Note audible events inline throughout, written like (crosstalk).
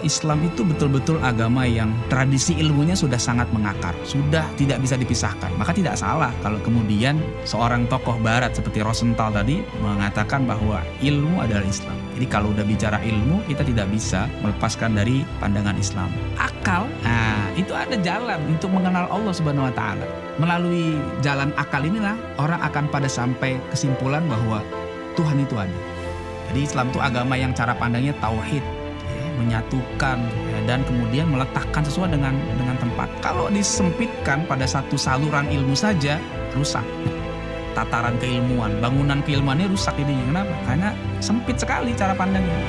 Islam itu betul-betul agama yang tradisi ilmunya sudah sangat mengakar, sudah tidak bisa dipisahkan. Maka tidak salah kalau kemudian seorang tokoh barat seperti Rosenthal tadi mengatakan bahwa ilmu adalah Islam. Jadi kalau udah bicara ilmu, kita tidak bisa melepaskan dari pandangan Islam. Akal, nah itu ada jalan untuk mengenal Allah Subhanahu wa taala. Melalui jalan akal inilah orang akan pada sampai kesimpulan bahwa Tuhan itu ada. Jadi Islam itu agama yang cara pandangnya tauhid, menyatukan ya, dan kemudian meletakkan sesuai dengan dengan tempat. Kalau disempitkan pada satu saluran ilmu saja rusak. Tataran keilmuan, bangunan keilmuannya rusak ini Kenapa? Karena sempit sekali cara pandangnya.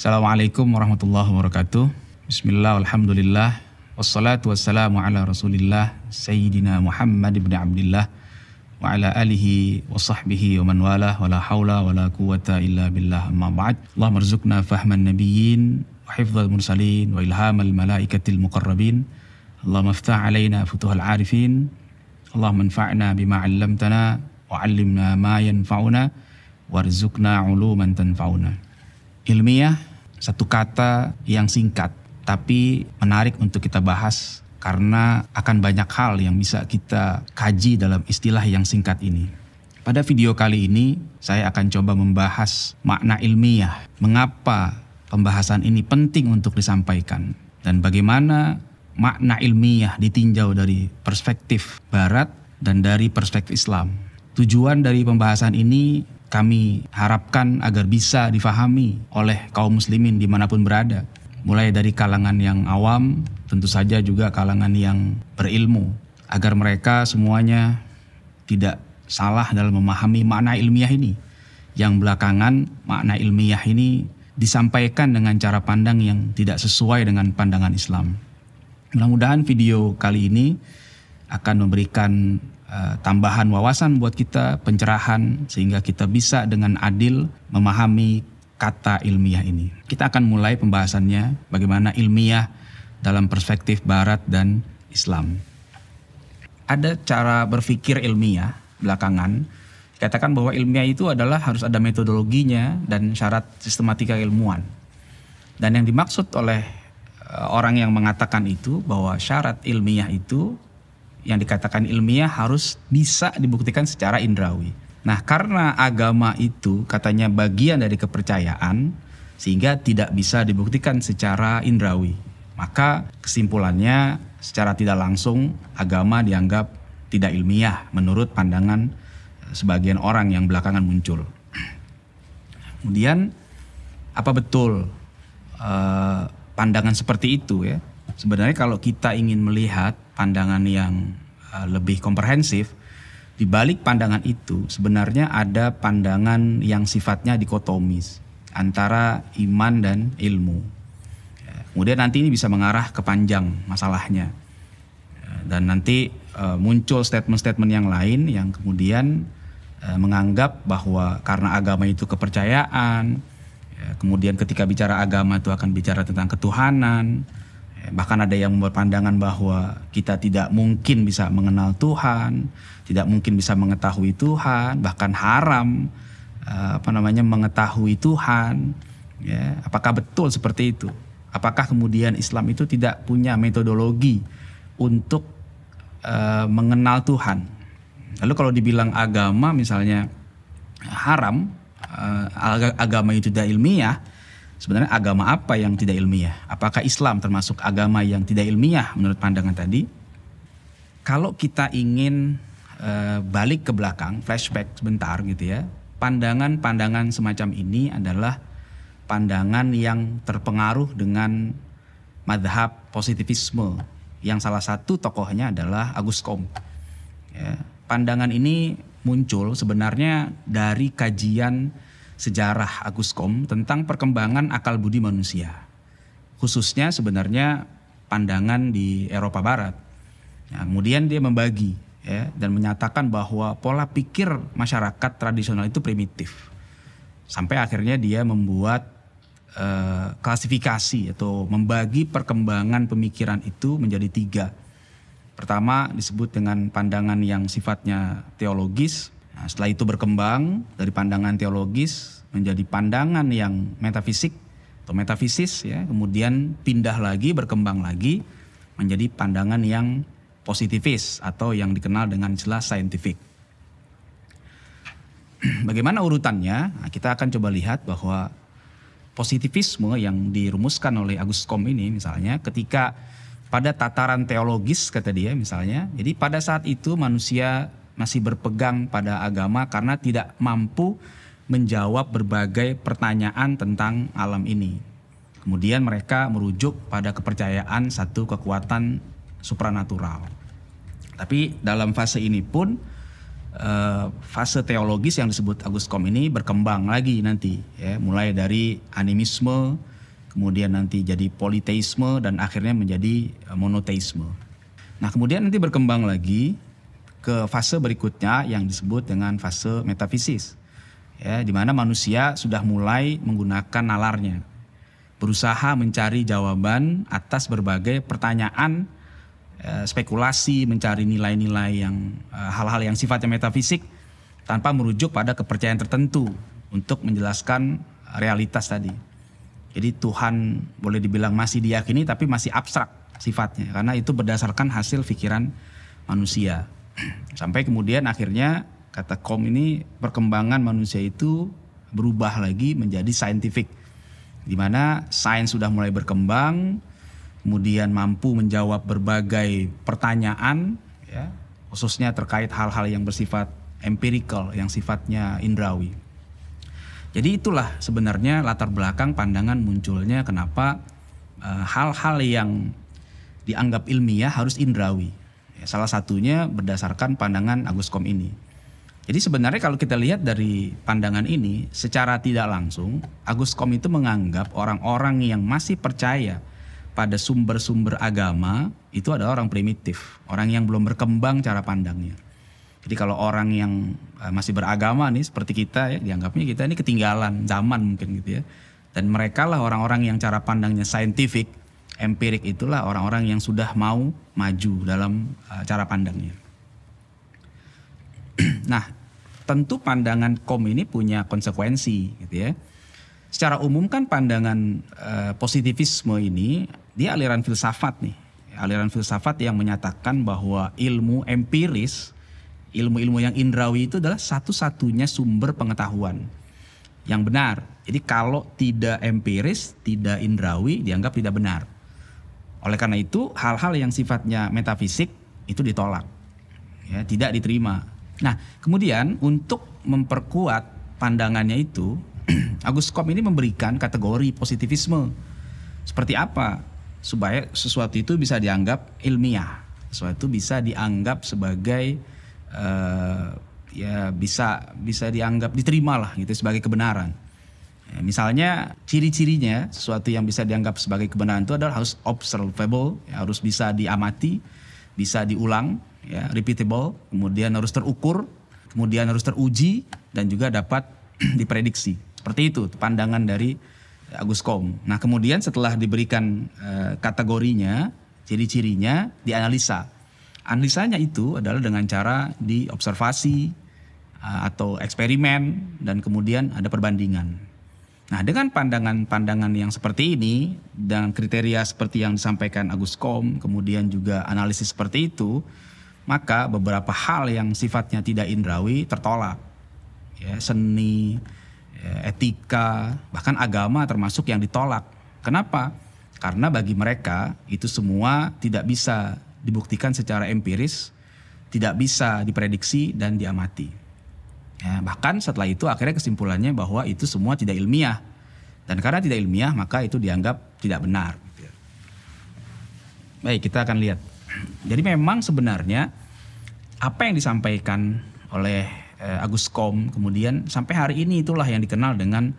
Assalamualaikum warahmatullahi wabarakatuh. Bismillah, alhamdulillah. Wassalatu wassalamu ala rasulillah Sayyidina Muhammad ibn Abdullah wa ala alihi wa sahbihi wa man walah wa la hawla wa la quwata illa billah amma ba'd Allah rzuqna fahman nabiyyin wa hifzal mursalin wa ilham al malaikatil muqarrabin Allah mafta' alayna futuhal arifin Allah manfa'na bima'allamtana 'allamtana wa 'allimna ma yanfa'una warzuqna 'uluman tanfa'una Ilmiah satu kata yang singkat tapi menarik untuk kita bahas karena akan banyak hal yang bisa kita kaji dalam istilah yang singkat ini. Pada video kali ini, saya akan coba membahas makna ilmiah, mengapa pembahasan ini penting untuk disampaikan, dan bagaimana makna ilmiah ditinjau dari perspektif Barat dan dari perspektif Islam. Tujuan dari pembahasan ini kami harapkan agar bisa difahami oleh kaum muslimin dimanapun berada mulai dari kalangan yang awam, tentu saja juga kalangan yang berilmu, agar mereka semuanya tidak salah dalam memahami makna ilmiah ini. Yang belakangan makna ilmiah ini disampaikan dengan cara pandang yang tidak sesuai dengan pandangan Islam. Mudah-mudahan video kali ini akan memberikan uh, tambahan wawasan buat kita, pencerahan sehingga kita bisa dengan adil memahami kata ilmiah ini. Kita akan mulai pembahasannya bagaimana ilmiah dalam perspektif Barat dan Islam. Ada cara berpikir ilmiah belakangan, dikatakan bahwa ilmiah itu adalah harus ada metodologinya dan syarat sistematika ilmuwan. Dan yang dimaksud oleh eh, orang yang mengatakan itu bahwa syarat ilmiah itu yang dikatakan ilmiah harus bisa dibuktikan secara indrawi. Nah, karena agama itu katanya bagian dari kepercayaan sehingga tidak bisa dibuktikan secara indrawi. Maka kesimpulannya secara tidak langsung agama dianggap tidak ilmiah menurut pandangan eh, sebagian orang yang belakangan muncul. Kemudian apa betul eh, pandangan seperti itu ya? Sebenarnya kalau kita ingin melihat pandangan yang eh, lebih komprehensif, di balik pandangan itu sebenarnya ada pandangan yang sifatnya dikotomis antara iman dan ilmu. Ya, kemudian nanti ini bisa mengarah ke panjang masalahnya. Ya, dan nanti e, muncul statement-statement yang lain yang kemudian e, menganggap bahwa karena agama itu kepercayaan, ya, kemudian ketika bicara agama itu akan bicara tentang ketuhanan, Bahkan ada yang berpandangan bahwa kita tidak mungkin bisa mengenal Tuhan, tidak mungkin bisa mengetahui Tuhan, bahkan haram eh, apa namanya mengetahui Tuhan. Ya, apakah betul seperti itu? Apakah kemudian Islam itu tidak punya metodologi untuk uh, mengenal Tuhan? Lalu kalau dibilang agama misalnya haram, uh, agama itu tidak ilmiah, sebenarnya agama apa yang tidak ilmiah? Apakah Islam termasuk agama yang tidak ilmiah menurut pandangan tadi? Kalau kita ingin e, balik ke belakang, flashback sebentar gitu ya. Pandangan-pandangan semacam ini adalah pandangan yang terpengaruh dengan madhab positivisme yang salah satu tokohnya adalah Agus Kom. Ya, pandangan ini muncul sebenarnya dari kajian sejarah Agus Kom tentang perkembangan akal budi manusia. Khususnya sebenarnya pandangan di Eropa Barat. Ya, kemudian dia membagi ya, dan menyatakan bahwa pola pikir masyarakat tradisional itu primitif. Sampai akhirnya dia membuat eh, klasifikasi atau membagi perkembangan pemikiran itu menjadi tiga. Pertama disebut dengan pandangan yang sifatnya teologis, Nah, setelah itu berkembang dari pandangan teologis menjadi pandangan yang metafisik atau metafisis ya, kemudian pindah lagi berkembang lagi menjadi pandangan yang positivis atau yang dikenal dengan istilah saintifik. (clears throat) Bagaimana urutannya? Nah, kita akan coba lihat bahwa positivisme yang dirumuskan oleh Agus Kom ini misalnya ketika pada tataran teologis kata dia misalnya. Jadi pada saat itu manusia masih berpegang pada agama karena tidak mampu menjawab berbagai pertanyaan tentang alam ini. Kemudian mereka merujuk pada kepercayaan satu kekuatan supranatural. Tapi dalam fase ini pun eh, fase teologis yang disebut Agus Kom ini berkembang lagi nanti, ya, mulai dari animisme, kemudian nanti jadi politeisme dan akhirnya menjadi eh, monoteisme. Nah kemudian nanti berkembang lagi ke fase berikutnya yang disebut dengan fase metafisis. Ya, di mana manusia sudah mulai menggunakan nalarnya. Berusaha mencari jawaban atas berbagai pertanyaan, eh, spekulasi, mencari nilai-nilai yang eh, hal-hal yang sifatnya metafisik tanpa merujuk pada kepercayaan tertentu untuk menjelaskan eh, realitas tadi. Jadi Tuhan boleh dibilang masih diyakini tapi masih abstrak sifatnya karena itu berdasarkan hasil pikiran manusia. Sampai kemudian akhirnya kata Kom ini perkembangan manusia itu berubah lagi menjadi saintifik Di mana sains sudah mulai berkembang, kemudian mampu menjawab berbagai pertanyaan ya, khususnya terkait hal-hal yang bersifat empirical, yang sifatnya indrawi. Jadi itulah sebenarnya latar belakang pandangan munculnya kenapa eh, hal-hal e, yang dianggap ilmiah harus indrawi. Ya, salah satunya berdasarkan pandangan Agus Kom ini. Jadi sebenarnya kalau kita lihat dari pandangan ini, secara tidak langsung Agus Kom itu menganggap orang-orang yang masih percaya pada sumber-sumber agama itu adalah orang primitif, orang yang belum berkembang cara pandangnya. Jadi kalau orang yang eh, masih beragama nih seperti kita ya dianggapnya kita ini ketinggalan zaman mungkin gitu ya. Dan mereka lah orang-orang yang cara pandangnya saintifik, empirik itulah orang-orang yang sudah mau maju dalam uh, cara pandangnya. (clears throat) nah, tentu pandangan kom ini punya konsekuensi gitu ya. Secara umum kan pandangan uh, positivisme ini dia aliran filsafat nih. Aliran filsafat yang menyatakan bahwa ilmu empiris, ilmu-ilmu yang indrawi itu adalah satu-satunya sumber pengetahuan yang benar. Jadi kalau tidak empiris, tidak indrawi dianggap tidak benar. Oleh karena itu, hal-hal yang sifatnya metafisik itu ditolak, ya, tidak diterima. Nah, kemudian untuk memperkuat pandangannya itu, (clears throat) Agus Kom ini memberikan kategori positivisme. Seperti apa? Supaya sesuatu itu bisa dianggap ilmiah, sesuatu bisa dianggap sebagai uh, ya bisa bisa dianggap diterima lah gitu sebagai kebenaran. Ya, misalnya ciri-cirinya sesuatu yang bisa dianggap sebagai kebenaran itu adalah harus observable, ya, harus bisa diamati, bisa diulang, ya, repeatable, kemudian harus terukur, kemudian harus teruji dan juga dapat (clears throat) diprediksi. Seperti itu pandangan dari Agus Kom. Nah kemudian setelah diberikan e, kategorinya, ciri-cirinya dianalisa. Analisanya itu adalah dengan cara diobservasi eh, atau eksperimen dan kemudian ada perbandingan. Nah, dengan pandangan-pandangan yang seperti ini dan kriteria seperti yang disampaikan Agus Kom, kemudian juga analisis seperti itu, maka beberapa hal yang sifatnya tidak indrawi tertolak. Ya, seni, ya, etika, bahkan agama termasuk yang ditolak. Kenapa? Karena bagi mereka itu semua tidak bisa dibuktikan secara empiris, tidak bisa diprediksi dan diamati. Ya, bahkan setelah itu akhirnya kesimpulannya bahwa itu semua tidak ilmiah. Dan karena tidak ilmiah maka itu dianggap tidak benar. Gitu ya. Baik, kita akan lihat. Jadi memang sebenarnya apa yang disampaikan oleh eh, Agus Kom kemudian sampai hari ini itulah yang dikenal dengan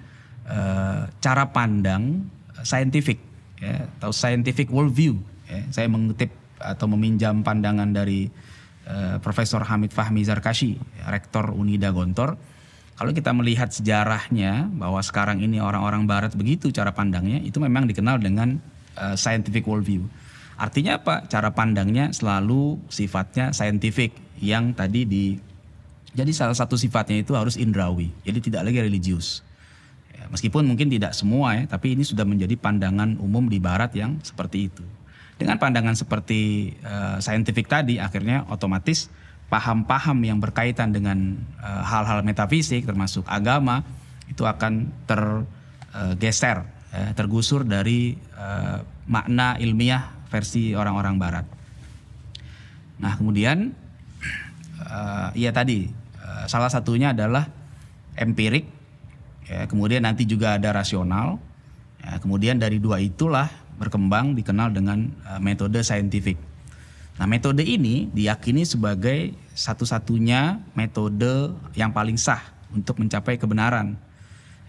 eh, cara pandang scientific ya, atau scientific worldview. Ya. Saya mengutip atau meminjam pandangan dari Eh, Profesor Hamid Fahmi Zarkashi, Rektor Unida Gontor. Kalau kita melihat sejarahnya bahwa sekarang ini orang-orang Barat begitu cara pandangnya, itu memang dikenal dengan uh, scientific worldview. Artinya apa? Cara pandangnya selalu sifatnya scientific yang tadi di jadi salah satu sifatnya itu harus indrawi, jadi tidak lagi religius. Ya, meskipun mungkin tidak semua ya, tapi ini sudah menjadi pandangan umum di Barat yang seperti itu. Dengan pandangan seperti uh, eh, scientific tadi akhirnya otomatis paham-paham yang berkaitan dengan eh, hal-hal metafisik termasuk agama itu akan tergeser, eh, uh, ya, tergusur dari uh, makna ilmiah versi orang-orang barat. Nah, kemudian uh, ya tadi uh, salah satunya adalah empirik, ya, kemudian nanti juga ada rasional, ya, kemudian dari dua itulah berkembang dikenal dengan uh, metode saintifik. Nah, metode ini diyakini sebagai satu-satunya metode yang paling sah untuk mencapai kebenaran.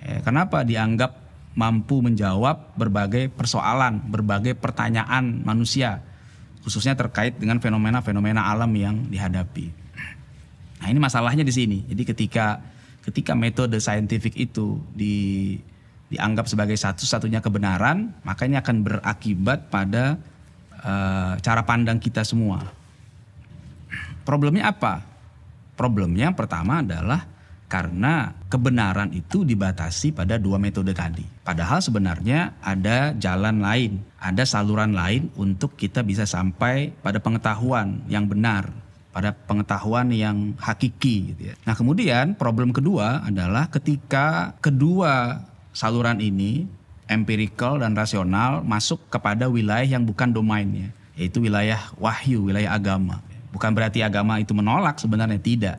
Eh, kenapa dianggap mampu menjawab berbagai persoalan, berbagai pertanyaan manusia, khususnya terkait dengan fenomena-fenomena alam yang dihadapi. Nah, ini masalahnya di sini. Jadi ketika ketika metode saintifik itu di dianggap sebagai satu-satunya kebenaran, maka ini akan berakibat pada uh, cara pandang kita semua. Problemnya apa? Problemnya pertama adalah karena kebenaran itu dibatasi pada dua metode tadi. Padahal sebenarnya ada jalan lain, ada saluran lain untuk kita bisa sampai pada pengetahuan yang benar, pada pengetahuan yang hakiki gitu ya. Nah, kemudian problem kedua adalah ketika kedua saluran ini empirical dan rasional masuk kepada wilayah yang bukan domainnya, yaitu wilayah wahyu, wilayah agama. Bukan berarti agama itu menolak sebenarnya tidak.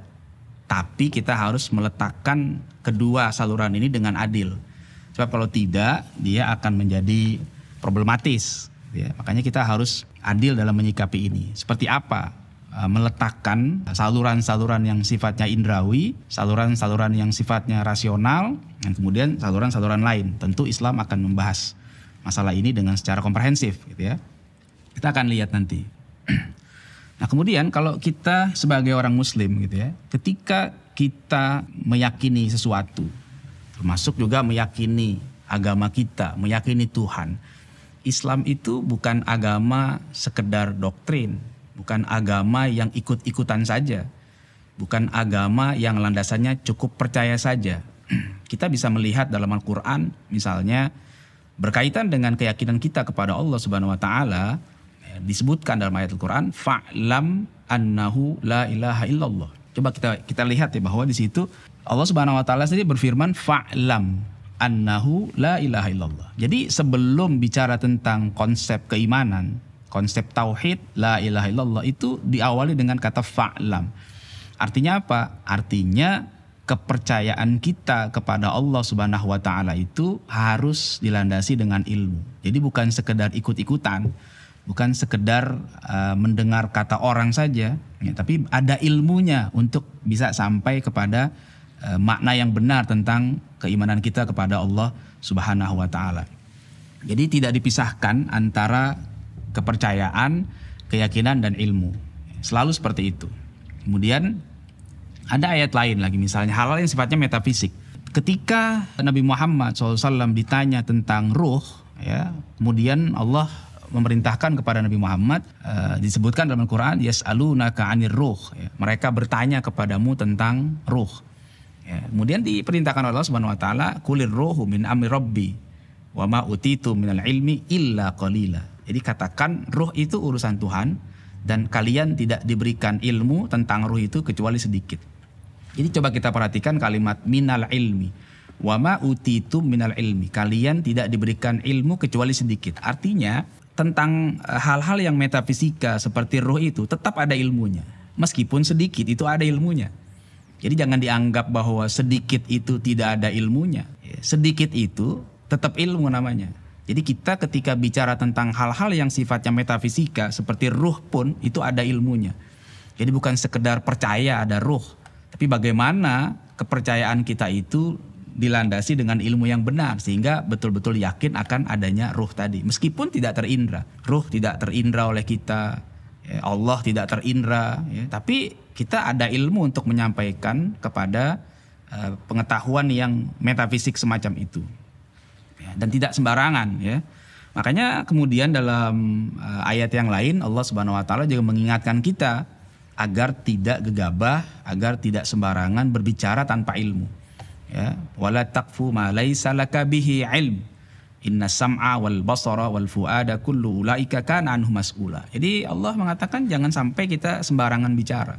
Tapi kita harus meletakkan kedua saluran ini dengan adil. Sebab kalau tidak dia akan menjadi problematis. Ya, makanya kita harus adil dalam menyikapi ini. Seperti apa Eh, meletakkan saluran-saluran yang sifatnya indrawi, saluran-saluran yang sifatnya rasional, dan kemudian saluran-saluran lain. Tentu Islam akan membahas masalah ini dengan secara komprehensif, gitu ya. Kita akan lihat nanti. (clears throat) Nah, kemudian kalau kita sebagai orang Muslim, gitu ya, ketika kita meyakini sesuatu, termasuk juga meyakini agama kita, meyakini Tuhan, Islam itu bukan agama sekedar doktrin, bukan agama yang ikut-ikutan saja, bukan agama yang landasannya cukup percaya saja. (clears throat) Kita bisa melihat dalam Al-Qur'an misalnya berkaitan dengan keyakinan kita kepada Allah Subhanahu wa taala ya, disebutkan dalam ayat Al-Qur'an fa'lam annahu la ilaha illallah. Coba kita kita lihat ya bahwa di situ Allah Subhanahu wa taala sendiri berfirman fa'lam annahu la ilaha illallah. Jadi sebelum bicara tentang konsep keimanan, Konsep tauhid la ilaha illallah itu diawali dengan kata fa'lam. Artinya apa? Artinya kepercayaan kita kepada Allah Subhanahu wa taala itu harus dilandasi dengan ilmu. Jadi bukan sekedar ikut-ikutan, bukan sekedar uh, mendengar kata orang saja, ya, tapi ada ilmunya untuk bisa sampai kepada uh, makna yang benar tentang keimanan kita kepada Allah Subhanahu wa taala. Jadi tidak dipisahkan antara kepercayaan, keyakinan dan ilmu. Selalu seperti itu. Kemudian ada ayat lain lagi misalnya hal-hal yang sifatnya metafisik. Ketika Nabi Muhammad SAW ditanya tentang ruh, ya, kemudian Allah memerintahkan kepada Nabi Muhammad uh, disebutkan dalam Al-Qur'an yas'alunaka 'anir ruh ya. mereka bertanya kepadamu tentang ruh ya. kemudian diperintahkan oleh Allah Subhanahu wa taala kulir ruhu min amri rabbi wa ma utitu minal ilmi illa qalila jadi katakan ruh itu urusan Tuhan dan kalian tidak diberikan ilmu tentang ruh itu kecuali sedikit. Jadi coba kita perhatikan kalimat minal ilmi. Wama utitum minal ilmi. Kalian tidak diberikan ilmu kecuali sedikit. Artinya tentang eh, hal-hal yang metafisika seperti ruh itu tetap ada ilmunya. Meskipun sedikit itu ada ilmunya. Jadi jangan dianggap bahwa sedikit itu tidak ada ilmunya. Sedikit itu tetap ilmu namanya. Jadi kita ketika bicara tentang hal-hal yang sifatnya metafisika seperti ruh pun itu ada ilmunya. Jadi bukan sekedar percaya ada ruh, tapi bagaimana kepercayaan kita itu dilandasi dengan ilmu yang benar sehingga betul-betul yakin akan adanya ruh tadi. Meskipun tidak terindra, ruh tidak terindra oleh kita, ya, Allah tidak terindra, ya. tapi kita ada ilmu untuk menyampaikan kepada eh, pengetahuan yang metafisik semacam itu dan tidak sembarangan ya. Makanya kemudian dalam uh, ayat yang lain Allah Subhanahu wa taala juga mengingatkan kita agar tidak gegabah, agar tidak sembarangan berbicara tanpa ilmu. Ya, wala taqfu ma laisa laka ilm. Inna sam'a wal basara wal fuada kullu ulaika kana anhu mas'ula. Jadi Allah mengatakan jangan sampai kita sembarangan bicara.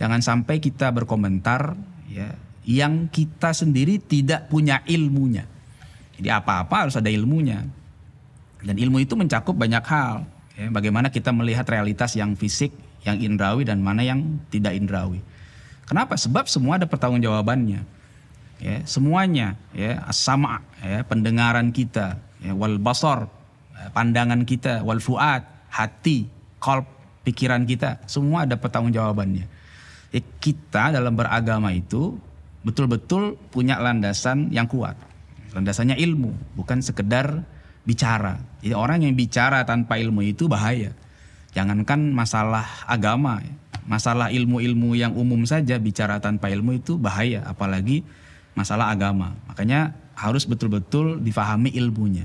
Jangan sampai kita berkomentar ya yang kita sendiri tidak punya ilmunya. Jadi apa-apa harus ada ilmunya. Dan ilmu itu mencakup banyak hal. Ya. bagaimana kita melihat realitas yang fisik, yang indrawi dan mana yang tidak indrawi. Kenapa? Sebab semua ada pertanggungjawabannya. Ya, semuanya ya sama ya pendengaran kita, ya, wal basor, ya, pandangan kita, wal fuad, hati, kolb, pikiran kita, semua ada pertanggungjawabannya. Ya, kita dalam beragama itu betul-betul punya landasan yang kuat. Landasannya ilmu, bukan sekedar bicara. Jadi orang yang bicara tanpa ilmu itu bahaya. Jangankan masalah agama, masalah ilmu-ilmu yang umum saja bicara tanpa ilmu itu bahaya, apalagi masalah agama. Makanya harus betul-betul difahami ilmunya.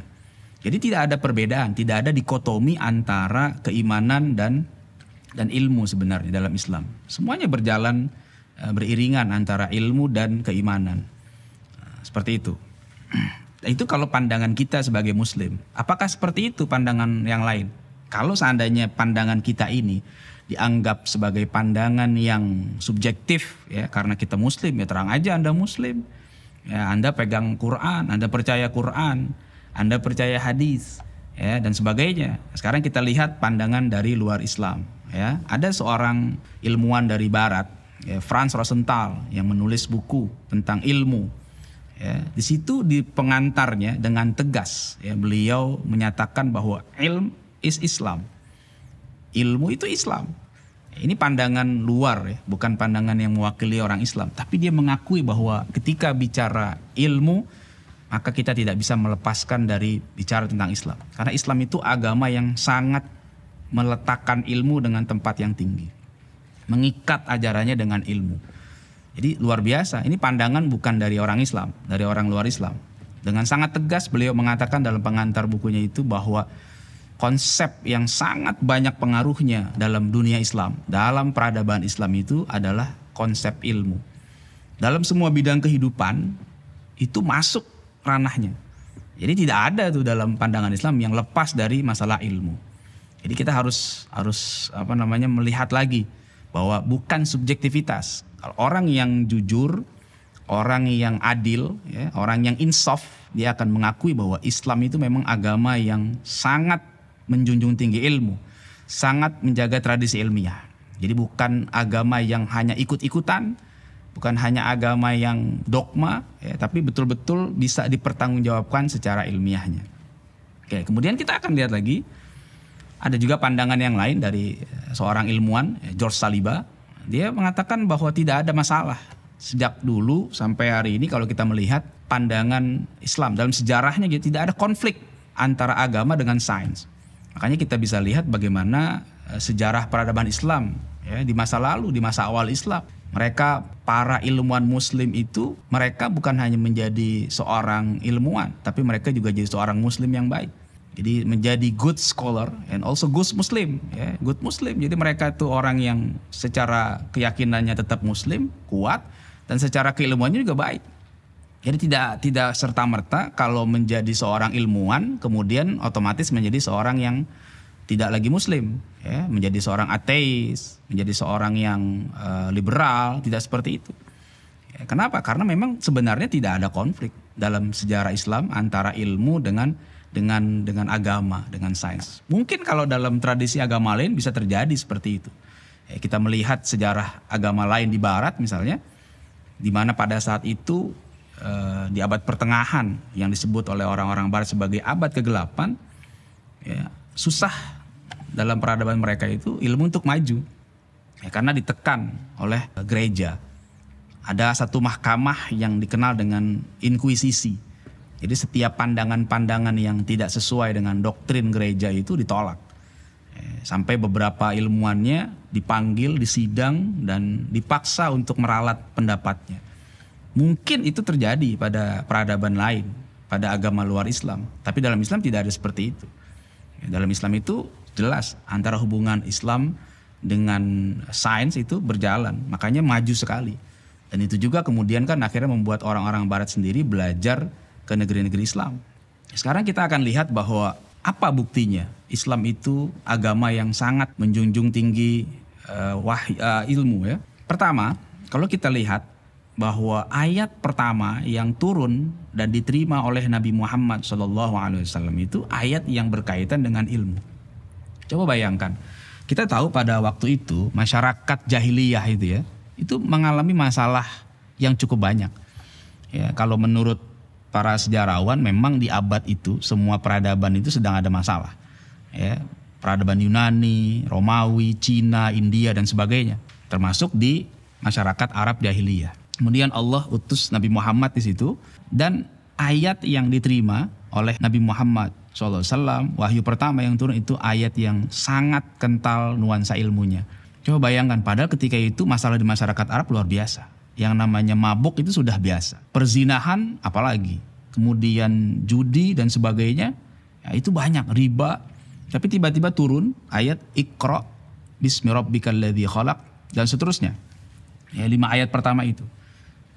Jadi tidak ada perbedaan, tidak ada dikotomi antara keimanan dan dan ilmu sebenarnya dalam Islam. Semuanya berjalan eh, beriringan antara ilmu dan keimanan. Seperti itu. Nah, itu kalau pandangan kita sebagai muslim. Apakah seperti itu pandangan yang lain? Kalau seandainya pandangan kita ini dianggap sebagai pandangan yang subjektif ya karena kita muslim ya terang aja Anda muslim. Ya, Anda pegang Quran, Anda percaya Quran, Anda percaya hadis ya dan sebagainya. Sekarang kita lihat pandangan dari luar Islam ya. Ada seorang ilmuwan dari barat ya, Franz Rosenthal yang menulis buku tentang ilmu Ya, di situ di pengantarnya dengan tegas ya, beliau menyatakan bahwa ilm is Islam. Ilmu itu Islam. Ya, ini pandangan luar ya, bukan pandangan yang mewakili orang Islam, tapi dia mengakui bahwa ketika bicara ilmu maka kita tidak bisa melepaskan dari bicara tentang Islam. Karena Islam itu agama yang sangat meletakkan ilmu dengan tempat yang tinggi. Mengikat ajarannya dengan ilmu. Jadi luar biasa. Ini pandangan bukan dari orang Islam, dari orang luar Islam. Dengan sangat tegas beliau mengatakan dalam pengantar bukunya itu bahwa konsep yang sangat banyak pengaruhnya dalam dunia Islam, dalam peradaban Islam itu adalah konsep ilmu. Dalam semua bidang kehidupan itu masuk ranahnya. Jadi tidak ada tuh dalam pandangan Islam yang lepas dari masalah ilmu. Jadi kita harus harus apa namanya melihat lagi bahwa bukan subjektivitas, orang yang jujur, orang yang adil, ya, orang yang insaf, dia akan mengakui bahwa Islam itu memang agama yang sangat menjunjung tinggi ilmu, sangat menjaga tradisi ilmiah. Jadi bukan agama yang hanya ikut-ikutan, bukan hanya agama yang dogma, ya, tapi betul-betul bisa dipertanggungjawabkan secara ilmiahnya. Oke, kemudian kita akan lihat lagi ada juga pandangan yang lain dari eh, seorang ilmuwan eh, George Saliba dia mengatakan bahwa tidak ada masalah sejak dulu sampai hari ini kalau kita melihat pandangan Islam dalam sejarahnya gitu tidak ada konflik antara agama dengan sains. Makanya kita bisa lihat bagaimana eh, sejarah peradaban Islam ya di masa lalu, di masa awal Islam. Mereka para ilmuwan muslim itu mereka bukan hanya menjadi seorang ilmuwan, tapi mereka juga jadi seorang muslim yang baik. Jadi menjadi good scholar and also good Muslim, ya, good Muslim. Jadi mereka itu orang yang secara keyakinannya tetap Muslim, kuat, dan secara keilmuannya juga baik. Jadi tidak tidak serta merta kalau menjadi seorang ilmuwan kemudian otomatis menjadi seorang yang tidak lagi Muslim, ya, menjadi seorang ateis, menjadi seorang yang uh, liberal, tidak seperti itu. Ya, kenapa? Karena memang sebenarnya tidak ada konflik dalam sejarah Islam antara ilmu dengan dengan dengan agama, dengan sains. Mungkin kalau dalam tradisi agama lain bisa terjadi seperti itu. Ya, kita melihat sejarah agama lain di Barat misalnya, di mana pada saat itu eh, di abad pertengahan yang disebut oleh orang-orang Barat sebagai abad kegelapan, ya, susah dalam peradaban mereka itu ilmu untuk maju, ya, karena ditekan oleh gereja. Ada satu mahkamah yang dikenal dengan inkuisisi jadi setiap pandangan-pandangan yang tidak sesuai dengan doktrin gereja itu ditolak. Eh, sampai beberapa ilmuannya dipanggil, disidang, dan dipaksa untuk meralat pendapatnya. Mungkin itu terjadi pada peradaban lain, pada agama luar Islam. Tapi dalam Islam tidak ada seperti itu. Ya, dalam Islam itu jelas antara hubungan Islam dengan sains itu berjalan. Makanya maju sekali. Dan itu juga kemudian kan akhirnya membuat orang-orang barat sendiri belajar ke negeri-negeri Islam. Sekarang kita akan lihat bahwa apa buktinya Islam itu agama yang sangat menjunjung tinggi uh, eh, wah, uh, eh, ilmu ya. Pertama, kalau kita lihat bahwa ayat pertama yang turun dan diterima oleh Nabi Muhammad SAW itu ayat yang berkaitan dengan ilmu. Coba bayangkan, kita tahu pada waktu itu masyarakat jahiliyah itu ya, itu mengalami masalah yang cukup banyak. Ya, kalau menurut para sejarawan memang di abad itu semua peradaban itu sedang ada masalah. Ya, peradaban Yunani, Romawi, Cina, India dan sebagainya, termasuk di masyarakat Arab jahiliyah. Kemudian Allah utus Nabi Muhammad di situ dan ayat yang diterima oleh Nabi Muhammad SAW, wahyu pertama yang turun itu ayat yang sangat kental nuansa ilmunya. Coba bayangkan, padahal ketika itu masalah di masyarakat Arab luar biasa yang namanya mabuk itu sudah biasa. Perzinahan apalagi, kemudian judi dan sebagainya, ya itu banyak riba. Tapi tiba-tiba turun ayat Iqra bismi rabbikal ladzi khalaq dan seterusnya. Ya, lima ayat pertama itu.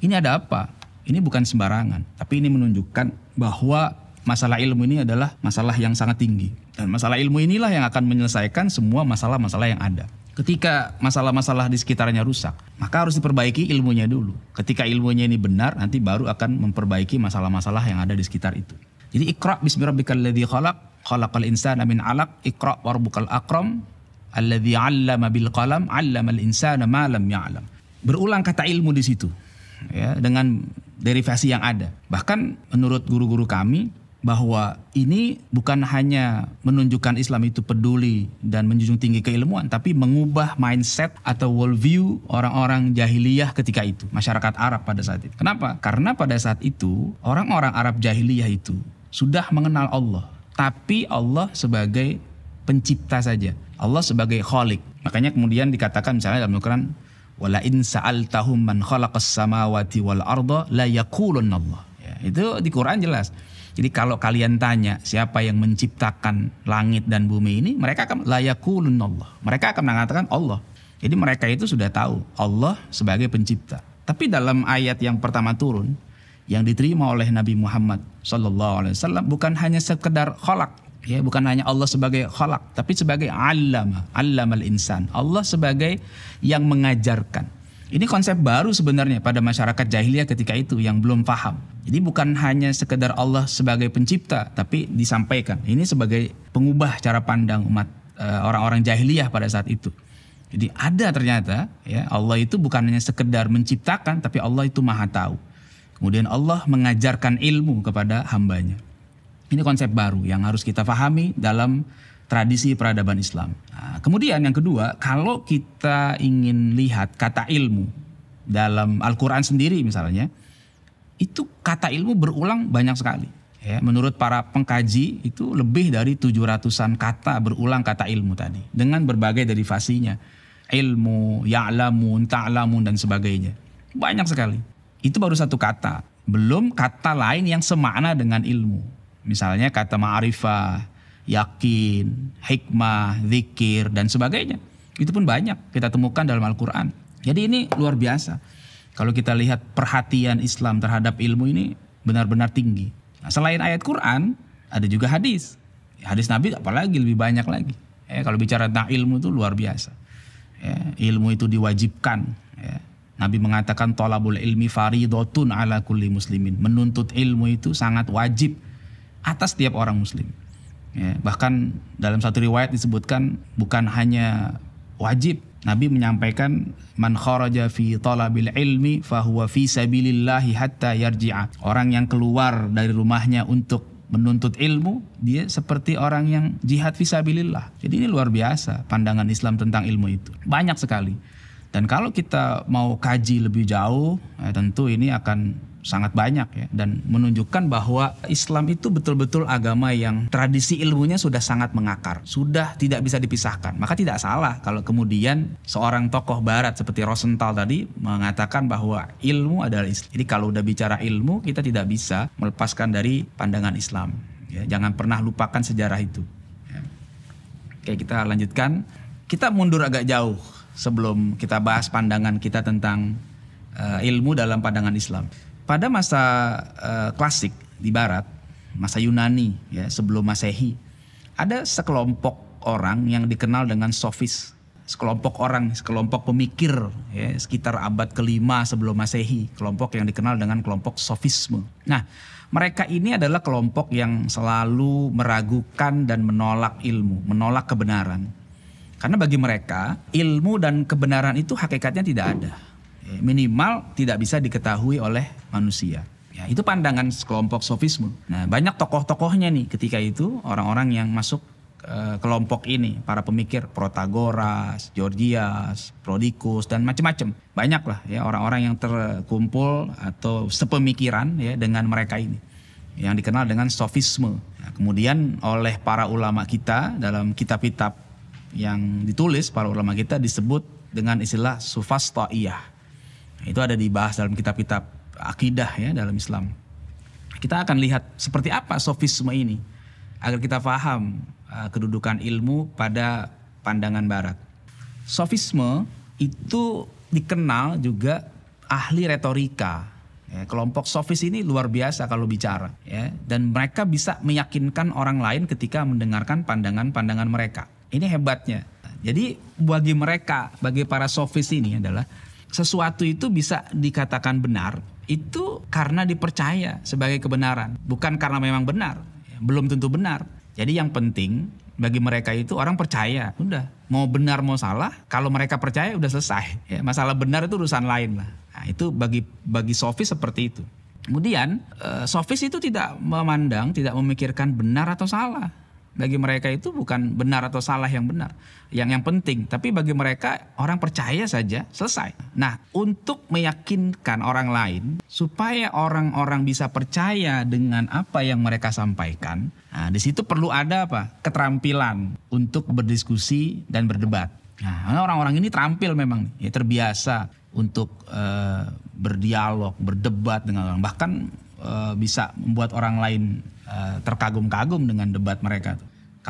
Ini ada apa? Ini bukan sembarangan, tapi ini menunjukkan bahwa masalah ilmu ini adalah masalah yang sangat tinggi dan masalah ilmu inilah yang akan menyelesaikan semua masalah-masalah yang ada. Ketika masalah-masalah di sekitarnya rusak, maka harus diperbaiki ilmunya dulu. Ketika ilmunya ini benar, nanti baru akan memperbaiki masalah-masalah yang ada di sekitar itu. Jadi ikra bismirabbikalalladzi khalaq, khalaqal insana min 'alaq, ikra warbukal akram, alladzi 'allama bil qalam, 'allamal insana ma lam ya'lam. Berulang kata ilmu di situ. Ya, dengan derivasi yang ada. Bahkan menurut guru-guru kami, bahwa ini bukan hanya menunjukkan Islam itu peduli dan menjunjung tinggi keilmuan, tapi mengubah mindset atau worldview orang-orang jahiliyah ketika itu, masyarakat Arab pada saat itu. Kenapa? Karena pada saat itu orang-orang Arab jahiliyah itu sudah mengenal Allah, tapi Allah sebagai pencipta saja, Allah sebagai khalik. Makanya kemudian dikatakan misalnya dalam Al-Quran, wala in sa'altahum man khalaqas samawati wal arda la Allah. Ya, itu di Quran jelas. Jadi kalau kalian tanya siapa yang menciptakan langit dan bumi ini, mereka akan layakulun Allah. Mereka akan mengatakan Allah. Jadi mereka itu sudah tahu Allah sebagai pencipta. Tapi dalam ayat yang pertama turun, yang diterima oleh Nabi Muhammad saw bukan hanya sekedar kholak, ya bukan hanya Allah sebagai kholak, tapi sebagai alama, Allah al insan. Allah sebagai yang mengajarkan. Ini konsep baru sebenarnya pada masyarakat jahiliyah ketika itu yang belum paham. Jadi bukan hanya sekedar Allah sebagai pencipta, tapi disampaikan ini sebagai pengubah cara pandang umat eh, orang-orang jahiliyah pada saat itu. Jadi ada ternyata ya Allah itu bukan hanya sekedar menciptakan, tapi Allah itu maha tahu. Kemudian Allah mengajarkan ilmu kepada hambanya. Ini konsep baru yang harus kita pahami dalam tradisi peradaban Islam. Nah, kemudian yang kedua, kalau kita ingin lihat kata ilmu dalam Al-Qur'an sendiri misalnya, itu kata ilmu berulang banyak sekali. Ya, menurut para pengkaji itu lebih dari 700-an kata berulang kata ilmu tadi dengan berbagai derivasinya. Ilmu, ya'lamun, ta'lamun dan sebagainya. Banyak sekali. Itu baru satu kata, belum kata lain yang semakna dengan ilmu. Misalnya kata ma'rifah, yakin, hikmah, zikir dan sebagainya. Itu pun banyak kita temukan dalam Al-Qur'an. Jadi ini luar biasa. Kalau kita lihat perhatian Islam terhadap ilmu ini benar-benar tinggi. Nah, selain ayat Quran, ada juga hadis. Ya, hadis Nabi apalagi lebih banyak lagi. Ya, kalau bicara tentang ilmu itu luar biasa. Ya, ilmu itu diwajibkan. Ya. Nabi mengatakan tolabul ilmi faridotun ala kulli muslimin. Menuntut ilmu itu sangat wajib atas setiap orang muslim. Ya, bahkan dalam satu riwayat disebutkan bukan hanya wajib Nabi menyampaikan man kharaja fi talabil ilmi fahuwa fi sabilillahi hatta yarji'a. Orang yang keluar dari rumahnya untuk menuntut ilmu, dia seperti orang yang jihad sabilillah. Jadi ini luar biasa pandangan Islam tentang ilmu itu. Banyak sekali. Dan kalau kita mau kaji lebih jauh, ya tentu ini akan sangat banyak ya dan menunjukkan bahwa Islam itu betul-betul agama yang tradisi ilmunya sudah sangat mengakar, sudah tidak bisa dipisahkan. Maka tidak salah kalau kemudian seorang tokoh barat seperti Rosenthal tadi mengatakan bahwa ilmu adalah Islam. Jadi kalau udah bicara ilmu kita tidak bisa melepaskan dari pandangan Islam. Ya, jangan pernah lupakan sejarah itu. Ya. Oke, kita lanjutkan. Kita mundur agak jauh sebelum kita bahas pandangan kita tentang eh, ilmu dalam pandangan Islam pada masa uh, klasik di barat, masa Yunani ya sebelum Masehi, ada sekelompok orang yang dikenal dengan sofis, sekelompok orang, sekelompok pemikir ya sekitar abad kelima sebelum Masehi, kelompok yang dikenal dengan kelompok sofisme. Nah, mereka ini adalah kelompok yang selalu meragukan dan menolak ilmu, menolak kebenaran. Karena bagi mereka, ilmu dan kebenaran itu hakikatnya tidak ada minimal tidak bisa diketahui oleh manusia. Ya, itu pandangan kelompok sofisme. Nah, banyak tokoh-tokohnya nih ketika itu orang-orang yang masuk e, kelompok ini, para pemikir Protagoras, Georgias, Prodicus dan macam-macam. banyaklah ya orang-orang yang terkumpul atau sepemikiran ya dengan mereka ini yang dikenal dengan sofisme. Nah, kemudian oleh para ulama kita dalam kitab-kitab yang ditulis para ulama kita disebut dengan istilah sufastaiyah itu ada dibahas dalam kitab-kitab akidah ya dalam Islam. Kita akan lihat seperti apa sofisme ini agar kita paham uh, eh, kedudukan ilmu pada pandangan barat. Sofisme itu dikenal juga ahli retorika. Ya, kelompok sofis ini luar biasa kalau bicara, ya, dan mereka bisa meyakinkan orang lain ketika mendengarkan pandangan-pandangan mereka. Ini hebatnya. Jadi bagi mereka, bagi para sofis ini adalah sesuatu itu bisa dikatakan benar itu karena dipercaya sebagai kebenaran, bukan karena memang benar. Belum tentu benar. Jadi yang penting bagi mereka itu orang percaya, udah mau benar mau salah, kalau mereka percaya udah selesai. Ya, masalah benar itu urusan lain lah. Nah, itu bagi bagi sofis seperti itu. Kemudian eh, sofis itu tidak memandang, tidak memikirkan benar atau salah bagi mereka itu bukan benar atau salah yang benar, yang yang penting. Tapi bagi mereka orang percaya saja selesai. Nah, untuk meyakinkan orang lain supaya orang-orang bisa percaya dengan apa yang mereka sampaikan, nah, di situ perlu ada apa? Keterampilan untuk berdiskusi dan berdebat. Nah, orang-orang ini terampil memang, ya terbiasa untuk uh, berdialog, berdebat dengan orang, bahkan uh, bisa membuat orang lain eh, terkagum-kagum dengan debat mereka.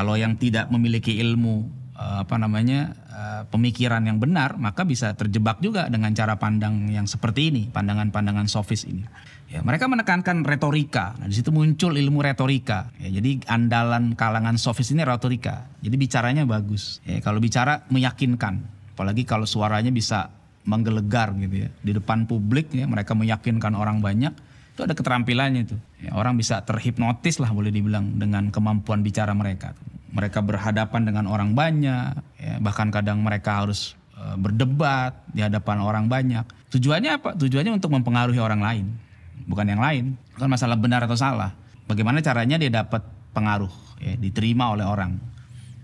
Kalau yang tidak memiliki ilmu eh, apa namanya eh, pemikiran yang benar, maka bisa terjebak juga dengan cara pandang yang seperti ini, pandangan-pandangan sofis ini. Ya, mereka menekankan retorika. Nah, di situ muncul ilmu retorika. Ya, jadi andalan kalangan sofis ini retorika. Jadi bicaranya bagus. Ya, kalau bicara meyakinkan, apalagi kalau suaranya bisa menggelegar gitu ya di depan publik ya mereka meyakinkan orang banyak itu ada keterampilannya itu Ya, orang bisa terhipnotis lah boleh dibilang dengan kemampuan bicara mereka. Mereka berhadapan dengan orang banyak, ya, bahkan kadang mereka harus e, berdebat di hadapan orang banyak. Tujuannya apa? Tujuannya untuk mempengaruhi orang lain, bukan yang lain. Bukan masalah benar atau salah. Bagaimana caranya dia dapat pengaruh, ya, diterima oleh orang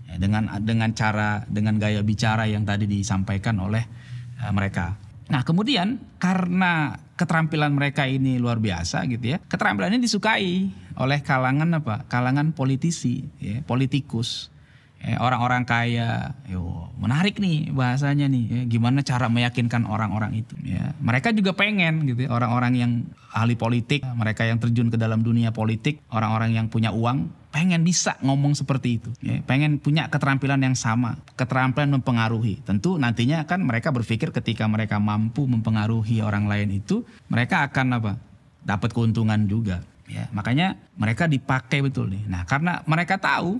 ya, dengan dengan cara dengan gaya bicara yang tadi disampaikan oleh e, mereka. Nah kemudian karena keterampilan mereka ini luar biasa gitu ya. Keterampilan ini disukai oleh kalangan apa? Kalangan politisi, ya, politikus, ya, orang-orang kaya. Yo, menarik nih bahasanya nih. Ya, gimana cara meyakinkan orang-orang itu? Ya, mereka juga pengen gitu ya. Orang-orang yang ahli politik, mereka yang terjun ke dalam dunia politik, orang-orang yang punya uang, pengen bisa ngomong seperti itu, ya. pengen punya keterampilan yang sama, keterampilan mempengaruhi. Tentu nantinya kan mereka berpikir ketika mereka mampu mempengaruhi orang lain itu, mereka akan apa? Dapat keuntungan juga. Ya, makanya mereka dipakai betul nih. Nah, karena mereka tahu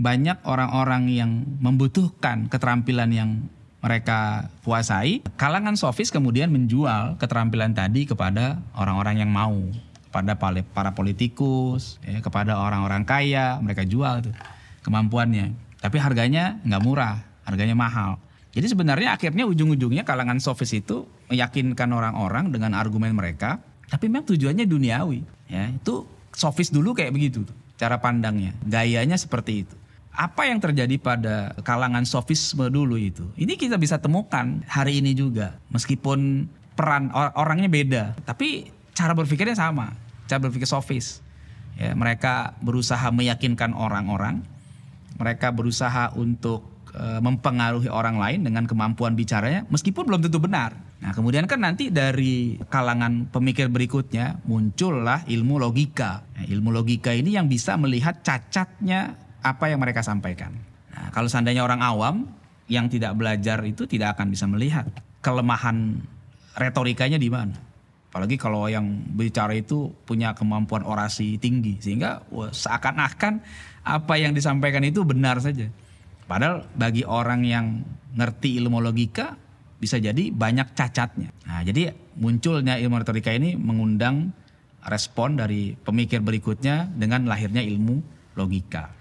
banyak orang-orang yang membutuhkan keterampilan yang mereka kuasai, kalangan sofis kemudian menjual keterampilan tadi kepada orang-orang yang mau kepada para politikus, ya, kepada orang-orang kaya, mereka jual tuh kemampuannya. Tapi harganya nggak murah, harganya mahal. Jadi sebenarnya akhirnya ujung-ujungnya kalangan sofis itu meyakinkan orang-orang dengan argumen mereka, tapi memang tujuannya duniawi. Ya, itu sofis dulu kayak begitu tuh, cara pandangnya, gayanya seperti itu. Apa yang terjadi pada kalangan sofisme dulu itu? Ini kita bisa temukan hari ini juga, meskipun peran orangnya beda, tapi cara berpikirnya sama cara berpikir sofis. Ya, mereka berusaha meyakinkan orang-orang, mereka berusaha untuk uh, mempengaruhi orang lain dengan kemampuan bicaranya, meskipun belum tentu benar. Nah, kemudian kan nanti dari kalangan pemikir berikutnya muncullah ilmu logika. Nah, ilmu logika ini yang bisa melihat cacatnya apa yang mereka sampaikan. Nah, kalau seandainya orang awam yang tidak belajar itu tidak akan bisa melihat kelemahan retorikanya di mana. Apalagi kalau yang bicara itu punya kemampuan orasi tinggi sehingga seakan-akan apa yang disampaikan itu benar saja. Padahal bagi orang yang ngerti ilmu logika bisa jadi banyak cacatnya. Nah, jadi munculnya ilmu retorika ini mengundang respon dari pemikir berikutnya dengan lahirnya ilmu logika.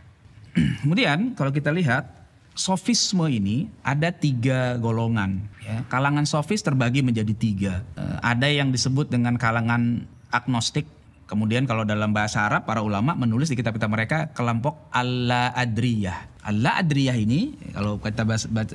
(clears throat) Kemudian kalau kita lihat sofisme ini ada tiga golongan. Ya. Kalangan sofis terbagi menjadi tiga. Eh, ada yang disebut dengan kalangan agnostik. Kemudian kalau dalam bahasa Arab para ulama menulis di kitab-kitab mereka kelompok Allah adriyah. Allah adriyah ini kalau kita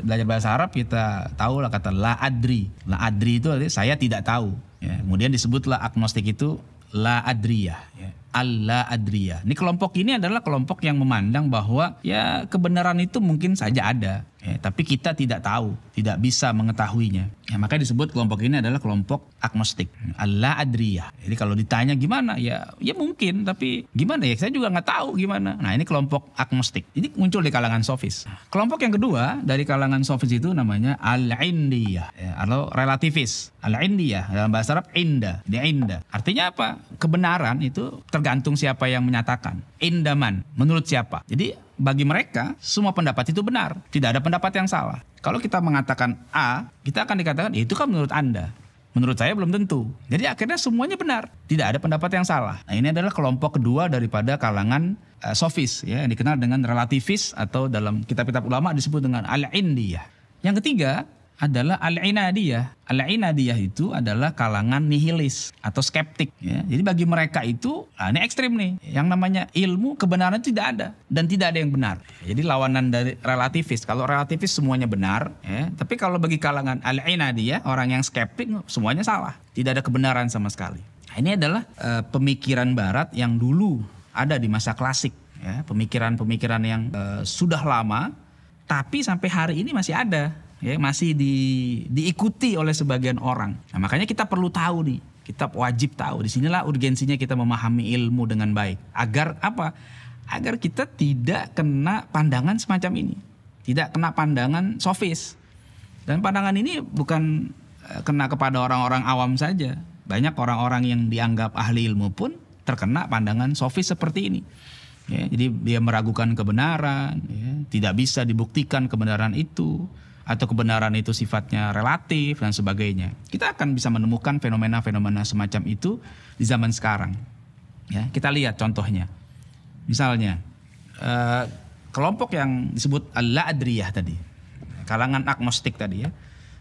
belajar bahasa Arab kita tahu lah kata la adri. La adri itu artinya saya tidak tahu. Ya. Kemudian disebutlah agnostik itu la adriyah Allah adria. Ini kelompok ini adalah kelompok yang memandang bahwa ya kebenaran itu mungkin saja ada, Ya, tapi kita tidak tahu, tidak bisa mengetahuinya. Ya, maka disebut kelompok ini adalah kelompok agnostik. Allah adriyah. Jadi kalau ditanya gimana, ya ya mungkin, tapi gimana ya saya juga nggak tahu gimana. Nah ini kelompok agnostik. Ini muncul di kalangan sofis. Kelompok yang kedua dari kalangan sofis itu namanya al-indiyah ya, atau relativis. Al-indiyah dalam bahasa Arab indah. dia indah. Artinya apa? Kebenaran itu tergantung siapa yang menyatakan. Indaman menurut siapa. Jadi bagi mereka semua pendapat itu benar, tidak ada pendapat yang salah. Kalau kita mengatakan A, kita akan dikatakan ya, itu kan menurut Anda. Menurut saya belum tentu. Jadi akhirnya semuanya benar, tidak ada pendapat yang salah. Nah, ini adalah kelompok kedua daripada kalangan uh, sofis ya, yang dikenal dengan relativis atau dalam kitab-kitab ulama disebut dengan al-indiyah. Yang ketiga, adalah al-inadiyah. Al-inadiyah itu adalah kalangan nihilis atau skeptik. Ya. Jadi bagi mereka itu, nah ini ekstrim nih. Yang namanya ilmu, kebenaran tidak ada. Dan tidak ada yang benar. Jadi lawanan dari relativis. Kalau relativis semuanya benar. Ya. Tapi kalau bagi kalangan al-inadiyah, orang yang skeptik semuanya salah. Tidak ada kebenaran sama sekali. Nah, ini adalah uh, pemikiran barat yang dulu ada di masa klasik. Ya. Pemikiran-pemikiran ya. yang uh, sudah lama, tapi sampai hari ini masih ada ya masih di, diikuti oleh sebagian orang. Nah, makanya kita perlu tahu nih, kita wajib tahu. Disinilah urgensinya kita memahami ilmu dengan baik. Agar apa? Agar kita tidak kena pandangan semacam ini. Tidak kena pandangan sofis. Dan pandangan ini bukan eh, kena kepada orang-orang awam saja. Banyak orang-orang yang dianggap ahli ilmu pun terkena pandangan sofis seperti ini. Ya, jadi dia meragukan kebenaran, ya, tidak bisa dibuktikan kebenaran itu atau kebenaran itu sifatnya relatif dan sebagainya. Kita akan bisa menemukan fenomena-fenomena semacam itu di zaman sekarang. Ya, kita lihat contohnya. Misalnya eh, kelompok yang disebut Al-Adriyah tadi, kalangan agnostik tadi ya,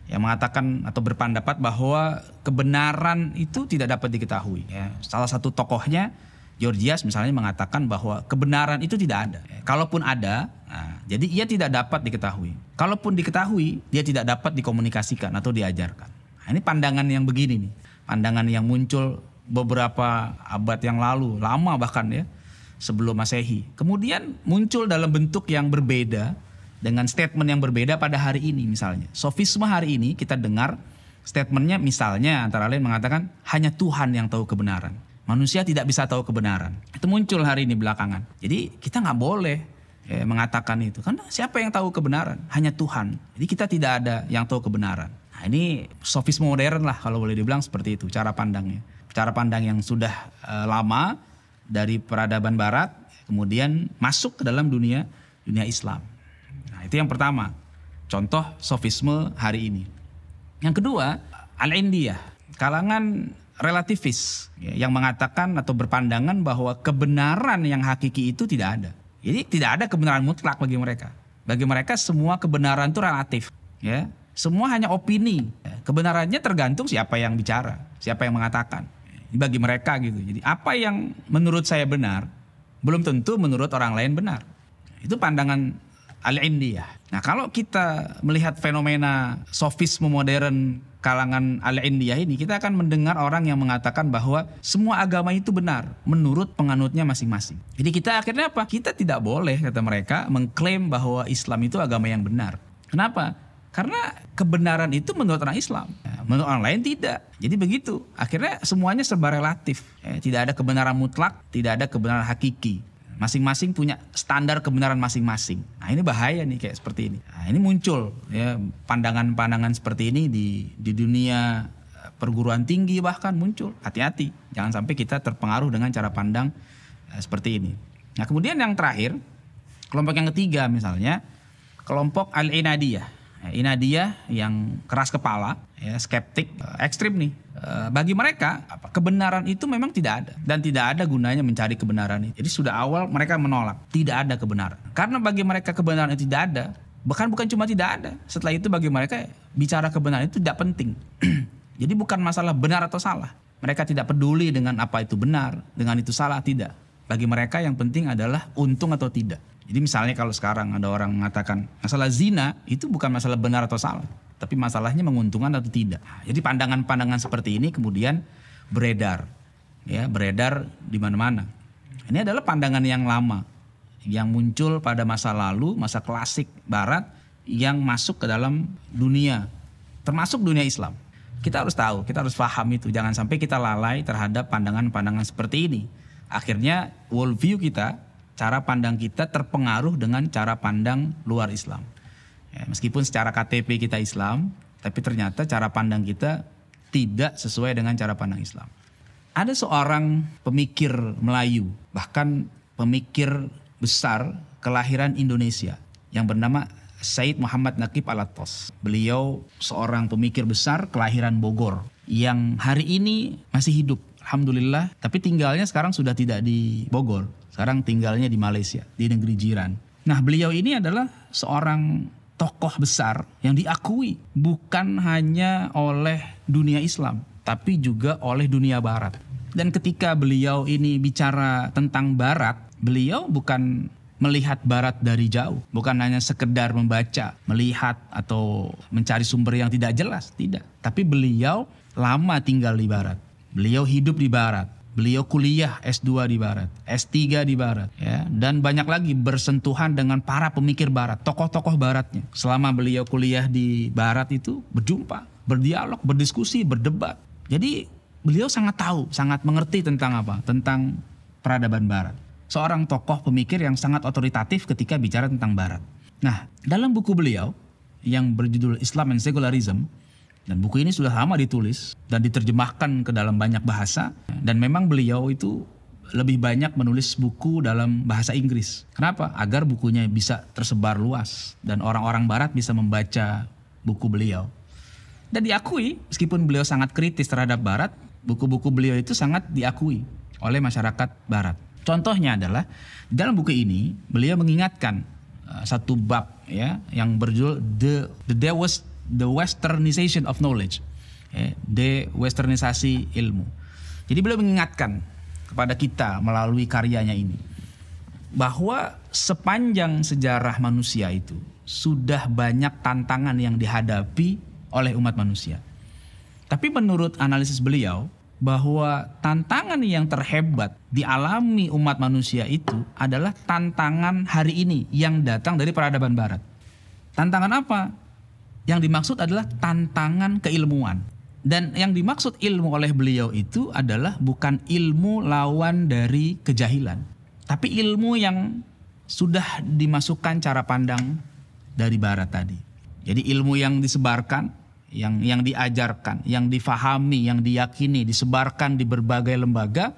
yang mengatakan atau berpendapat bahwa kebenaran itu tidak dapat diketahui. Ya. Salah satu tokohnya Georgias misalnya mengatakan bahwa kebenaran itu tidak ada. Kalaupun ada, nah, jadi ia tidak dapat diketahui. Kalaupun diketahui, dia tidak dapat dikomunikasikan atau diajarkan. Nah, ini pandangan yang begini nih, pandangan yang muncul beberapa abad yang lalu, lama bahkan ya, sebelum Masehi. Kemudian muncul dalam bentuk yang berbeda dengan statement yang berbeda pada hari ini misalnya. Sofisme hari ini kita dengar statementnya misalnya antara lain mengatakan hanya Tuhan yang tahu kebenaran. Manusia tidak bisa tahu kebenaran. Itu muncul hari ini belakangan. Jadi kita nggak boleh ya, mengatakan itu. Karena siapa yang tahu kebenaran? Hanya Tuhan. Jadi kita tidak ada yang tahu kebenaran. Nah ini sofisme modern lah kalau boleh dibilang seperti itu cara pandangnya. Cara pandang yang sudah e, lama dari peradaban barat kemudian masuk ke dalam dunia dunia Islam. Nah itu yang pertama. Contoh sofisme hari ini. Yang kedua, Al-Indiyah. Kalangan relativis ya, yang mengatakan atau berpandangan bahwa kebenaran yang hakiki itu tidak ada. Jadi tidak ada kebenaran mutlak bagi mereka. Bagi mereka semua kebenaran itu relatif, ya. Semua hanya opini. Ya. Kebenarannya tergantung siapa yang bicara, siapa yang mengatakan. Ya, bagi mereka gitu. Jadi apa yang menurut saya benar belum tentu menurut orang lain benar. Itu pandangan al-Indiyah. Nah, kalau kita melihat fenomena sofisme modern kalangan al India ini kita akan mendengar orang yang mengatakan bahwa semua agama itu benar menurut penganutnya masing-masing. Jadi kita akhirnya apa? Kita tidak boleh kata mereka mengklaim bahwa Islam itu agama yang benar. Kenapa? Karena kebenaran itu menurut orang Islam, ya, menurut orang lain tidak. Jadi begitu. Akhirnya semuanya serba relatif. Ya, tidak ada kebenaran mutlak, tidak ada kebenaran hakiki masing-masing punya standar kebenaran masing-masing. Nah ini bahaya nih kayak seperti ini. Nah, ini muncul ya pandangan-pandangan seperti ini di di dunia eh, perguruan tinggi bahkan muncul. Hati-hati, jangan sampai kita terpengaruh dengan cara pandang eh, seperti ini. Nah kemudian yang terakhir kelompok yang ketiga misalnya kelompok al-inadiyah Eh, ini dia yang keras kepala, ya, skeptik, eh, ekstrim nih. Eh, bagi mereka kebenaran itu memang tidak ada dan tidak ada gunanya mencari kebenaran itu. Jadi sudah awal mereka menolak, tidak ada kebenaran. Karena bagi mereka kebenaran itu tidak ada, bahkan bukan cuma tidak ada. Setelah itu bagi mereka bicara kebenaran itu tidak penting. (clears throat) Jadi bukan masalah benar atau salah. Mereka tidak peduli dengan apa itu benar, dengan itu salah tidak. Bagi mereka yang penting adalah untung atau tidak. Jadi misalnya kalau sekarang ada orang mengatakan masalah zina itu bukan masalah benar atau salah, tapi masalahnya menguntungkan atau tidak. Nah, jadi pandangan-pandangan seperti ini kemudian beredar, ya beredar di mana-mana. Ini adalah pandangan yang lama yang muncul pada masa lalu, masa klasik Barat yang masuk ke dalam dunia, termasuk dunia Islam. Kita harus tahu, kita harus paham itu. Jangan sampai kita lalai terhadap pandangan-pandangan seperti ini. Akhirnya worldview kita cara pandang kita terpengaruh dengan cara pandang luar Islam. Ya, meskipun secara KTP kita Islam, tapi ternyata cara pandang kita tidak sesuai dengan cara pandang Islam. Ada seorang pemikir Melayu, bahkan pemikir besar kelahiran Indonesia yang bernama Said Muhammad Nakib Alatos. Beliau seorang pemikir besar kelahiran Bogor yang hari ini masih hidup, alhamdulillah, tapi tinggalnya sekarang sudah tidak di Bogor sekarang tinggalnya di Malaysia, di negeri jiran. Nah, beliau ini adalah seorang tokoh besar yang diakui bukan hanya oleh dunia Islam, tapi juga oleh dunia barat. Dan ketika beliau ini bicara tentang barat, beliau bukan melihat barat dari jauh, bukan hanya sekedar membaca, melihat atau mencari sumber yang tidak jelas, tidak. Tapi beliau lama tinggal di barat. Beliau hidup di barat. Beliau kuliah S2 di barat, S3 di barat ya dan banyak lagi bersentuhan dengan para pemikir barat, tokoh-tokoh baratnya. Selama beliau kuliah di barat itu berjumpa, berdialog, berdiskusi, berdebat. Jadi beliau sangat tahu, sangat mengerti tentang apa? Tentang peradaban barat. Seorang tokoh pemikir yang sangat otoritatif ketika bicara tentang barat. Nah, dalam buku beliau yang berjudul Islam and Secularism, dan buku ini sudah lama ditulis dan diterjemahkan ke dalam banyak bahasa. Dan memang beliau itu lebih banyak menulis buku dalam bahasa Inggris. Kenapa? Agar bukunya bisa tersebar luas dan orang-orang barat bisa membaca buku beliau. Dan diakui, meskipun beliau sangat kritis terhadap barat, buku-buku beliau itu sangat diakui oleh masyarakat barat. Contohnya adalah dalam buku ini beliau mengingatkan eh, satu bab ya yang berjudul The, The There the westernization of knowledge, The ya, de westernisasi ilmu. Jadi beliau mengingatkan kepada kita melalui karyanya ini bahwa sepanjang sejarah manusia itu sudah banyak tantangan yang dihadapi oleh umat manusia. Tapi menurut analisis beliau bahwa tantangan yang terhebat dialami umat manusia itu adalah tantangan hari ini yang datang dari peradaban barat. Tantangan apa? Yang dimaksud adalah tantangan keilmuan. Dan yang dimaksud ilmu oleh beliau itu adalah bukan ilmu lawan dari kejahilan, tapi ilmu yang sudah dimasukkan cara pandang dari barat tadi. Jadi ilmu yang disebarkan, yang yang diajarkan, yang difahami, yang diyakini, disebarkan di berbagai lembaga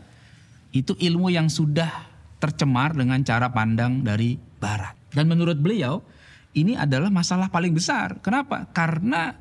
itu ilmu yang sudah tercemar dengan cara pandang dari barat. Dan menurut beliau, ini adalah masalah paling besar. Kenapa? Karena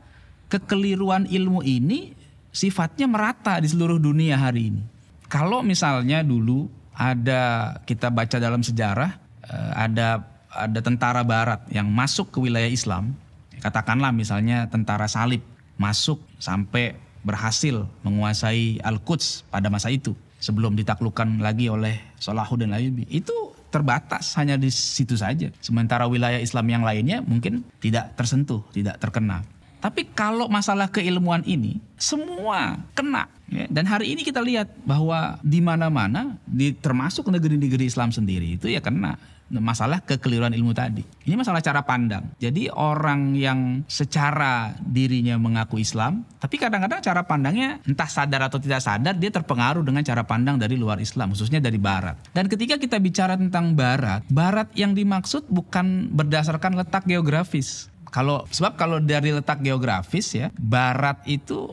kekeliruan ilmu ini sifatnya merata di seluruh dunia hari ini. Kalau misalnya dulu ada kita baca dalam sejarah eh, ada ada tentara barat yang masuk ke wilayah Islam, katakanlah misalnya tentara salib masuk sampai berhasil menguasai Al-Quds pada masa itu sebelum ditaklukkan lagi oleh Salahuddin Ayyubi. Itu terbatas hanya di situ saja. Sementara wilayah Islam yang lainnya mungkin tidak tersentuh, tidak terkena. Tapi kalau masalah keilmuan ini semua kena. Ya. dan hari ini kita lihat bahwa di mana-mana, di termasuk negeri-negeri Islam sendiri itu ya kena masalah kekeliruan ilmu tadi. Ini masalah cara pandang. Jadi orang yang secara dirinya mengaku Islam, tapi kadang-kadang cara pandangnya entah sadar atau tidak sadar dia terpengaruh dengan cara pandang dari luar Islam, khususnya dari barat. Dan ketika kita bicara tentang barat, barat yang dimaksud bukan berdasarkan letak geografis, kalau sebab kalau dari letak geografis ya, barat itu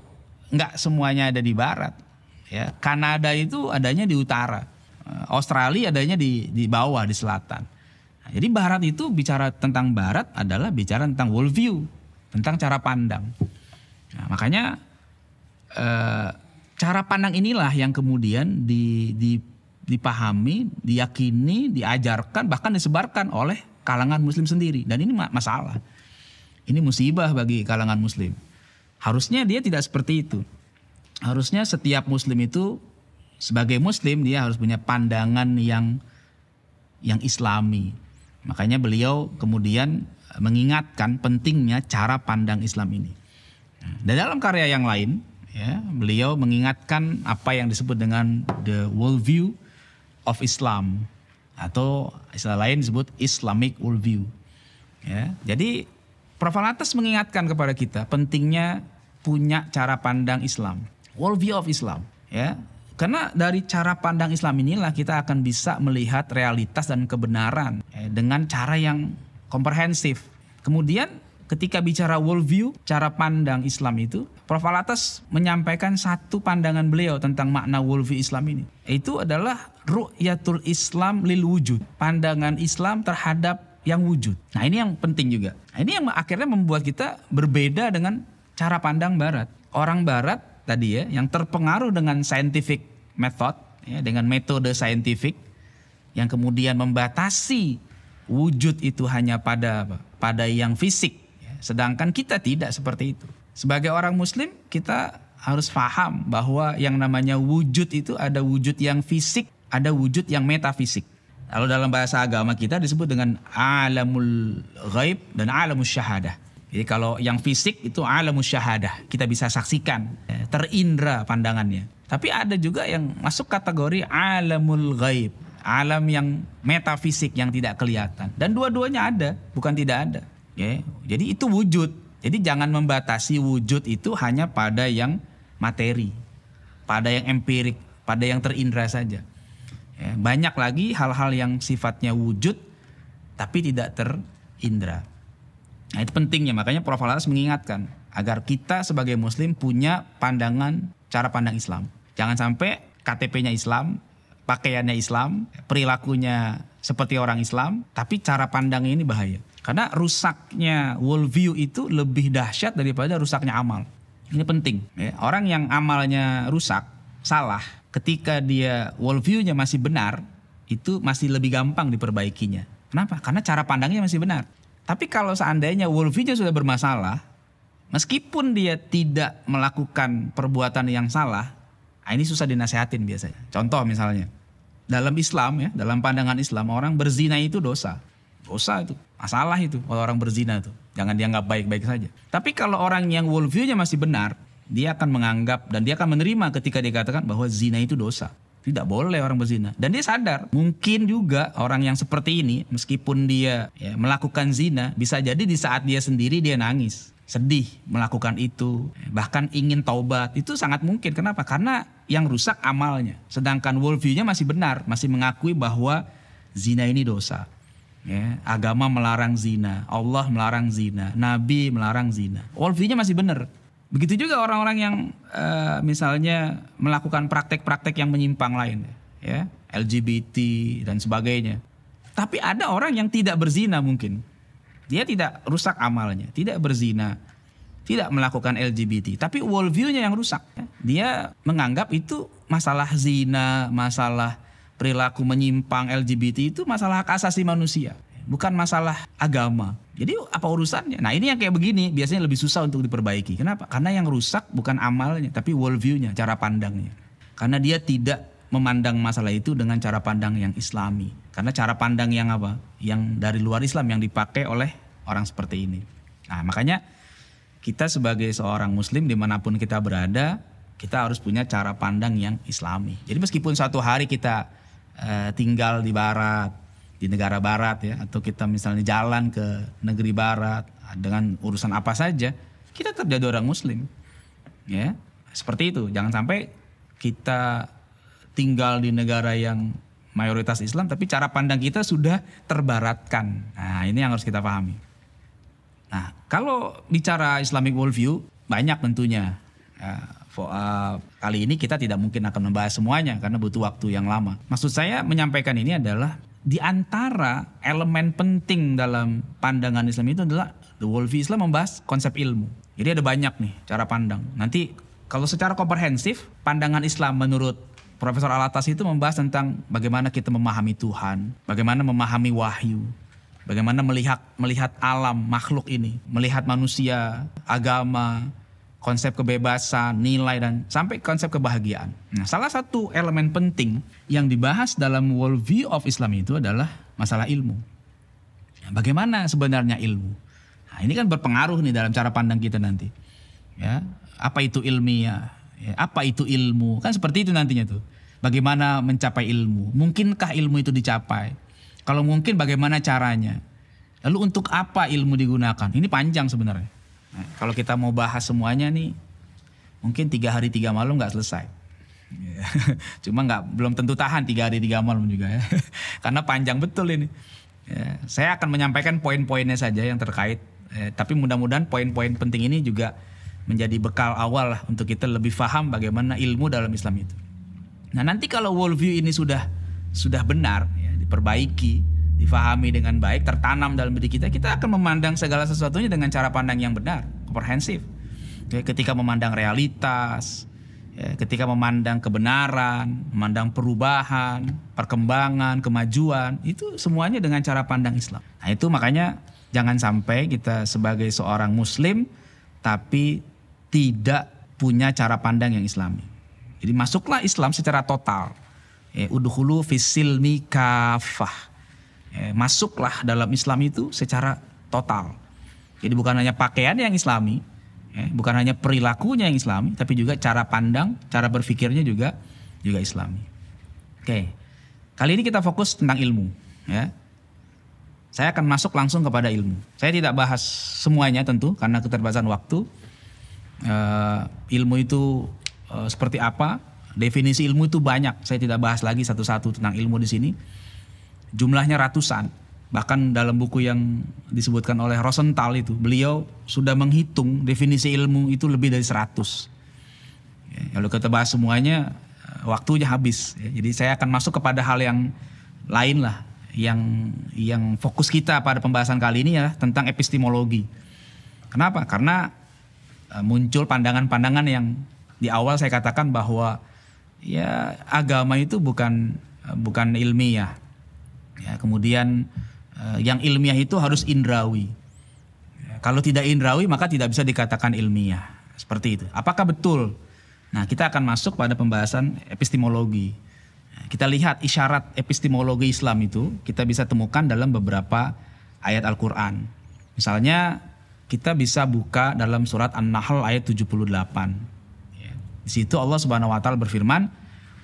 nggak semuanya ada di barat. Ya, Kanada itu adanya di utara. Eh, Australia adanya di di bawah di selatan. Nah, jadi barat itu bicara tentang barat adalah bicara tentang worldview, tentang cara pandang. Nah, makanya eh, cara pandang inilah yang kemudian di, di, dipahami, diyakini, diajarkan bahkan disebarkan oleh kalangan muslim sendiri dan ini masalah. Ini musibah bagi kalangan muslim. Harusnya dia tidak seperti itu. Harusnya setiap muslim itu sebagai muslim dia harus punya pandangan yang yang islami. Makanya beliau kemudian mengingatkan pentingnya cara pandang Islam ini. Dan nah, dalam karya yang lain, ya, beliau mengingatkan apa yang disebut dengan the worldview of Islam atau istilah lain disebut Islamic worldview. Ya, jadi Prof. Alatas mengingatkan kepada kita pentingnya punya cara pandang Islam, worldview of Islam, ya. Karena dari cara pandang Islam inilah kita akan bisa melihat realitas dan kebenaran ya, dengan cara yang komprehensif. Kemudian ketika bicara worldview, cara pandang Islam itu, Prof. Alatas menyampaikan satu pandangan beliau tentang makna worldview Islam ini. Itu adalah ru'yatul Islam lil wujud, pandangan Islam terhadap yang wujud. Nah ini yang penting juga. Nah, ini yang akhirnya membuat kita berbeda dengan cara pandang Barat. Orang Barat tadi ya yang terpengaruh dengan scientific method, ya, dengan metode scientific yang kemudian membatasi wujud itu hanya pada pada yang fisik. Ya. Sedangkan kita tidak seperti itu. Sebagai orang Muslim kita harus paham bahwa yang namanya wujud itu ada wujud yang fisik, ada wujud yang metafisik. Kalau dalam bahasa agama kita disebut dengan alamul ghaib dan alamul syahadah. Jadi kalau yang fisik itu alamul syahadah, kita bisa saksikan, ya, terindra pandangannya. Tapi ada juga yang masuk kategori alamul ghaib, alam yang metafisik yang tidak kelihatan. Dan dua-duanya ada, bukan tidak ada. Ya. jadi itu wujud. Jadi jangan membatasi wujud itu hanya pada yang materi, pada yang empirik, pada yang terindra saja. Ya, banyak lagi hal-hal yang sifatnya wujud tapi tidak terindra. Nah itu pentingnya makanya Prof. Alas mengingatkan agar kita sebagai muslim punya pandangan cara pandang Islam. Jangan sampai KTP-nya Islam, pakaiannya Islam, perilakunya seperti orang Islam, tapi cara pandang ini bahaya. Karena rusaknya worldview itu lebih dahsyat daripada rusaknya amal. Ini penting. Ya. Orang yang amalnya rusak, salah, ketika dia worldview-nya masih benar, itu masih lebih gampang diperbaikinya. Kenapa? Karena cara pandangnya masih benar. Tapi kalau seandainya worldview-nya sudah bermasalah, meskipun dia tidak melakukan perbuatan yang salah, nah ini susah dinasehatin biasanya. Contoh misalnya, dalam Islam ya, dalam pandangan Islam orang berzina itu dosa. Dosa itu, masalah itu kalau orang berzina itu. Jangan dianggap baik-baik saja. Tapi kalau orang yang worldview-nya masih benar, dia akan menganggap dan dia akan menerima ketika dia katakan bahwa zina itu dosa. Tidak boleh orang berzina. Dan dia sadar, mungkin juga orang yang seperti ini, meskipun dia ya, melakukan zina, bisa jadi di saat dia sendiri dia nangis, sedih melakukan itu, bahkan ingin taubat. Itu sangat mungkin. Kenapa? Karena yang rusak amalnya. Sedangkan worldview-nya masih benar, masih mengakui bahwa zina ini dosa. Ya, agama melarang zina, Allah melarang zina, Nabi melarang zina. Worldview-nya masih benar. Begitu juga orang-orang yang uh, misalnya melakukan praktek-praktek yang menyimpang lain, ya LGBT dan sebagainya. Tapi ada orang yang tidak berzina mungkin. Dia tidak rusak amalnya, tidak berzina, tidak melakukan LGBT. Tapi worldview-nya yang rusak. Ya. Dia menganggap itu masalah zina, masalah perilaku menyimpang LGBT itu masalah hak asasi manusia. Bukan masalah agama. Jadi apa urusannya? Nah ini yang kayak begini biasanya lebih susah untuk diperbaiki. Kenapa? Karena yang rusak bukan amalnya, tapi worldview-nya, cara pandangnya. Karena dia tidak memandang masalah itu dengan cara pandang yang islami. Karena cara pandang yang apa? Yang dari luar Islam yang dipakai oleh orang seperti ini. Nah makanya kita sebagai seorang muslim dimanapun kita berada, kita harus punya cara pandang yang islami. Jadi meskipun satu hari kita eh, tinggal di barat, di negara barat ya atau kita misalnya jalan ke negeri barat dengan urusan apa saja kita tetap jadi orang muslim ya seperti itu jangan sampai kita tinggal di negara yang mayoritas Islam tapi cara pandang kita sudah terbaratkan nah ini yang harus kita pahami nah kalau bicara Islamic worldview banyak tentunya ya, for, uh, eh, kali ini kita tidak mungkin akan membahas semuanya karena butuh waktu yang lama maksud saya menyampaikan ini adalah di antara elemen penting dalam pandangan Islam itu adalah The Wolf Islam membahas konsep ilmu. Jadi ada banyak nih cara pandang. Nanti kalau secara komprehensif pandangan Islam menurut Profesor Alatas itu membahas tentang bagaimana kita memahami Tuhan, bagaimana memahami wahyu, bagaimana melihat melihat alam, makhluk ini, melihat manusia, agama, konsep kebebasan, nilai dan sampai konsep kebahagiaan. Nah, salah satu elemen penting yang dibahas dalam worldview of Islam itu adalah masalah ilmu. Nah, bagaimana sebenarnya ilmu? Nah, ini kan berpengaruh nih dalam cara pandang kita nanti. Ya, apa itu ilmiah? Ya, apa itu ilmu? Kan seperti itu nantinya tuh. Bagaimana mencapai ilmu? Mungkinkah ilmu itu dicapai? Kalau mungkin bagaimana caranya? Lalu untuk apa ilmu digunakan? Ini panjang sebenarnya. Kalau kita mau bahas semuanya nih, mungkin tiga hari tiga malam nggak selesai. (laughs) Cuma nggak belum tentu tahan tiga hari tiga malam juga ya, (laughs) karena panjang betul ini. Ya, saya akan menyampaikan poin-poinnya saja yang terkait, ya, tapi mudah-mudahan poin-poin penting ini juga menjadi bekal awal lah untuk kita lebih faham bagaimana ilmu dalam Islam itu. Nah nanti kalau worldview ini sudah sudah benar, ya, diperbaiki, difahami dengan baik, tertanam dalam diri kita, kita akan memandang segala sesuatunya dengan cara pandang yang benar, komprehensif. Ya, ketika memandang realitas, ya, ketika memandang kebenaran, memandang perubahan, perkembangan, kemajuan, itu semuanya dengan cara pandang Islam. Nah itu makanya jangan sampai kita sebagai seorang Muslim tapi tidak punya cara pandang yang Islami. Jadi masuklah Islam secara total. Ya, Udhulu fisilmi kafah Eh, masuklah dalam Islam itu secara total. Jadi bukan hanya pakaian yang Islami, eh, bukan hanya perilakunya yang Islami, tapi juga cara pandang, cara berpikirnya juga juga Islami. Oke, kali ini kita fokus tentang ilmu. Ya. Saya akan masuk langsung kepada ilmu. Saya tidak bahas semuanya tentu karena keterbatasan waktu. Eh, ilmu itu seperti apa? Definisi ilmu itu banyak. Saya tidak bahas lagi satu-satu tentang ilmu di sini jumlahnya ratusan. Bahkan dalam buku yang disebutkan oleh Rosenthal itu, beliau sudah menghitung definisi ilmu itu lebih dari seratus. Kalau ya, kita bahas semuanya, eh, waktunya habis. Ya, jadi saya akan masuk kepada hal yang lain lah, yang yang fokus kita pada pembahasan kali ini ya tentang epistemologi. Kenapa? Karena eh, muncul pandangan-pandangan yang di awal saya katakan bahwa ya agama itu bukan eh, bukan ilmiah Ya, kemudian uh, yang ilmiah itu harus indrawi. Ya, kalau tidak indrawi maka tidak bisa dikatakan ilmiah. Seperti itu. Apakah betul? Nah, kita akan masuk pada pembahasan epistemologi. Ya, kita lihat isyarat epistemologi Islam itu kita bisa temukan dalam beberapa ayat Al-Qur'an. Misalnya kita bisa buka dalam surat An-Nahl ayat 78. Ya, di situ Allah Subhanahu wa taala berfirman,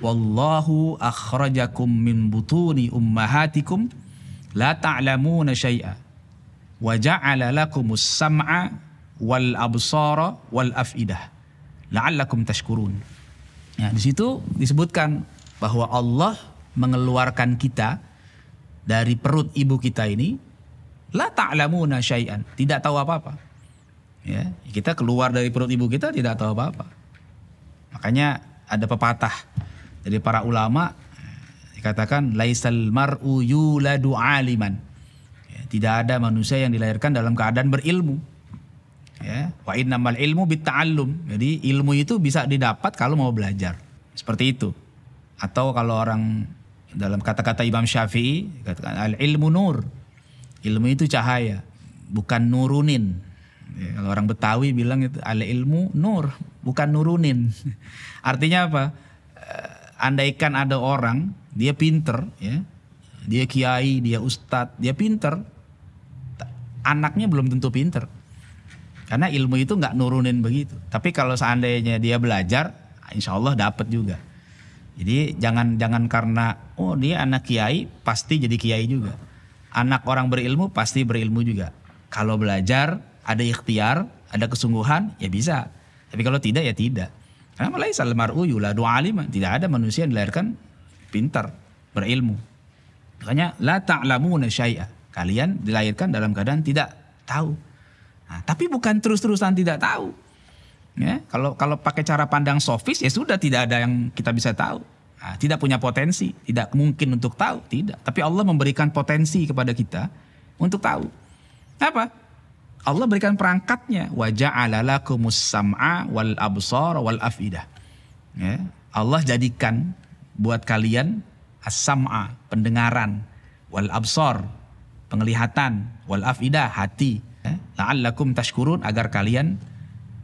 Wallahu akhrajakum min butuni ummahatikum la ta'lamuna syai'a wa ja'ala lakumus sam'a wal absara wal af'idah la'allakum tashkurun. Ya, di situ disebutkan bahwa Allah mengeluarkan kita dari perut ibu kita ini la ta'lamuna syai'an, tidak tahu apa-apa. Ya, kita keluar dari perut ibu kita tidak tahu apa-apa. Makanya ada pepatah jadi para ulama eh, dikatakan laisal mar'u yuladu aliman. Ya, tidak ada manusia yang dilahirkan dalam keadaan berilmu. Ya, wa innamal ilmu bitta'allum. Jadi ilmu itu bisa didapat kalau mau belajar. Seperti itu. Atau kalau orang dalam kata-kata Imam Syafi'i katakan al ilmu nur. Ilmu itu cahaya, bukan nurunin. Ya, kalau orang Betawi bilang itu al ilmu nur, bukan nurunin. (laughs) Artinya apa? andaikan ada orang dia pinter ya dia kiai dia ustadz dia pinter anaknya belum tentu pinter karena ilmu itu nggak nurunin begitu tapi kalau seandainya dia belajar insya Allah dapat juga jadi jangan jangan karena oh dia anak kiai pasti jadi kiai juga anak orang berilmu pasti berilmu juga kalau belajar ada ikhtiar ada kesungguhan ya bisa tapi kalau tidak ya tidak karena almar'u yuladu aliman. Tidak ada manusia yang dilahirkan pintar, berilmu. Makanya la ta'lamuna syai'a. Kalian dilahirkan dalam keadaan tidak tahu. Nah, tapi bukan terus-terusan tidak tahu. Ya, kalau kalau pakai cara pandang sofis ya sudah tidak ada yang kita bisa tahu. Nah, tidak punya potensi, tidak mungkin untuk tahu, tidak. Tapi Allah memberikan potensi kepada kita untuk tahu. Apa? Allah berikan perangkatnya wajah alala kumussam'a wal absar wal afidah. Ya. Allah jadikan buat kalian as-sam'a, pendengaran, wal absar, penglihatan, wal afidah, hati. Ya. La'allakum tashkurun agar kalian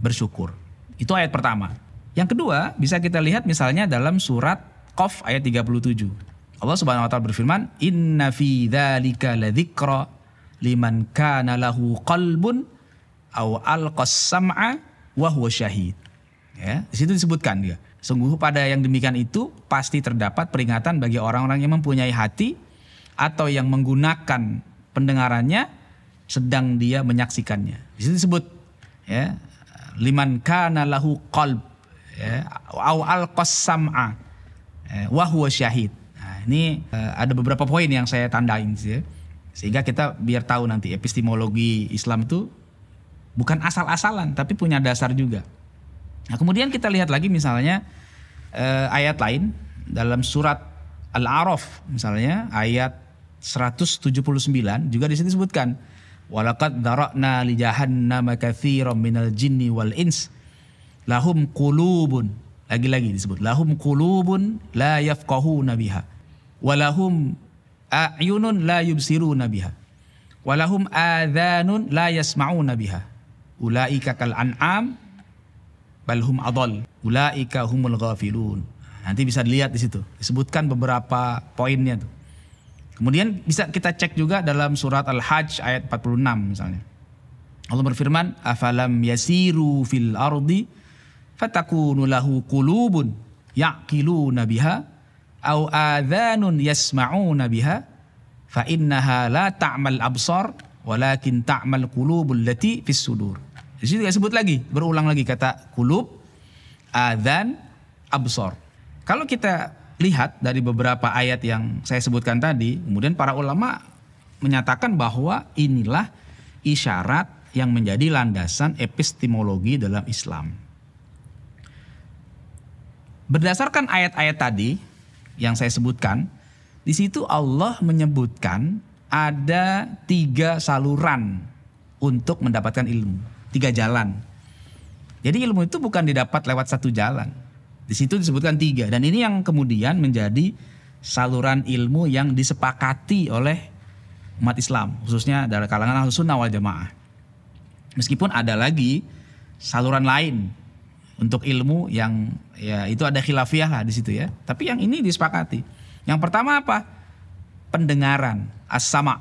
bersyukur. Itu ayat pertama. Yang kedua, bisa kita lihat misalnya dalam surat Qaf ayat 37. Allah Subhanahu wa taala berfirman, "Inna fi dzalika ladzikra liman kana lahu qalbun au alqas sam'a wa huwa syahid. Ya, di situ disebutkan dia. Sungguh pada yang demikian itu pasti terdapat peringatan bagi orang-orang yang mempunyai hati atau yang menggunakan pendengarannya sedang dia menyaksikannya. Di situ disebut ya, liman kana lahu qalb ya, au alqas sam'a ya, wa huwa syahid. Nah, ini eh, ada beberapa poin yang saya tandain sih. Ya. Sehingga kita biar tahu nanti epistemologi Islam itu bukan asal-asalan tapi punya dasar juga. Nah, kemudian kita lihat lagi misalnya eh, ayat lain dalam surat Al-A'raf misalnya ayat 179 juga di sini disebutkan walaqad dara'na li jahannama katsiran minal jinni wal ins lahum kulubun lagi-lagi disebut lahum kulubun la yafqahu biha walahum ayunun la yubsiruna biha walahum adhanun la yasma'una biha ulaika kal an'am hum adall ulaika humul ghafilun nanti bisa dilihat di situ disebutkan beberapa poinnya tuh kemudian bisa kita cek juga dalam surat al-hajj ayat 46 misalnya Allah berfirman afalam yasiru fil ardi fatakunu lahu qulubun yaqiluna biha au adhanun yasma'una biha fa innaha la ta'mal absar walakin ta'mal qulubul lati fis sudur. Di situ sebut lagi, berulang lagi kata kulub, adhan, absor. Kalau kita lihat dari beberapa ayat yang saya sebutkan tadi, kemudian para ulama menyatakan bahwa inilah isyarat yang menjadi landasan epistemologi dalam Islam. Berdasarkan ayat-ayat tadi, yang saya sebutkan, di situ Allah menyebutkan ada tiga saluran untuk mendapatkan ilmu, tiga jalan. Jadi ilmu itu bukan didapat lewat satu jalan. Di situ disebutkan tiga dan ini yang kemudian menjadi saluran ilmu yang disepakati oleh umat Islam khususnya dari kalangan Ahlus Sunnah wal Jamaah. Meskipun ada lagi saluran lain untuk ilmu yang ya itu ada khilafiah lah di situ ya. Tapi yang ini disepakati. Yang pertama apa? Pendengaran, as-sama.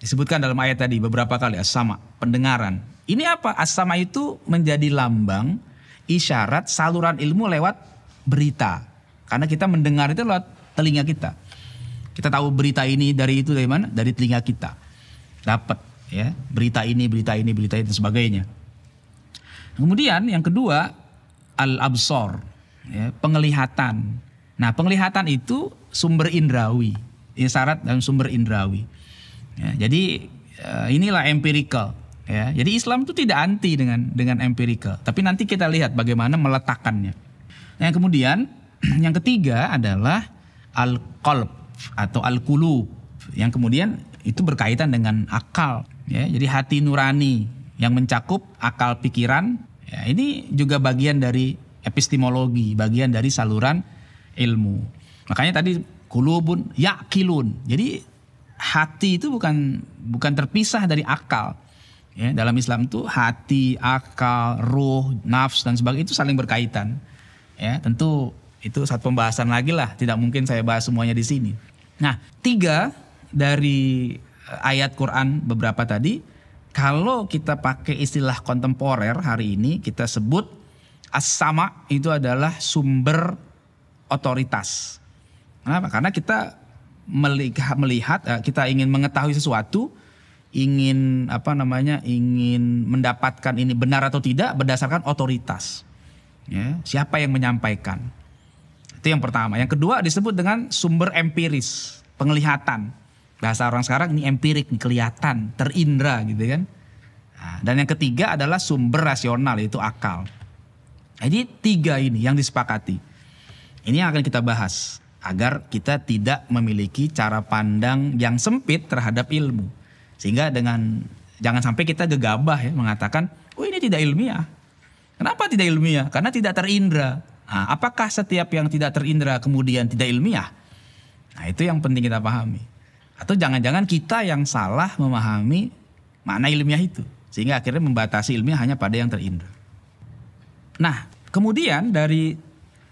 Disebutkan dalam ayat tadi beberapa kali as-sama, pendengaran. Ini apa? As-sama itu menjadi lambang isyarat saluran ilmu lewat berita. Karena kita mendengar itu lewat telinga kita. Kita tahu berita ini dari itu dari mana? Dari telinga kita. Dapat ya, berita ini, berita ini, berita itu dan sebagainya. Kemudian yang kedua, al-absor, ya, penglihatan. Nah, penglihatan itu sumber indrawi, ya, syarat dan sumber indrawi. Ya, jadi eh, inilah empirical. Ya, jadi Islam itu tidak anti dengan dengan empirical, tapi nanti kita lihat bagaimana meletakkannya. Nah, yang kemudian (clears throat) yang ketiga adalah al kolb atau al kulu yang kemudian itu berkaitan dengan akal ya. Jadi hati nurani yang mencakup akal pikiran, Ya, ini juga bagian dari epistemologi, bagian dari saluran ilmu. Makanya tadi kulubun yakilun. Jadi hati itu bukan bukan terpisah dari akal. Ya, dalam Islam itu hati, akal, ruh, nafs dan sebagainya itu saling berkaitan. Ya, tentu itu saat pembahasan lagi lah, tidak mungkin saya bahas semuanya di sini. Nah, tiga dari eh, ayat Quran beberapa tadi kalau kita pakai istilah kontemporer hari ini kita sebut as itu adalah sumber otoritas. Kenapa? Karena kita melihat, melihat kita ingin mengetahui sesuatu, ingin apa namanya, ingin mendapatkan ini benar atau tidak berdasarkan otoritas. Ya, siapa yang menyampaikan? Itu yang pertama. Yang kedua disebut dengan sumber empiris, penglihatan bahasa orang sekarang ini empirik kelihatan terindra gitu kan nah, dan yang ketiga adalah sumber rasional yaitu akal jadi tiga ini yang disepakati ini yang akan kita bahas agar kita tidak memiliki cara pandang yang sempit terhadap ilmu sehingga dengan jangan sampai kita gegabah ya mengatakan oh ini tidak ilmiah kenapa tidak ilmiah karena tidak terindra nah, apakah setiap yang tidak terindra kemudian tidak ilmiah nah itu yang penting kita pahami atau jangan-jangan kita yang salah memahami makna ilmiah itu. Sehingga akhirnya membatasi ilmiah hanya pada yang terindra. Nah, kemudian dari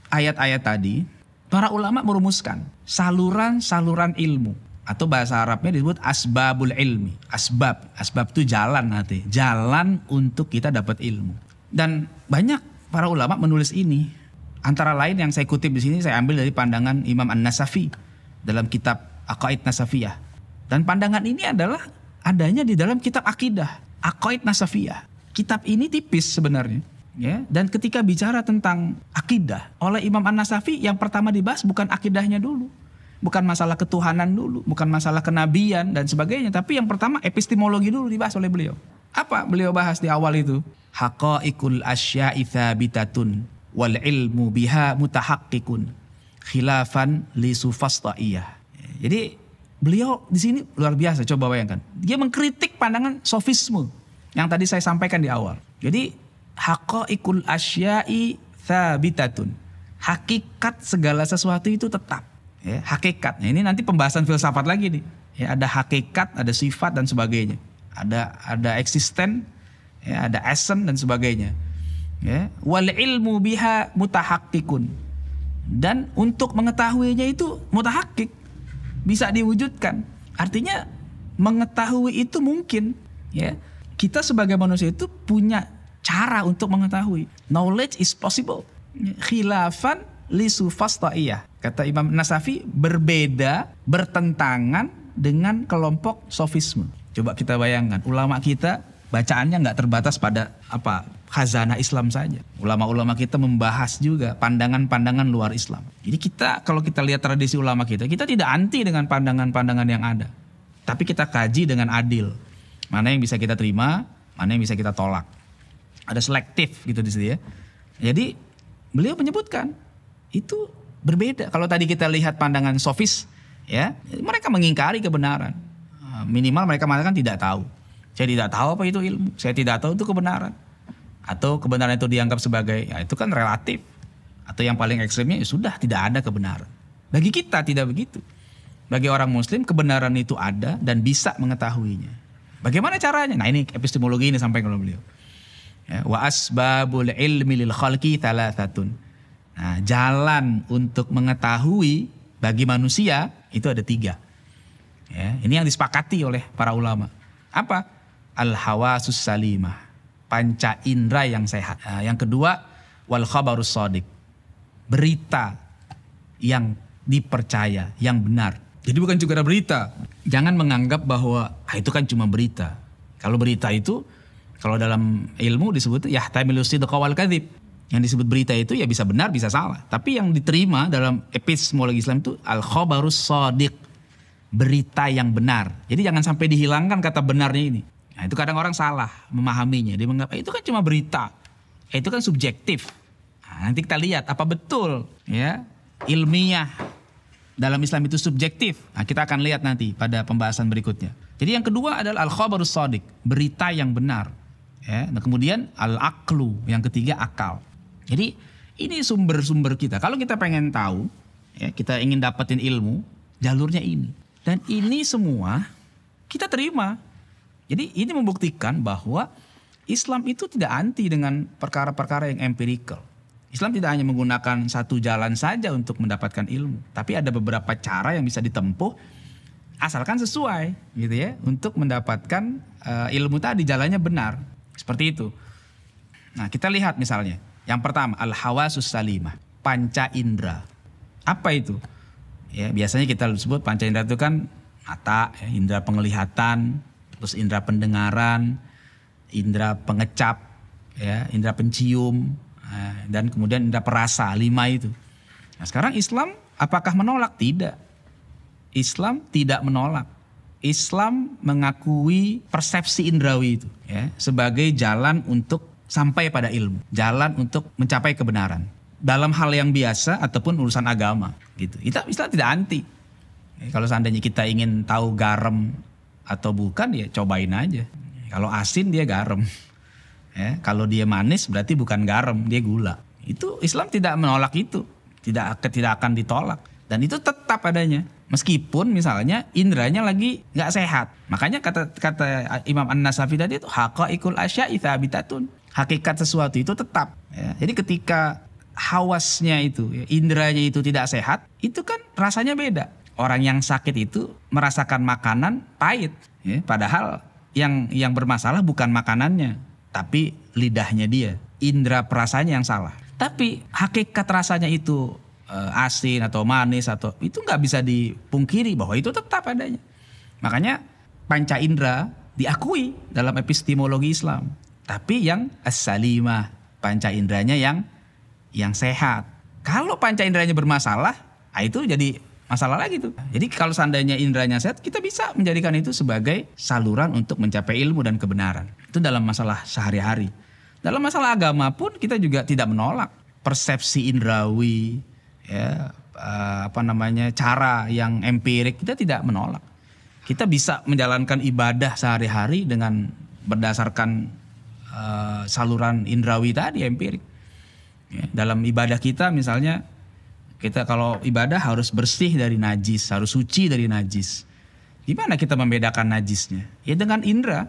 ayat-ayat tadi, para ulama merumuskan saluran-saluran ilmu atau bahasa Arabnya disebut asbabul ilmi. Asbab, asbab itu jalan nanti, jalan untuk kita dapat ilmu. Dan banyak para ulama menulis ini. Antara lain yang saya kutip di sini saya ambil dari pandangan Imam An-Nasafi dalam kitab Aqaid Nasafiyah. Dan pandangan ini adalah adanya di dalam kitab akidah Aqaid Nasafiyah. Kitab ini tipis sebenarnya. Ya, dan ketika bicara tentang akidah oleh Imam An-Nasafi yang pertama dibahas bukan akidahnya dulu, bukan masalah ketuhanan dulu, bukan masalah kenabian dan sebagainya, tapi yang pertama epistemologi dulu dibahas oleh beliau. Apa beliau bahas di awal itu? Haqa'ikul asya'i thabitatun wal ilmu biha mutahakkikun khilafan li sufasta'iyah. Jadi beliau di sini luar biasa coba bayangkan. Dia mengkritik pandangan sofisme yang tadi saya sampaikan di awal. Jadi ikul asyai thabitatun. Hakikat segala sesuatu itu tetap. Ya, hakikat. Nah, ini nanti pembahasan filsafat lagi nih. Ya, ada hakikat, ada sifat dan sebagainya. Ada ada eksisten, ya, ada esen dan sebagainya. Ya, wal ilmu biha mutahakikun. Dan untuk mengetahuinya itu mutahakik bisa diwujudkan. Artinya mengetahui itu mungkin, ya. Kita sebagai manusia itu punya cara untuk mengetahui. Knowledge is possible. Khilafan li iya Kata Imam Nasafi berbeda, bertentangan dengan kelompok sofisme. Coba kita bayangkan, ulama kita bacaannya nggak terbatas pada apa khazanah Islam saja. Ulama-ulama kita membahas juga pandangan-pandangan luar Islam. Jadi kita kalau kita lihat tradisi ulama kita, kita tidak anti dengan pandangan-pandangan yang ada. Tapi kita kaji dengan adil. Mana yang bisa kita terima, mana yang bisa kita tolak. Ada selektif gitu di sini ya. Jadi beliau menyebutkan itu berbeda. Kalau tadi kita lihat pandangan sofis ya, mereka mengingkari kebenaran. Minimal mereka mengatakan tidak tahu. Saya tidak tahu apa itu ilmu. Saya tidak tahu itu kebenaran atau kebenaran itu dianggap sebagai ya itu kan relatif atau yang paling ekstremnya ya sudah tidak ada kebenaran bagi kita tidak begitu bagi orang muslim kebenaran itu ada dan bisa mengetahuinya bagaimana caranya nah ini epistemologi ini sampai kalau beliau ya, wa asbabul ilmi lil khalqi thalathatun nah jalan untuk mengetahui bagi manusia itu ada tiga ya, ini yang disepakati oleh para ulama apa al hawasus salimah panca indera yang sehat. Nah, yang kedua, wal khabarus sodik. Berita yang dipercaya, yang benar. Jadi bukan cuma berita. Jangan menganggap bahwa ah, itu kan cuma berita. Kalau berita itu, kalau dalam ilmu disebut ya tamilusi wal kadhib. Yang disebut berita itu ya bisa benar, bisa salah. Tapi yang diterima dalam epistemologi Islam itu al khabarus sodik. Berita yang benar. Jadi jangan sampai dihilangkan kata benarnya ini. Nah, itu kadang orang salah memahaminya. Dia menganggap eh, itu kan cuma berita. Eh, itu kan subjektif. Nah, nanti kita lihat apa betul ya ilmiah dalam Islam itu subjektif. Nah, kita akan lihat nanti pada pembahasan berikutnya. Jadi yang kedua adalah al-khabarus sadiq, berita yang benar. Ya, nah, kemudian al aklu yang ketiga akal. Jadi ini sumber-sumber kita. Kalau kita pengen tahu, ya, kita ingin dapetin ilmu, jalurnya ini. Dan ini semua kita terima jadi ini membuktikan bahwa Islam itu tidak anti dengan perkara-perkara yang empirical. Islam tidak hanya menggunakan satu jalan saja untuk mendapatkan ilmu, tapi ada beberapa cara yang bisa ditempuh asalkan sesuai gitu ya untuk mendapatkan uh, ilmu tadi jalannya benar. Seperti itu. Nah, kita lihat misalnya yang pertama al-hawasus salimah, panca indera. Apa itu? Ya, biasanya kita sebut panca indera itu kan mata, ya, indera penglihatan, terus indera pendengaran, indera pengecap, ya, indera pencium, eh, dan kemudian indera perasa lima itu. Nah sekarang Islam apakah menolak? Tidak. Islam tidak menolak. Islam mengakui persepsi indrawi itu ya, sebagai jalan untuk sampai pada ilmu, jalan untuk mencapai kebenaran dalam hal yang biasa ataupun urusan agama gitu. Kita Islam tidak anti. Kalau seandainya kita ingin tahu garam atau bukan ya cobain aja. Kalau asin dia garam. (laughs) Ya, kalau dia manis berarti bukan garam, dia gula. Itu Islam tidak menolak itu. Tidak tidak akan ditolak dan itu tetap adanya. Meskipun misalnya indranya lagi nggak sehat. Makanya kata kata Imam An-Nasafi tadi itu haqaiqul asya'i Hakikat sesuatu itu tetap. Ya. Jadi ketika hawasnya itu, ya, indranya itu tidak sehat, itu kan rasanya beda orang yang sakit itu merasakan makanan pahit. Ya, padahal yang yang bermasalah bukan makanannya, tapi lidahnya dia, indera perasanya yang salah. Tapi hakikat rasanya itu eh, asin atau manis atau itu nggak bisa dipungkiri bahwa itu tetap adanya. Makanya panca indera diakui dalam epistemologi Islam, tapi yang as-salimah, panca indranya yang yang sehat. Kalau panca indranya bermasalah, ah, itu jadi masalah lagi tuh. Jadi kalau seandainya indranya sehat, kita bisa menjadikan itu sebagai saluran untuk mencapai ilmu dan kebenaran. Itu dalam masalah sehari-hari. Dalam masalah agama pun kita juga tidak menolak persepsi indrawi, ya eh, apa namanya cara yang empirik kita tidak menolak. Kita bisa menjalankan ibadah sehari-hari dengan berdasarkan uh, saluran indrawi tadi empirik. Ya, dalam ibadah kita misalnya kita kalau ibadah harus bersih dari najis, harus suci dari najis. Gimana kita membedakan najisnya? Ya dengan indera.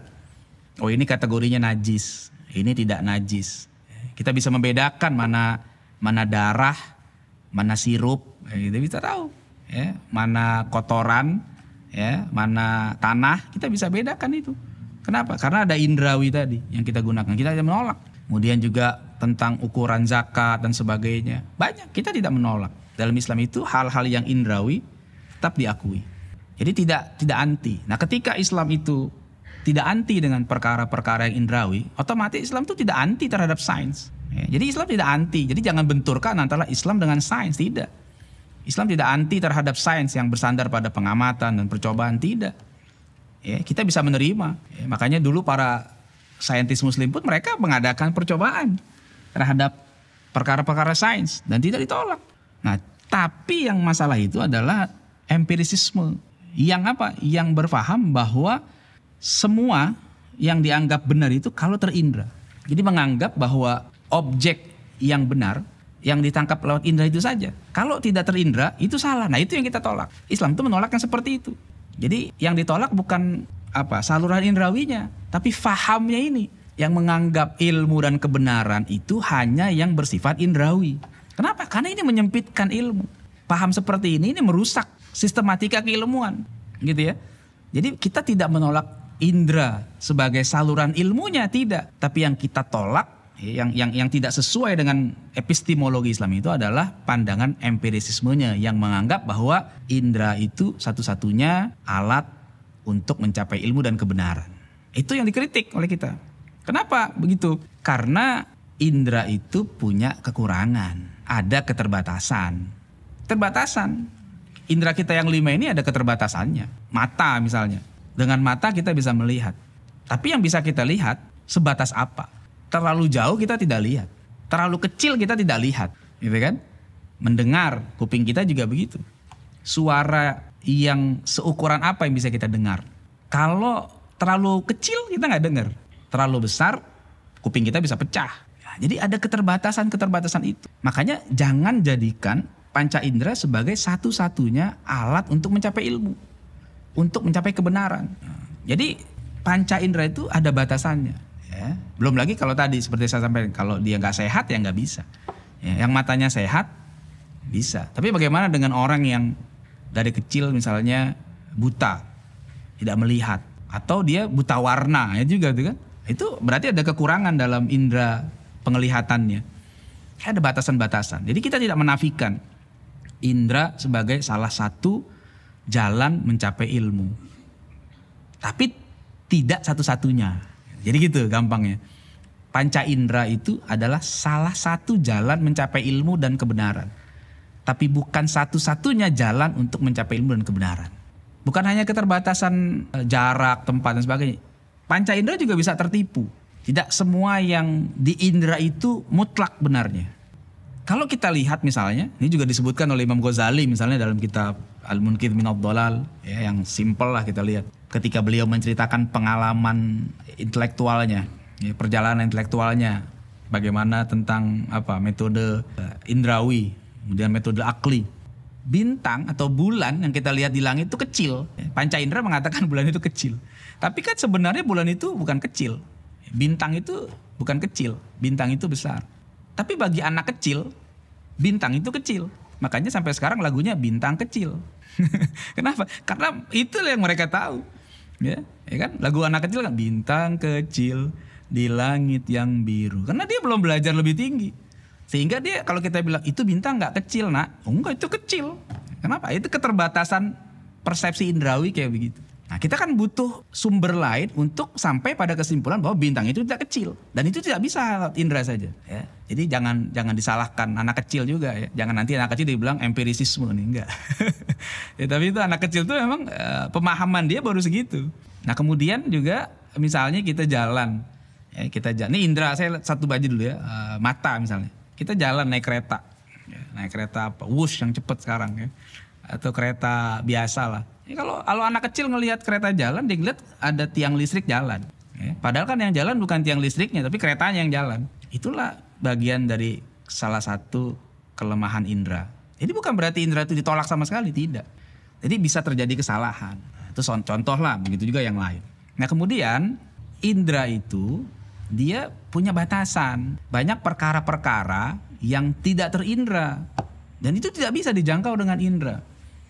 Oh ini kategorinya najis, ini tidak najis. Kita bisa membedakan mana mana darah, mana sirup, ya, kita bisa tahu. Ya, mana kotoran, ya, mana tanah, kita bisa bedakan itu. Kenapa? Karena ada indrawi tadi yang kita gunakan. Kita tidak menolak. Kemudian juga tentang ukuran zakat dan sebagainya. Banyak kita tidak menolak. Dalam Islam itu hal-hal yang indrawi tetap diakui. Jadi tidak tidak anti. Nah, ketika Islam itu tidak anti dengan perkara-perkara yang indrawi, otomatis Islam itu tidak anti terhadap sains. Ya, jadi Islam tidak anti. Jadi jangan benturkan antara Islam dengan sains, tidak. Islam tidak anti terhadap sains yang bersandar pada pengamatan dan percobaan, tidak. Ya, kita bisa menerima. Ya, makanya dulu para saintis muslim pun mereka mengadakan percobaan terhadap perkara-perkara sains dan tidak ditolak. Nah, tapi yang masalah itu adalah empirisisme yang apa? Yang berfaham bahwa semua yang dianggap benar itu kalau terindra. Jadi menganggap bahwa objek yang benar yang ditangkap lewat indra itu saja. Kalau tidak terindra itu salah. Nah, itu yang kita tolak. Islam itu menolak yang seperti itu. Jadi yang ditolak bukan apa saluran indrawinya, tapi fahamnya ini yang menganggap ilmu dan kebenaran itu hanya yang bersifat indrawi. Kenapa? Karena ini menyempitkan ilmu. Paham seperti ini ini merusak sistematika keilmuan, gitu ya. Jadi kita tidak menolak indera sebagai saluran ilmunya tidak, tapi yang kita tolak yang yang yang tidak sesuai dengan epistemologi Islam itu adalah pandangan empirisismenya yang menganggap bahwa indera itu satu-satunya alat untuk mencapai ilmu dan kebenaran. Itu yang dikritik oleh kita. Kenapa begitu? Karena indera itu punya kekurangan ada keterbatasan. Terbatasan. Indra kita yang lima ini ada keterbatasannya. Mata misalnya. Dengan mata kita bisa melihat. Tapi yang bisa kita lihat sebatas apa? Terlalu jauh kita tidak lihat. Terlalu kecil kita tidak lihat. Gitu kan? Mendengar, kuping kita juga begitu. Suara yang seukuran apa yang bisa kita dengar? Kalau terlalu kecil kita nggak dengar. Terlalu besar, kuping kita bisa pecah jadi ada keterbatasan-keterbatasan itu. Makanya jangan jadikan panca indera sebagai satu-satunya alat untuk mencapai ilmu, untuk mencapai kebenaran. Jadi panca indera itu ada batasannya. Ya. Belum lagi kalau tadi seperti saya sampaikan, kalau dia nggak sehat ya nggak bisa. Ya, yang matanya sehat bisa. Tapi bagaimana dengan orang yang dari kecil misalnya buta, tidak melihat, atau dia buta warna ya juga itu kan? Itu berarti ada kekurangan dalam indera penglihatannya. Ada batasan-batasan. Jadi kita tidak menafikan indra sebagai salah satu jalan mencapai ilmu. Tapi tidak satu-satunya. Jadi gitu gampangnya. Panca indra itu adalah salah satu jalan mencapai ilmu dan kebenaran. Tapi bukan satu-satunya jalan untuk mencapai ilmu dan kebenaran. Bukan hanya keterbatasan eh, jarak, tempat dan sebagainya. Panca indra juga bisa tertipu tidak semua yang di diindra itu mutlak benarnya. Kalau kita lihat misalnya, ini juga disebutkan oleh Imam Ghazali misalnya dalam kitab Al-Munkir min Dolal, ya, yang simple lah kita lihat. Ketika beliau menceritakan pengalaman intelektualnya, ya, perjalanan intelektualnya, bagaimana tentang apa metode eh, indrawi, kemudian metode akli. Bintang atau bulan yang kita lihat di langit itu kecil. Panca Indra mengatakan (laughs) bulan itu kecil. Tapi kan sebenarnya bulan itu bukan kecil Bintang itu bukan kecil, bintang itu besar. Tapi bagi anak kecil, bintang itu kecil. Makanya sampai sekarang lagunya bintang kecil. (laughs) Kenapa? Karena itu yang mereka tahu. Ya, ya kan? Lagu anak kecil kan bintang kecil di langit yang biru. Karena dia belum belajar lebih tinggi. Sehingga dia kalau kita bilang itu bintang nggak kecil nak, oh, enggak itu kecil. Kenapa? Itu keterbatasan persepsi indrawi kayak begitu. Nah, kita kan butuh sumber lain untuk sampai pada kesimpulan bahwa bintang itu tidak kecil dan itu tidak bisa indra saja. Ya. Jadi jangan jangan disalahkan anak kecil juga ya. Jangan nanti anak kecil dibilang empirisisme nih enggak. (laughs) ya, tapi itu anak kecil tuh memang uh, pemahaman dia baru segitu. Nah kemudian juga misalnya kita jalan, ya, kita jalan. Ini indra saya satu baju dulu ya, uh, mata misalnya. Kita jalan naik kereta, ya, naik kereta apa? Wush yang cepat sekarang ya, atau kereta biasa lah Ya, kalau kalau anak kecil ngelihat kereta jalan, dia ngeliat ada tiang listrik jalan. Eh, padahal kan yang jalan bukan tiang listriknya, tapi keretanya yang jalan. Itulah bagian dari salah satu kelemahan indera. Jadi bukan berarti indera itu ditolak sama sekali, tidak. Jadi bisa terjadi kesalahan. itu contoh lah, begitu juga yang lain. Nah kemudian indera itu dia punya batasan. Banyak perkara-perkara yang tidak terindra. Dan itu tidak bisa dijangkau dengan indera.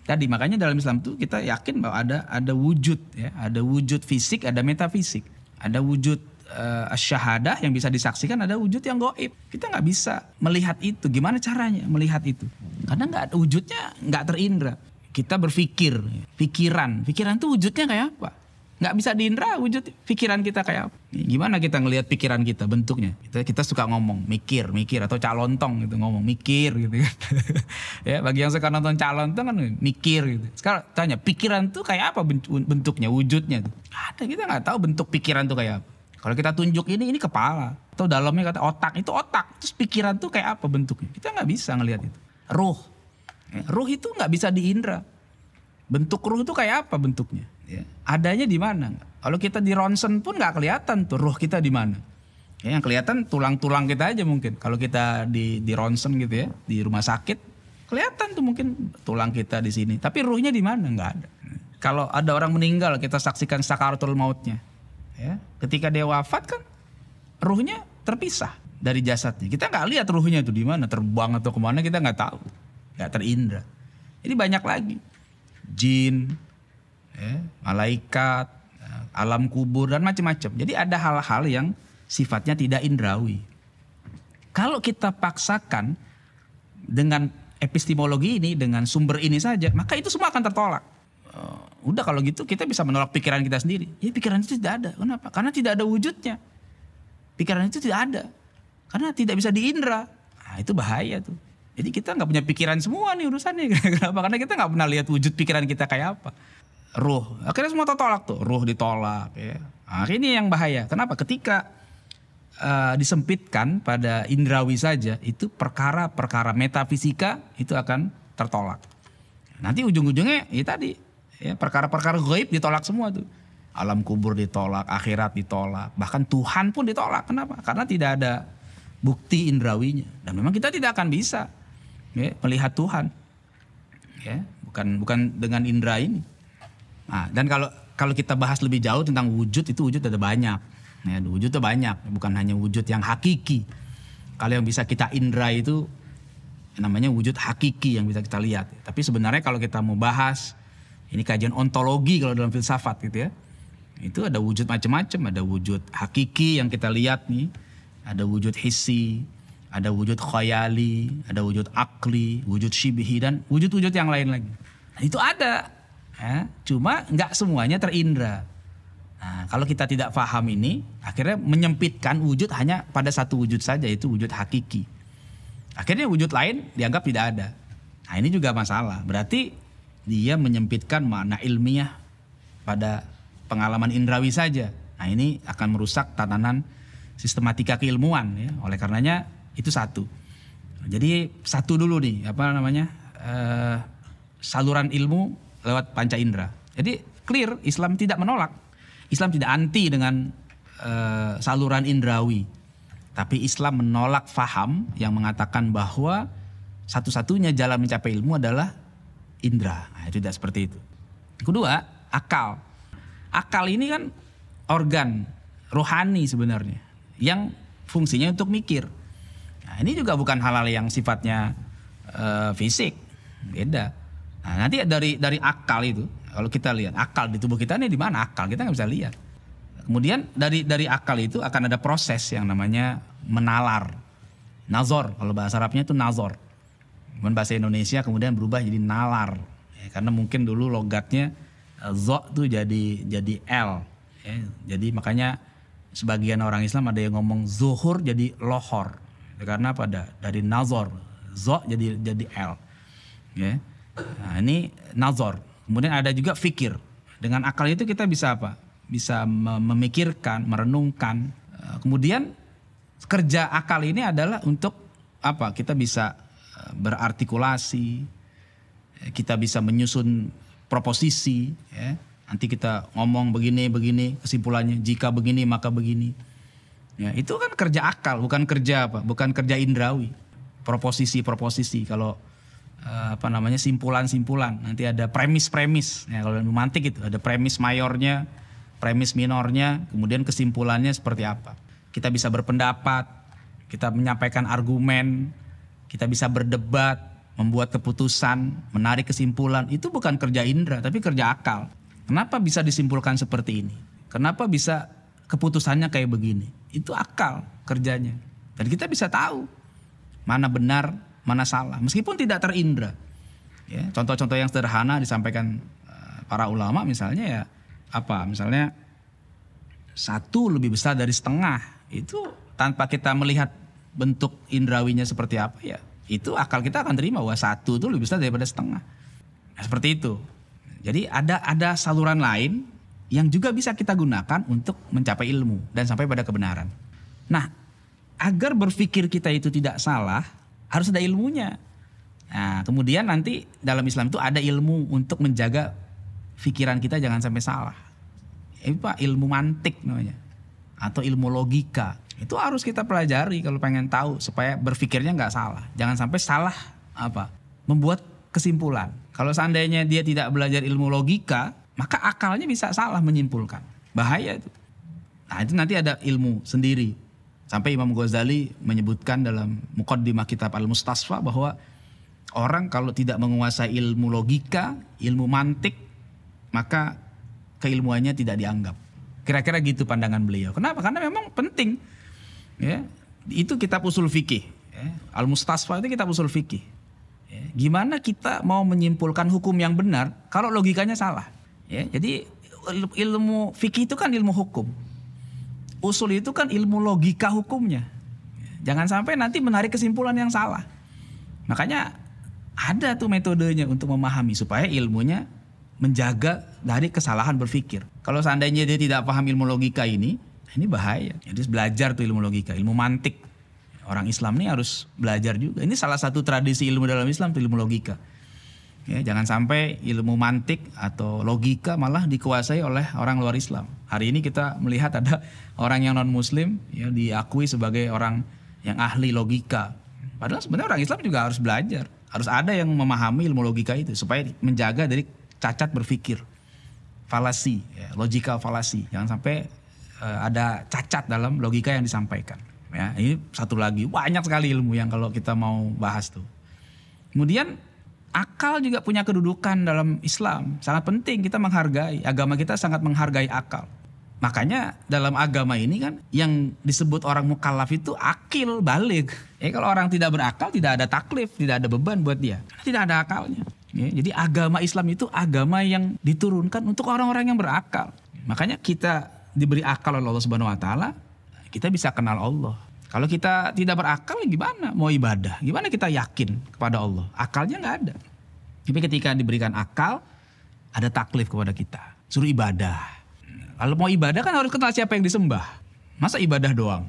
Tadi makanya dalam Islam itu kita yakin bahwa ada ada wujud ya, ada wujud fisik, ada metafisik, ada wujud uh, eh, syahadah yang bisa disaksikan, ada wujud yang goib. Kita nggak bisa melihat itu. Gimana caranya melihat itu? Karena nggak wujudnya nggak terindra. Kita berpikir, ya. pikiran, pikiran itu wujudnya kayak apa? nggak bisa diindra wujud pikiran kita kayak gimana kita ngelihat pikiran kita bentuknya kita kita suka ngomong mikir mikir atau calontong gitu ngomong mikir gitu kan (laughs) ya bagi yang suka nonton calontong kan mikir gitu sekarang tanya pikiran tuh kayak apa bentuknya wujudnya ada kita nggak tahu bentuk pikiran tuh kayak apa kalau kita tunjuk ini ini kepala atau dalamnya kata otak itu otak terus pikiran tuh kayak apa bentuknya kita nggak bisa ngelihat itu ruh ya, ruh itu nggak bisa diindra bentuk ruh itu kayak apa bentuknya Ya. Adanya di mana? Kalau kita di ronsen pun nggak kelihatan tuh ruh kita di mana. Ya, yang kelihatan tulang-tulang kita aja mungkin. Kalau kita di di ronsen gitu ya, di rumah sakit kelihatan tuh mungkin tulang kita di sini. Tapi ruhnya di mana? Nggak ada. Kalau ada orang meninggal kita saksikan sakaratul mautnya. Ya, ketika dia wafat kan ruhnya terpisah dari jasadnya. Kita nggak lihat ruhnya itu di mana, terbang atau kemana kita nggak tahu, nggak terindra. ini banyak lagi jin, Ya, malaikat, alam kubur dan macam-macam. Jadi ada hal-hal yang sifatnya tidak indrawi. Kalau kita paksakan dengan epistemologi ini, dengan sumber ini saja, maka itu semua akan tertolak. Oh, udah kalau gitu kita bisa menolak pikiran kita sendiri. Ya pikiran itu tidak ada. Kenapa? Karena tidak ada wujudnya. Pikiran itu tidak ada. Karena tidak bisa diindra. Nah, itu bahaya tuh. Jadi kita nggak punya pikiran semua nih urusannya. (laughs) Kenapa? Karena kita nggak pernah lihat wujud pikiran kita kayak apa ruh. Akhirnya semua tertolak tuh, ruh ditolak ya. Nah, ini yang bahaya. Kenapa? Ketika uh, disempitkan pada indrawi saja, itu perkara-perkara metafisika itu akan tertolak. Nanti ujung-ujungnya ya tadi ya perkara-perkara gaib ditolak semua tuh. Alam kubur ditolak, akhirat ditolak, bahkan Tuhan pun ditolak. Kenapa? Karena tidak ada bukti indrawinya. Dan memang kita tidak akan bisa ya, melihat Tuhan. Ya, bukan bukan dengan indra ini. Nah, dan kalau kalau kita bahas lebih jauh tentang wujud itu wujud ada banyak. Nah, ya, wujud itu banyak, bukan hanya wujud yang hakiki. Kalau yang bisa kita indra itu ya namanya wujud hakiki yang bisa kita lihat. Tapi sebenarnya kalau kita mau bahas ini kajian ontologi kalau dalam filsafat gitu ya. Itu ada wujud macam-macam, ada wujud hakiki yang kita lihat nih, ada wujud hisi, ada wujud khayali, ada wujud akli, wujud syibhi dan wujud-wujud yang lain lagi. Nah, itu ada Ya, cuma nggak semuanya terindra. Nah, kalau kita tidak paham ini, akhirnya menyempitkan wujud hanya pada satu wujud saja, yaitu wujud hakiki. Akhirnya wujud lain dianggap tidak ada. Nah, ini juga masalah. Berarti dia menyempitkan makna ilmiah pada pengalaman indrawi saja. Nah, ini akan merusak tatanan sistematika keilmuan ya. Oleh karenanya itu satu. Jadi satu dulu nih, apa namanya? Uh, saluran ilmu lewat panca indera. Jadi clear Islam tidak menolak. Islam tidak anti dengan uh, saluran indrawi. Tapi Islam menolak faham yang mengatakan bahwa satu-satunya jalan mencapai ilmu adalah indera. Nah, tidak seperti itu. Kedua, akal. Akal ini kan organ rohani sebenarnya yang fungsinya untuk mikir. Nah, ini juga bukan halal yang sifatnya uh, fisik. Beda. Nah, nanti dari dari akal itu, kalau kita lihat akal di tubuh kita ini di mana akal kita nggak bisa lihat. Kemudian dari dari akal itu akan ada proses yang namanya menalar, nazor kalau bahasa Arabnya itu nazor. Kemudian bahasa Indonesia kemudian berubah jadi nalar, ya, karena mungkin dulu logatnya eh, zo tuh jadi jadi l, ya, jadi makanya sebagian orang Islam ada yang ngomong zuhur jadi lohor, ya, karena pada dari nazor zo jadi jadi l, ya. Nah, ini nazar. Kemudian ada juga fikir. Dengan akal itu kita bisa apa? Bisa memikirkan, merenungkan. Eh, kemudian kerja akal ini adalah untuk apa? Kita bisa eh, berartikulasi, eh, kita bisa menyusun proposisi, ya. Nanti kita ngomong begini begini kesimpulannya jika begini maka begini. Ya, itu kan kerja akal, bukan kerja apa? Bukan kerja indrawi. Proposisi-proposisi kalau Eh, apa namanya simpulan-simpulan. Nanti ada premis-premis. Ya, kalau mantik itu ada premis mayornya, premis minornya, kemudian kesimpulannya seperti apa. Kita bisa berpendapat, kita menyampaikan argumen, kita bisa berdebat, membuat keputusan, menarik kesimpulan. Itu bukan kerja indera, tapi kerja akal. Kenapa bisa disimpulkan seperti ini? Kenapa bisa keputusannya kayak begini? Itu akal kerjanya. Dan kita bisa tahu mana benar, mana salah meskipun tidak terindra. Ya, contoh-contoh yang sederhana disampaikan eh, para ulama misalnya ya apa misalnya satu lebih besar dari setengah itu tanpa kita melihat bentuk indrawinya seperti apa ya itu akal kita akan terima bahwa satu itu lebih besar daripada setengah nah, seperti itu jadi ada ada saluran lain yang juga bisa kita gunakan untuk mencapai ilmu dan sampai pada kebenaran. Nah, agar berpikir kita itu tidak salah, harus ada ilmunya. Nah, kemudian nanti dalam Islam itu ada ilmu untuk menjaga pikiran kita jangan sampai salah. Ini Pak ilmu mantik namanya atau ilmu logika. Itu harus kita pelajari kalau pengen tahu supaya berpikirnya nggak salah. Jangan sampai salah apa? Membuat kesimpulan. Kalau seandainya dia tidak belajar ilmu logika, maka akalnya bisa salah menyimpulkan. Bahaya itu. Nah, itu nanti ada ilmu sendiri Sampai Imam Ghazali menyebutkan dalam Muqaddimah Kitab Al-Mustasfa bahwa orang kalau tidak menguasai ilmu logika, ilmu mantik, maka keilmuannya tidak dianggap. Kira-kira gitu pandangan beliau. Kenapa? Karena memang penting. Ya, itu kitab usul fikih. Ya, Al-Mustasfa itu kitab usul fikih. Ya, gimana kita mau menyimpulkan hukum yang benar kalau logikanya salah? Ya, jadi ilmu fikih itu kan ilmu hukum usul itu kan ilmu logika hukumnya. Jangan sampai nanti menarik kesimpulan yang salah. Makanya ada tuh metodenya untuk memahami supaya ilmunya menjaga dari kesalahan berpikir. Kalau seandainya dia tidak paham ilmu logika ini, nah ini bahaya. Jadi ya, belajar tuh ilmu logika, ilmu mantik. Orang Islam ini harus belajar juga. Ini salah satu tradisi ilmu dalam Islam tuh ilmu logika. Ya, jangan sampai ilmu mantik atau logika malah dikuasai oleh orang luar Islam. Hari ini kita melihat ada orang yang non Muslim ya, diakui sebagai orang yang ahli logika. Padahal sebenarnya orang Islam juga harus belajar, harus ada yang memahami ilmu logika itu supaya menjaga dari cacat berpikir, falasi, ya, logika falasi. Jangan sampai uh, ada cacat dalam logika yang disampaikan. Ya, ini satu lagi banyak sekali ilmu yang kalau kita mau bahas tuh. Kemudian akal juga punya kedudukan dalam Islam. Sangat penting kita menghargai. Agama kita sangat menghargai akal. Makanya dalam agama ini kan yang disebut orang mukallaf itu akil balik. Ya, kalau orang tidak berakal tidak ada taklif, tidak ada beban buat dia. Karena tidak ada akalnya. Ya, jadi agama Islam itu agama yang diturunkan untuk orang-orang yang berakal. Makanya kita diberi akal oleh Allah Subhanahu wa taala, kita bisa kenal Allah. Kalau kita tidak berakal gimana mau ibadah? Gimana kita yakin kepada Allah? Akalnya nggak ada. Tapi ketika diberikan akal, ada taklif kepada kita. Suruh ibadah. Kalau mau ibadah kan harus kenal siapa yang disembah. Masa ibadah doang?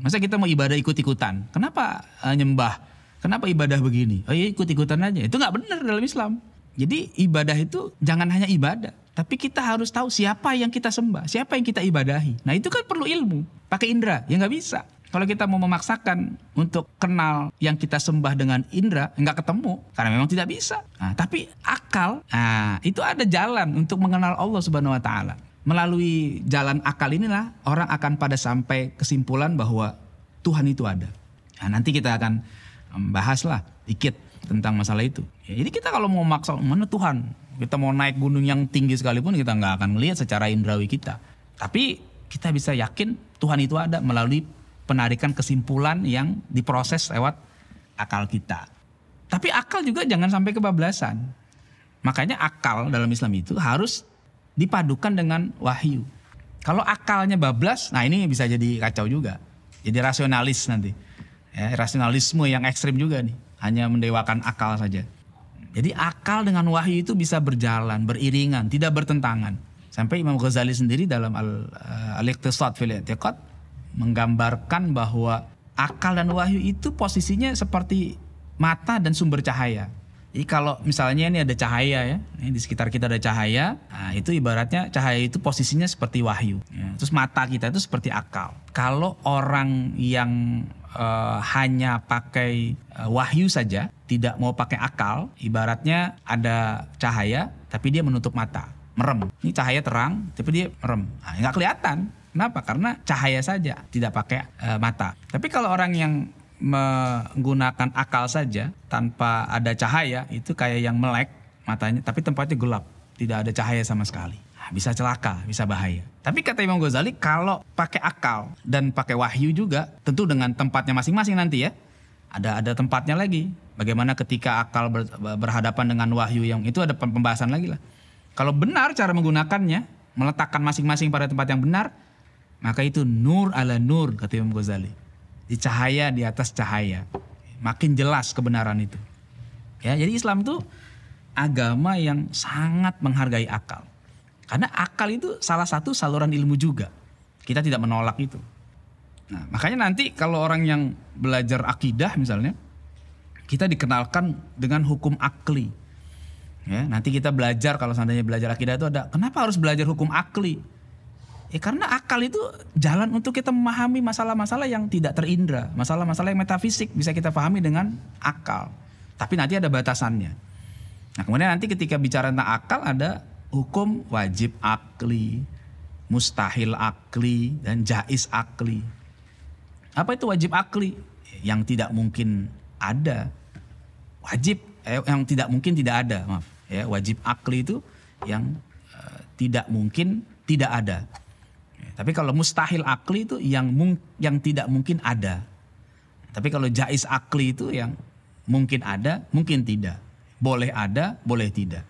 Masa kita mau ibadah ikut-ikutan? Kenapa uh, nyembah? Kenapa ibadah begini? Oh iya ikut-ikutan aja. Itu nggak benar dalam Islam. Jadi ibadah itu jangan hanya ibadah. Tapi kita harus tahu siapa yang kita sembah. Siapa yang kita ibadahi. Nah itu kan perlu ilmu. Pakai indera. Ya nggak bisa. Kalau kita mau memaksakan untuk kenal yang kita sembah dengan indera, nggak ketemu karena memang tidak bisa. Nah, tapi akal, nah, itu ada jalan untuk mengenal Allah Subhanahu Wa Taala. Melalui jalan akal inilah orang akan pada sampai kesimpulan bahwa Tuhan itu ada. Nah, nanti kita akan bahaslah dikit tentang masalah itu. Ya, jadi kita kalau mau maksa mana Tuhan, kita mau naik gunung yang tinggi sekalipun kita nggak akan melihat secara indrawi kita. Tapi kita bisa yakin Tuhan itu ada melalui penarikan kesimpulan yang diproses lewat akal kita. Tapi akal juga jangan sampai kebablasan. Makanya akal dalam Islam itu harus dipadukan dengan wahyu. Kalau akalnya bablas, nah ini bisa jadi kacau juga. Jadi rasionalis nanti. Ya, rasionalisme yang ekstrim juga nih. Hanya mendewakan akal saja. Jadi akal dengan wahyu itu bisa berjalan, beriringan, tidak bertentangan. Sampai Imam Ghazali sendiri dalam eh, Al-Iqtisad fil I'tiqad menggambarkan bahwa akal dan wahyu itu posisinya seperti mata dan sumber cahaya. Jadi kalau misalnya ini ada cahaya ya, ini di sekitar kita ada cahaya, nah itu ibaratnya cahaya itu posisinya seperti wahyu. Ya. Terus mata kita itu seperti akal. Kalau orang yang uh, hanya pakai uh, wahyu saja, tidak mau pakai akal, ibaratnya ada cahaya tapi dia menutup mata, merem. Ini cahaya terang tapi dia merem, nah, nggak nah, kelihatan. Kenapa? Karena cahaya saja, tidak pakai e, mata. Tapi kalau orang yang menggunakan akal saja tanpa ada cahaya itu kayak yang melek matanya tapi tempatnya gelap tidak ada cahaya sama sekali ah, bisa celaka bisa bahaya tapi kata Imam Ghazali kalau pakai akal dan pakai wahyu juga tentu dengan tempatnya masing-masing nanti ya ada ada tempatnya lagi bagaimana ketika akal ber, berhadapan dengan wahyu yang itu ada pembahasan lagi lah kalau benar cara menggunakannya meletakkan masing-masing pada tempat yang benar maka itu nur ala nur kata Imam Ghazali. Di cahaya di atas cahaya. Makin jelas kebenaran itu. Ya, jadi Islam itu agama yang sangat menghargai akal. Karena akal itu salah satu saluran ilmu juga. Kita tidak menolak itu. Nah, makanya nanti kalau orang yang belajar akidah misalnya, kita dikenalkan dengan hukum akli. Ya, nanti kita belajar kalau seandainya belajar akidah itu ada kenapa harus belajar hukum akli? Ya karena akal itu jalan untuk kita memahami masalah-masalah yang tidak terindra, masalah-masalah yang metafisik bisa kita pahami dengan akal. Tapi nanti ada batasannya. Nah, kemudian nanti ketika bicara tentang akal ada hukum wajib akli, mustahil akli dan jais akli. Apa itu wajib akli? Yang tidak mungkin ada. Wajib eh, yang tidak mungkin tidak ada, maaf. Ya, wajib akli itu yang eh, tidak mungkin tidak ada. Tapi kalau mustahil akli itu yang mung, yang tidak mungkin ada. Tapi kalau jais akli itu yang mungkin ada, mungkin tidak. Boleh ada, boleh tidak.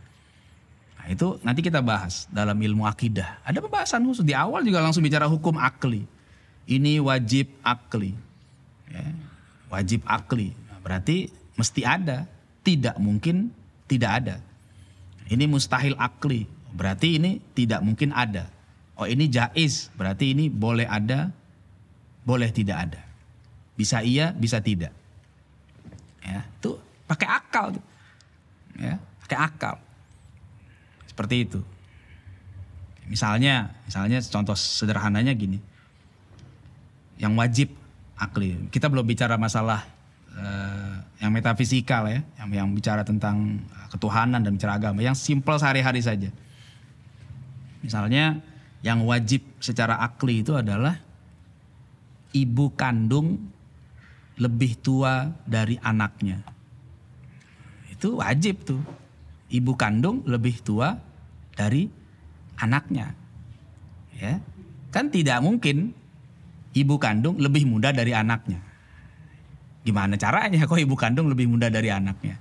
Nah, itu nanti kita bahas dalam ilmu akidah. Ada pembahasan khusus di awal juga langsung bicara hukum akli. Ini wajib akli. Ya, wajib akli. Nah, berarti mesti ada, tidak mungkin tidak ada. Ini mustahil akli. Berarti ini tidak mungkin ada Oh ini jais, berarti ini boleh ada, boleh tidak ada. Bisa iya, bisa tidak. Ya, itu pakai akal tuh. Ya, pakai akal. Seperti itu. Misalnya, misalnya contoh sederhananya gini. Yang wajib akli. Kita belum bicara masalah eh, yang metafisikal ya, yang, yang bicara tentang eh, ketuhanan dan bicara agama, yang simple sehari-hari saja. Misalnya yang wajib secara akli itu adalah ibu kandung lebih tua dari anaknya. Itu wajib tuh. Ibu kandung lebih tua dari anaknya. Ya. Kan tidak mungkin ibu kandung lebih muda dari anaknya. Gimana caranya kok ibu kandung lebih muda dari anaknya?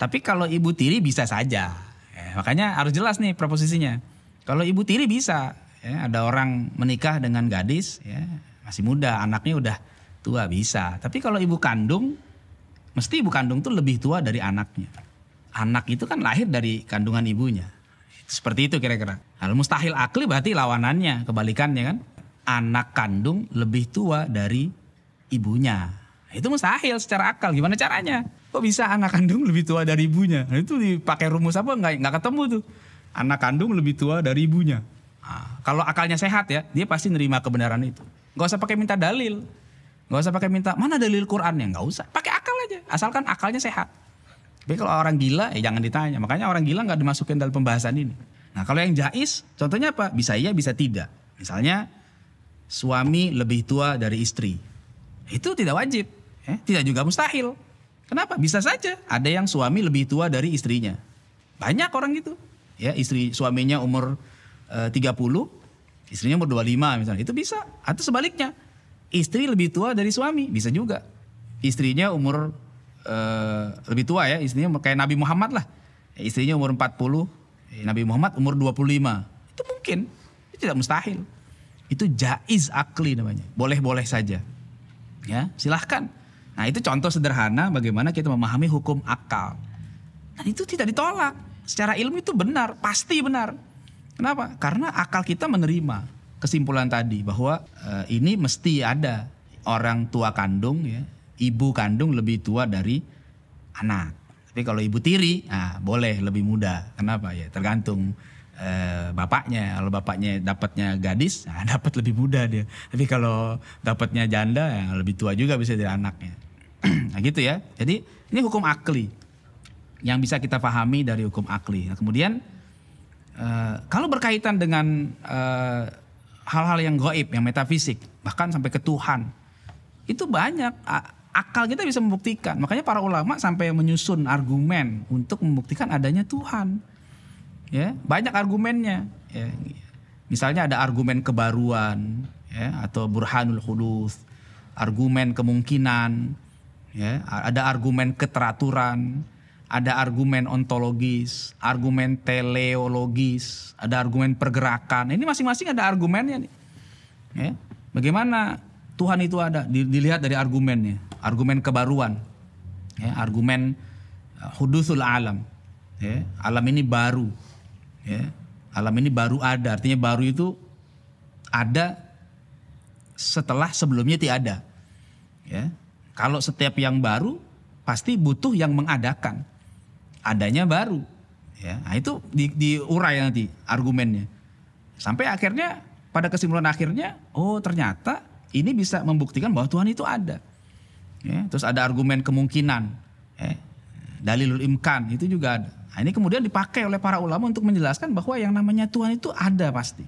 Tapi kalau ibu tiri bisa saja. Ya, makanya harus jelas nih proposisinya kalau ibu tiri bisa, ya, ada orang menikah dengan gadis, ya, masih muda, anaknya udah tua bisa. Tapi kalau ibu kandung, mesti ibu kandung tuh lebih tua dari anaknya. Anak itu kan lahir dari kandungan ibunya. Seperti itu kira-kira. Hal mustahil akli berarti lawanannya, kebalikannya kan. Anak kandung lebih tua dari ibunya. Itu mustahil secara akal. Gimana caranya? Kok bisa anak kandung lebih tua dari ibunya? Nah, itu dipakai rumus apa nggak nggak ketemu tuh anak kandung lebih tua dari ibunya. Ah. kalau akalnya sehat ya, dia pasti nerima kebenaran itu. Gak usah pakai minta dalil. Gak usah pakai minta, mana dalil Quran yang Gak usah, pakai akal aja. Asalkan akalnya sehat. Tapi kalau orang gila, ya jangan ditanya. Makanya orang gila gak dimasukin dalam pembahasan ini. Nah kalau yang jais, contohnya apa? Bisa iya, bisa tidak. Misalnya, suami lebih tua dari istri. Itu tidak wajib. Eh, tidak juga mustahil. Kenapa? Bisa saja ada yang suami lebih tua dari istrinya. Banyak orang gitu ya istri suaminya umur eh, tiga 30, istrinya umur 25 misalnya. Itu bisa. Atau sebaliknya, istri lebih tua dari suami, bisa juga. Istrinya umur e, lebih tua ya, istrinya kayak Nabi Muhammad lah. Istrinya umur 40, eh, Nabi Muhammad umur 25. Itu mungkin. Itu tidak mustahil. Itu jaiz akli namanya. Boleh-boleh saja. Ya, silahkan. Nah itu contoh sederhana bagaimana kita memahami hukum akal. Dan itu tidak ditolak secara ilmu itu benar, pasti benar. Kenapa? Karena akal kita menerima kesimpulan tadi bahwa e, ini mesti ada orang tua kandung ya, ibu kandung lebih tua dari anak. Tapi kalau ibu tiri, nah, boleh lebih muda. Kenapa ya? Tergantung e, bapaknya. Kalau bapaknya dapatnya gadis, nah, (laughs) dapat lebih muda dia. Tapi kalau dapatnya janda, ya, lebih tua juga bisa dari anaknya. (clears throat) nah gitu ya. Jadi ini hukum akli yang bisa kita pahami dari hukum akli. Nah, kemudian uh, kalau berkaitan dengan hal eh, hal-hal yang goib, yang metafisik, bahkan sampai ke Tuhan, itu banyak akal kita bisa membuktikan. Makanya para ulama sampai menyusun argumen untuk membuktikan adanya Tuhan. Ya, banyak argumennya. Ya, misalnya ada argumen kebaruan, ya, atau burhanul hudus, argumen kemungkinan, ya, ada argumen keteraturan, ada argumen ontologis, argumen teleologis, ada argumen pergerakan. Ini masing-masing ada argumennya nih. Ya. Bagaimana Tuhan itu ada dilihat dari argumennya, argumen kebaruan, ya, argumen uh, hudusul alam. Ya. Alam ini baru, ya. alam ini baru ada. Artinya baru itu ada setelah sebelumnya tiada. Ya. Kalau setiap yang baru pasti butuh yang mengadakan adanya baru. Ya, nah itu di, diurai nanti argumennya. Sampai akhirnya pada kesimpulan akhirnya, oh ternyata ini bisa membuktikan bahwa Tuhan itu ada. Ya, terus ada argumen kemungkinan, ya, dalilul imkan itu juga ada. Nah, ini kemudian dipakai oleh para ulama untuk menjelaskan bahwa yang namanya Tuhan itu ada pasti.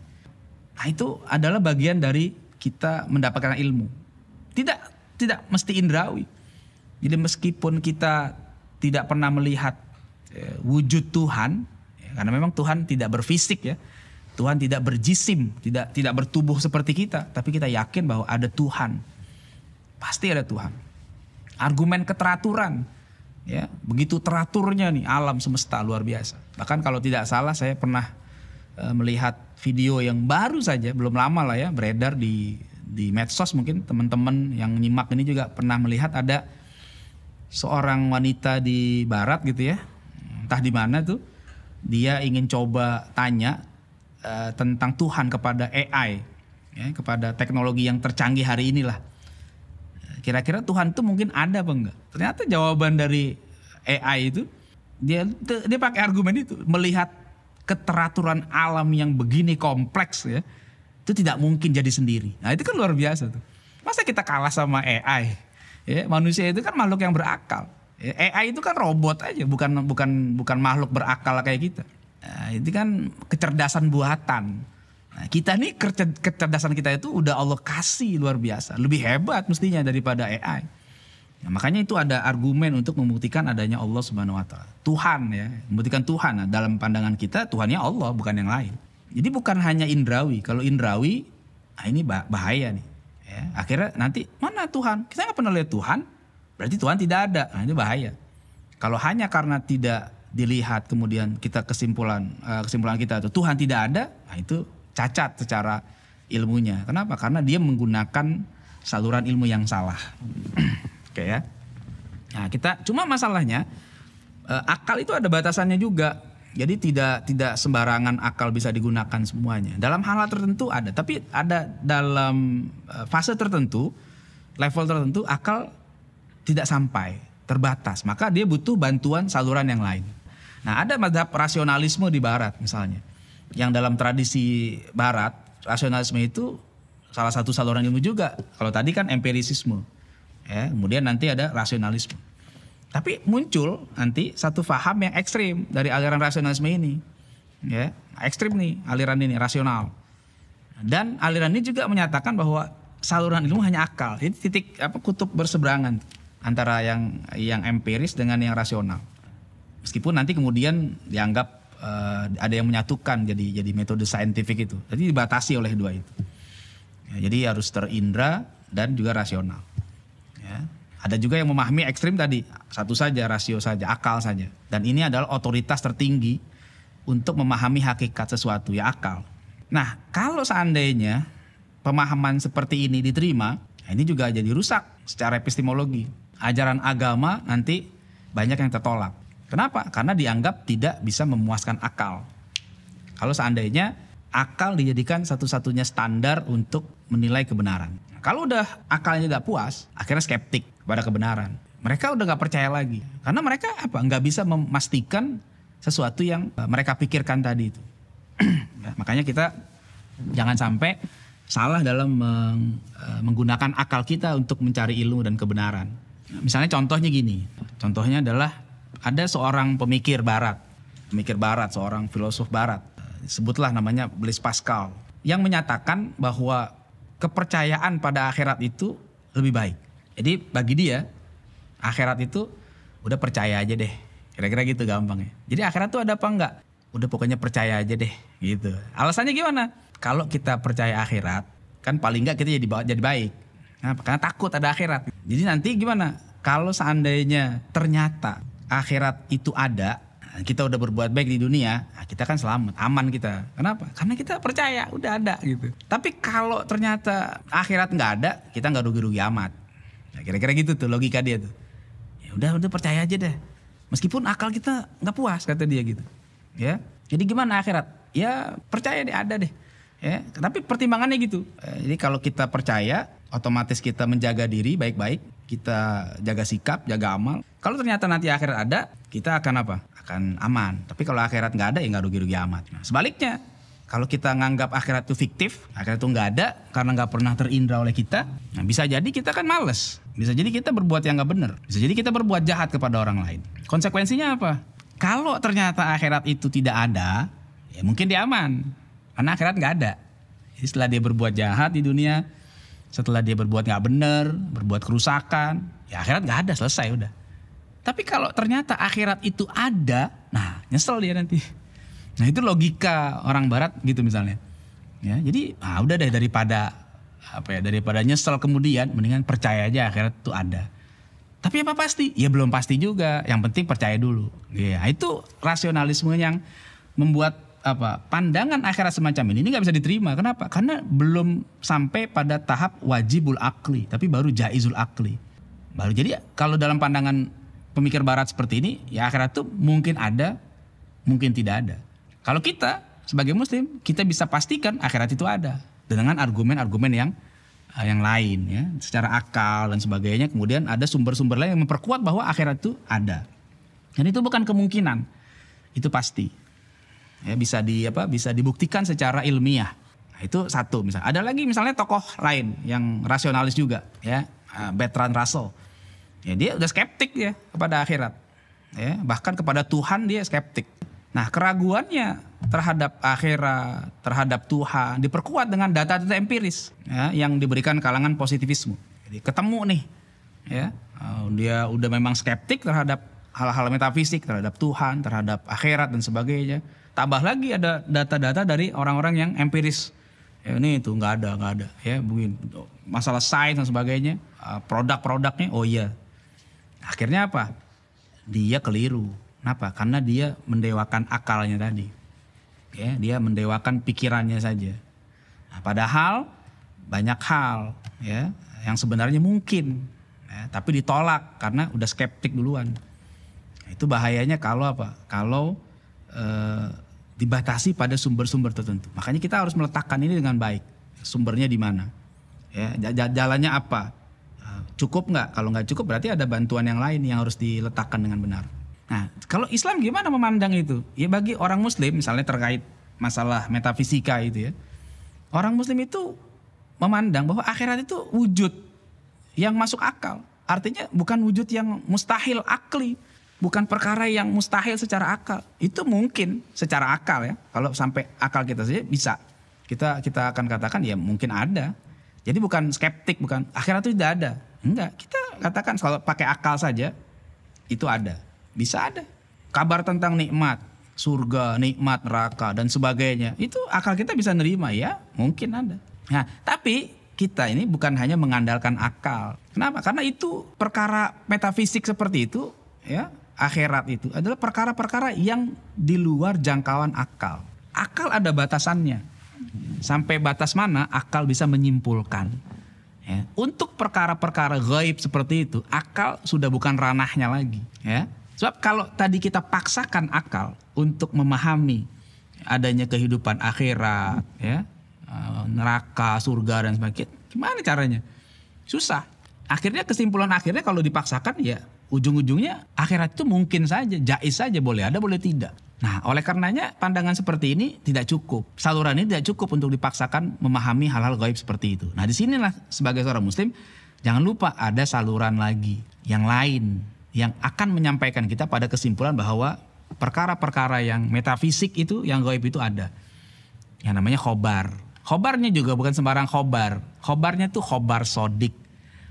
Nah, itu adalah bagian dari kita mendapatkan ilmu. Tidak tidak mesti indrawi. Jadi meskipun kita tidak pernah melihat Eh, wujud Tuhan ya, karena memang Tuhan tidak berfisik ya Tuhan tidak berjisim tidak tidak bertubuh seperti kita tapi kita yakin bahwa ada Tuhan pasti ada Tuhan argumen keteraturan ya begitu teraturnya nih alam semesta luar biasa bahkan kalau tidak salah saya pernah e, melihat video yang baru saja belum lama lah ya beredar di di medsos mungkin teman-teman yang nyimak ini juga pernah melihat ada seorang wanita di barat gitu ya entah di mana tuh dia ingin coba tanya uh, tentang Tuhan kepada AI, ya, kepada teknologi yang tercanggih hari inilah. Kira-kira Tuhan tuh mungkin ada apa enggak? Ternyata jawaban dari AI itu dia dia pakai argumen itu melihat keteraturan alam yang begini kompleks ya itu tidak mungkin jadi sendiri. Nah itu kan luar biasa tuh. Masa kita kalah sama AI? Ya, manusia itu kan makhluk yang berakal AI itu kan robot aja, bukan bukan bukan makhluk berakal kayak kita. Nah, itu kan kecerdasan buatan. Nah, kita nih kecerdasan kita itu udah Allah kasih luar biasa, lebih hebat mestinya daripada AI. Nah, makanya itu ada argumen untuk membuktikan adanya Allah Subhanahu wa taala. Tuhan ya, membuktikan Tuhan nah, dalam pandangan kita Tuhannya Allah bukan yang lain. Jadi bukan hanya indrawi. Kalau indrawi, nah ini bahaya nih. Ya, akhirnya nanti mana Tuhan? Kita nggak pernah lihat Tuhan. Berarti Tuhan tidak ada. Nah, ini bahaya. Kalau hanya karena tidak dilihat kemudian kita kesimpulan eh, kesimpulan kita itu Tuhan tidak ada, nah itu cacat secara ilmunya. Kenapa? Karena dia menggunakan saluran ilmu yang salah. (clears throat) Oke ya. Nah, kita cuma masalahnya eh, akal itu ada batasannya juga. Jadi tidak tidak sembarangan akal bisa digunakan semuanya. Dalam hal, -hal tertentu ada, tapi ada dalam eh, fase tertentu, level tertentu akal tidak sampai, terbatas. Maka dia butuh bantuan saluran yang lain. Nah ada madhab rasionalisme di barat misalnya. Yang dalam tradisi barat, rasionalisme itu salah satu saluran ilmu juga. Kalau tadi kan empirisisme. Ya, kemudian nanti ada rasionalisme. Tapi muncul nanti satu faham yang ekstrim dari aliran rasionalisme ini. Ya, ekstrim nih aliran ini, rasional. Dan aliran ini juga menyatakan bahwa saluran ilmu hanya akal. Ini titik apa kutub berseberangan antara yang yang empiris dengan yang rasional. Meskipun nanti kemudian dianggap uh, ada yang menyatukan jadi jadi metode saintifik itu. Jadi dibatasi oleh dua itu. Ya, jadi harus terindra dan juga rasional. Ya. Ada juga yang memahami ekstrim tadi satu saja rasio saja akal saja. Dan ini adalah otoritas tertinggi untuk memahami hakikat sesuatu ya akal. Nah kalau seandainya pemahaman seperti ini diterima, ya, ini juga jadi rusak secara epistemologi ajaran agama nanti banyak yang tertolak. Kenapa? Karena dianggap tidak bisa memuaskan akal. Kalau seandainya akal dijadikan satu-satunya standar untuk menilai kebenaran. Kalau udah akalnya tidak puas, akhirnya skeptik pada kebenaran. Mereka udah nggak percaya lagi. Karena mereka apa? Nggak bisa memastikan sesuatu yang eh, mereka pikirkan tadi itu. (clears throat) ya, makanya kita jangan sampai salah dalam eh, menggunakan akal kita untuk mencari ilmu dan kebenaran. Misalnya contohnya gini, contohnya adalah ada seorang pemikir barat, pemikir barat, seorang filosof barat, sebutlah namanya Blaise Pascal, yang menyatakan bahwa kepercayaan pada akhirat itu lebih baik. Jadi bagi dia akhirat itu udah percaya aja deh. Kira-kira gitu gampang ya. Jadi akhirat tuh ada apa enggak? Udah pokoknya percaya aja deh gitu. Alasannya gimana? Kalau kita percaya akhirat, kan paling enggak kita jadi jadi baik. Kenapa? Karena takut ada akhirat. Jadi nanti gimana? Kalau seandainya ternyata akhirat itu ada, nah, kita udah berbuat baik di dunia, nah, kita kan selamat, aman kita. Kenapa? Karena kita percaya udah ada gitu. Tapi kalau ternyata akhirat nggak ada, kita nggak rugi-rugi amat. Nah, kira-kira gitu tuh logika dia tuh. Ya udah, udah percaya aja deh. Meskipun akal kita nggak puas kata dia gitu. Ya, jadi gimana akhirat? Ya percaya deh ada deh. Ya, tapi pertimbangannya gitu. Eh, jadi kalau kita percaya, otomatis kita menjaga diri baik-baik, kita jaga sikap, jaga amal. Kalau ternyata nanti akhirat ada, kita akan apa? Akan aman. Tapi kalau akhirat nggak ada ya nggak rugi-rugi amat. Nah, sebaliknya, kalau kita nganggap akhirat itu fiktif, akhirat itu nggak ada karena nggak pernah terindra oleh kita, nah bisa jadi kita kan males. Bisa jadi kita berbuat yang nggak benar. Bisa jadi kita berbuat jahat kepada orang lain. Konsekuensinya apa? Kalau ternyata akhirat itu tidak ada, ya mungkin dia aman. Karena akhirat nggak ada. Jadi setelah dia berbuat jahat di dunia, setelah dia berbuat nggak bener, berbuat kerusakan, ya akhirat nggak ada, selesai udah. Tapi kalau ternyata akhirat itu ada, nah nyesel dia nanti. Nah itu logika orang Barat gitu misalnya. Ya, jadi ah udah deh daripada apa ya daripada nyesel kemudian mendingan percaya aja akhirat itu ada. Tapi apa pasti? Ya belum pasti juga. Yang penting percaya dulu. Ya, itu rasionalisme yang membuat apa pandangan akhirat semacam ini ini nggak bisa diterima. Kenapa? Karena belum sampai pada tahap wajibul akli, tapi baru jaizul akli. Baru jadi kalau dalam pandangan pemikir barat seperti ini, ya akhirat itu mungkin ada, mungkin tidak ada. Kalau kita sebagai muslim, kita bisa pastikan akhirat itu ada dengan argumen-argumen yang eh, yang lain ya, secara akal dan sebagainya. Kemudian ada sumber-sumber lain yang memperkuat bahwa akhirat itu ada. Dan itu bukan kemungkinan. Itu pasti ya bisa di apa bisa dibuktikan secara ilmiah nah, itu satu misalnya ada lagi misalnya tokoh lain yang rasionalis juga ya ah, Bertrand Russell ya dia udah skeptik ya kepada akhirat ya bahkan kepada Tuhan dia skeptik nah keraguannya terhadap akhirat terhadap Tuhan diperkuat dengan data-data empiris ya, yang diberikan kalangan positivisme jadi ketemu nih ya ah, dia udah memang skeptik terhadap hal-hal metafisik terhadap Tuhan terhadap akhirat dan sebagainya tambah lagi ada data-data dari orang-orang yang empiris ya, ini itu nggak ada nggak ada ya mungkin masalah sains dan sebagainya ah, produk-produknya oh iya akhirnya apa dia keliru kenapa karena dia mendewakan akalnya tadi ya dia mendewakan pikirannya saja nah, padahal banyak hal ya yang sebenarnya mungkin ya, tapi ditolak karena udah skeptik duluan nah, itu bahayanya kalau apa kalau eh, dibatasi pada sumber-sumber tertentu. Makanya kita harus meletakkan ini dengan baik. Sumbernya di mana? Ya, jalannya apa? Eh, cukup nggak? Kalau nggak cukup berarti ada bantuan yang lain yang harus diletakkan dengan benar. Nah, kalau Islam gimana memandang itu? Ya bagi orang Muslim misalnya terkait masalah metafisika itu ya, orang Muslim itu memandang bahwa akhirat itu wujud yang masuk akal. Artinya bukan wujud yang mustahil akli, bukan perkara yang mustahil secara akal. Itu mungkin secara akal ya. Kalau sampai akal kita saja bisa. Kita kita akan katakan ya mungkin ada. Jadi bukan skeptik, bukan akhirat itu tidak ada. Enggak, kita katakan kalau pakai akal saja itu ada. Bisa ada. Kabar tentang nikmat, surga, nikmat, neraka dan sebagainya. Itu akal kita bisa nerima ya, mungkin ada. Nah, tapi kita ini bukan hanya mengandalkan akal. Kenapa? Karena itu perkara metafisik seperti itu ya akhirat itu adalah perkara-perkara yang di luar jangkauan akal. Akal ada batasannya. Sampai batas mana akal bisa menyimpulkan. Ya. Untuk perkara-perkara gaib seperti itu, akal sudah bukan ranahnya lagi. Ya. Sebab kalau tadi kita paksakan akal untuk memahami adanya kehidupan akhirat, ya, eh, neraka, surga dan sebagainya, gimana caranya? Susah. Akhirnya kesimpulan akhirnya kalau dipaksakan ya ujung-ujungnya akhirat itu mungkin saja, jais saja boleh ada boleh tidak. Nah, oleh karenanya pandangan seperti ini tidak cukup. Saluran ini tidak cukup untuk dipaksakan memahami hal-hal gaib seperti itu. Nah, di sinilah sebagai seorang muslim jangan lupa ada saluran lagi yang lain yang akan menyampaikan kita pada kesimpulan bahwa perkara-perkara yang metafisik itu, yang gaib itu ada. Yang namanya khobar. Khobarnya juga bukan sembarang khobar. Khobarnya tuh khobar sodik.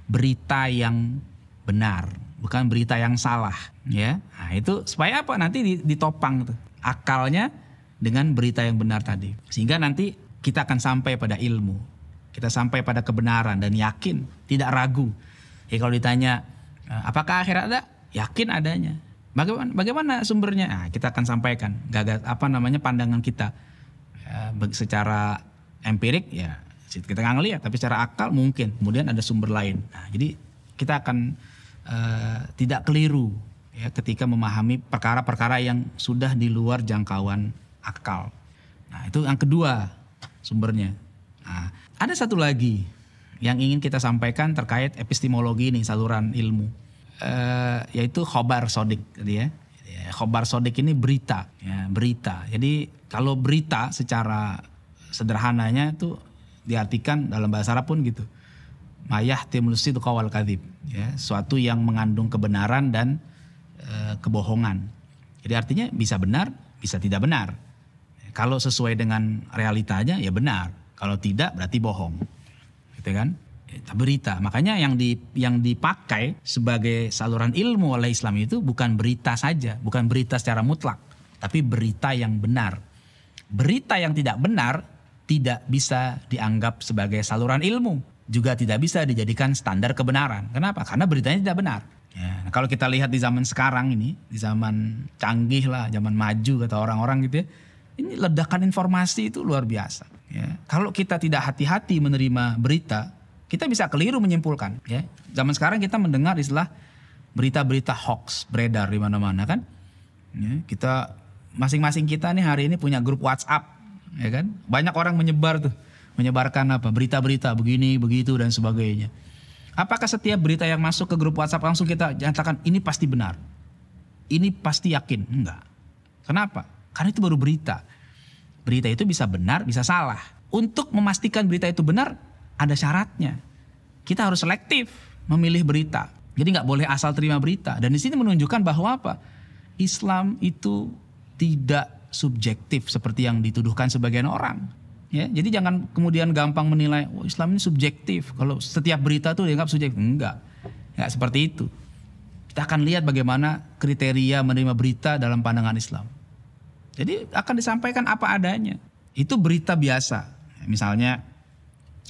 Berita yang benar bukan berita yang salah ya nah, itu supaya apa nanti ditopang tuh akalnya dengan berita yang benar tadi sehingga nanti kita akan sampai pada ilmu kita sampai pada kebenaran dan yakin tidak ragu ya kalau ditanya eh, apakah akhirat ada yakin adanya bagaimana bagaimana sumbernya nah, kita akan sampaikan gagas apa namanya pandangan kita ya, secara empirik ya kita nggak ngelihat tapi secara akal mungkin kemudian ada sumber lain nah, jadi kita akan uh, tidak keliru ya ketika memahami perkara-perkara yang sudah di luar jangkauan akal. Nah, itu yang kedua sumbernya. Nah, ada satu lagi yang ingin kita sampaikan terkait epistemologi ini saluran ilmu uh, yaitu khobar sodik tadi ya. ya khobar sodik ini berita, ya, berita. Jadi kalau berita secara sederhananya itu diartikan dalam bahasa Arab pun gitu. Mayah timul sidqa wal kadhib ya, suatu yang mengandung kebenaran dan e, kebohongan. Jadi artinya bisa benar, bisa tidak benar. Kalau sesuai dengan realitanya ya benar, kalau tidak berarti bohong. Gitu kan? Ya, berita. Makanya yang di yang dipakai sebagai saluran ilmu oleh Islam itu bukan berita saja, bukan berita secara mutlak, tapi berita yang benar. Berita yang tidak benar tidak bisa dianggap sebagai saluran ilmu juga tidak bisa dijadikan standar kebenaran. Kenapa? Karena beritanya tidak benar. Ya, nah, kalau kita lihat di zaman sekarang ini, di zaman canggih lah, zaman maju kata orang-orang gitu ya, ini ledakan informasi itu luar biasa. Ya. Kalau kita tidak hati-hati menerima berita, kita bisa keliru menyimpulkan. Ya. Zaman sekarang kita mendengar istilah berita-berita hoax beredar di mana-mana kan. Ya, kita masing-masing kita nih hari ini punya grup WhatsApp, ya kan? Banyak orang menyebar tuh menyebarkan apa berita-berita begini begitu dan sebagainya. Apakah setiap berita yang masuk ke grup WhatsApp langsung kita nyatakan ini pasti benar? Ini pasti yakin? Enggak. Kenapa? Karena itu baru berita. Berita itu bisa benar, bisa salah. Untuk memastikan berita itu benar, ada syaratnya. Kita harus selektif memilih berita. Jadi nggak boleh asal terima berita. Dan di sini menunjukkan bahwa apa? Islam itu tidak subjektif seperti yang dituduhkan sebagian orang. Ya, jadi jangan kemudian gampang menilai oh, Islam ini subjektif. Kalau setiap berita tuh dianggap subjektif, enggak. Enggak ya, seperti itu. Kita akan lihat bagaimana kriteria menerima berita dalam pandangan Islam. Jadi akan disampaikan apa adanya. Itu berita biasa. Misalnya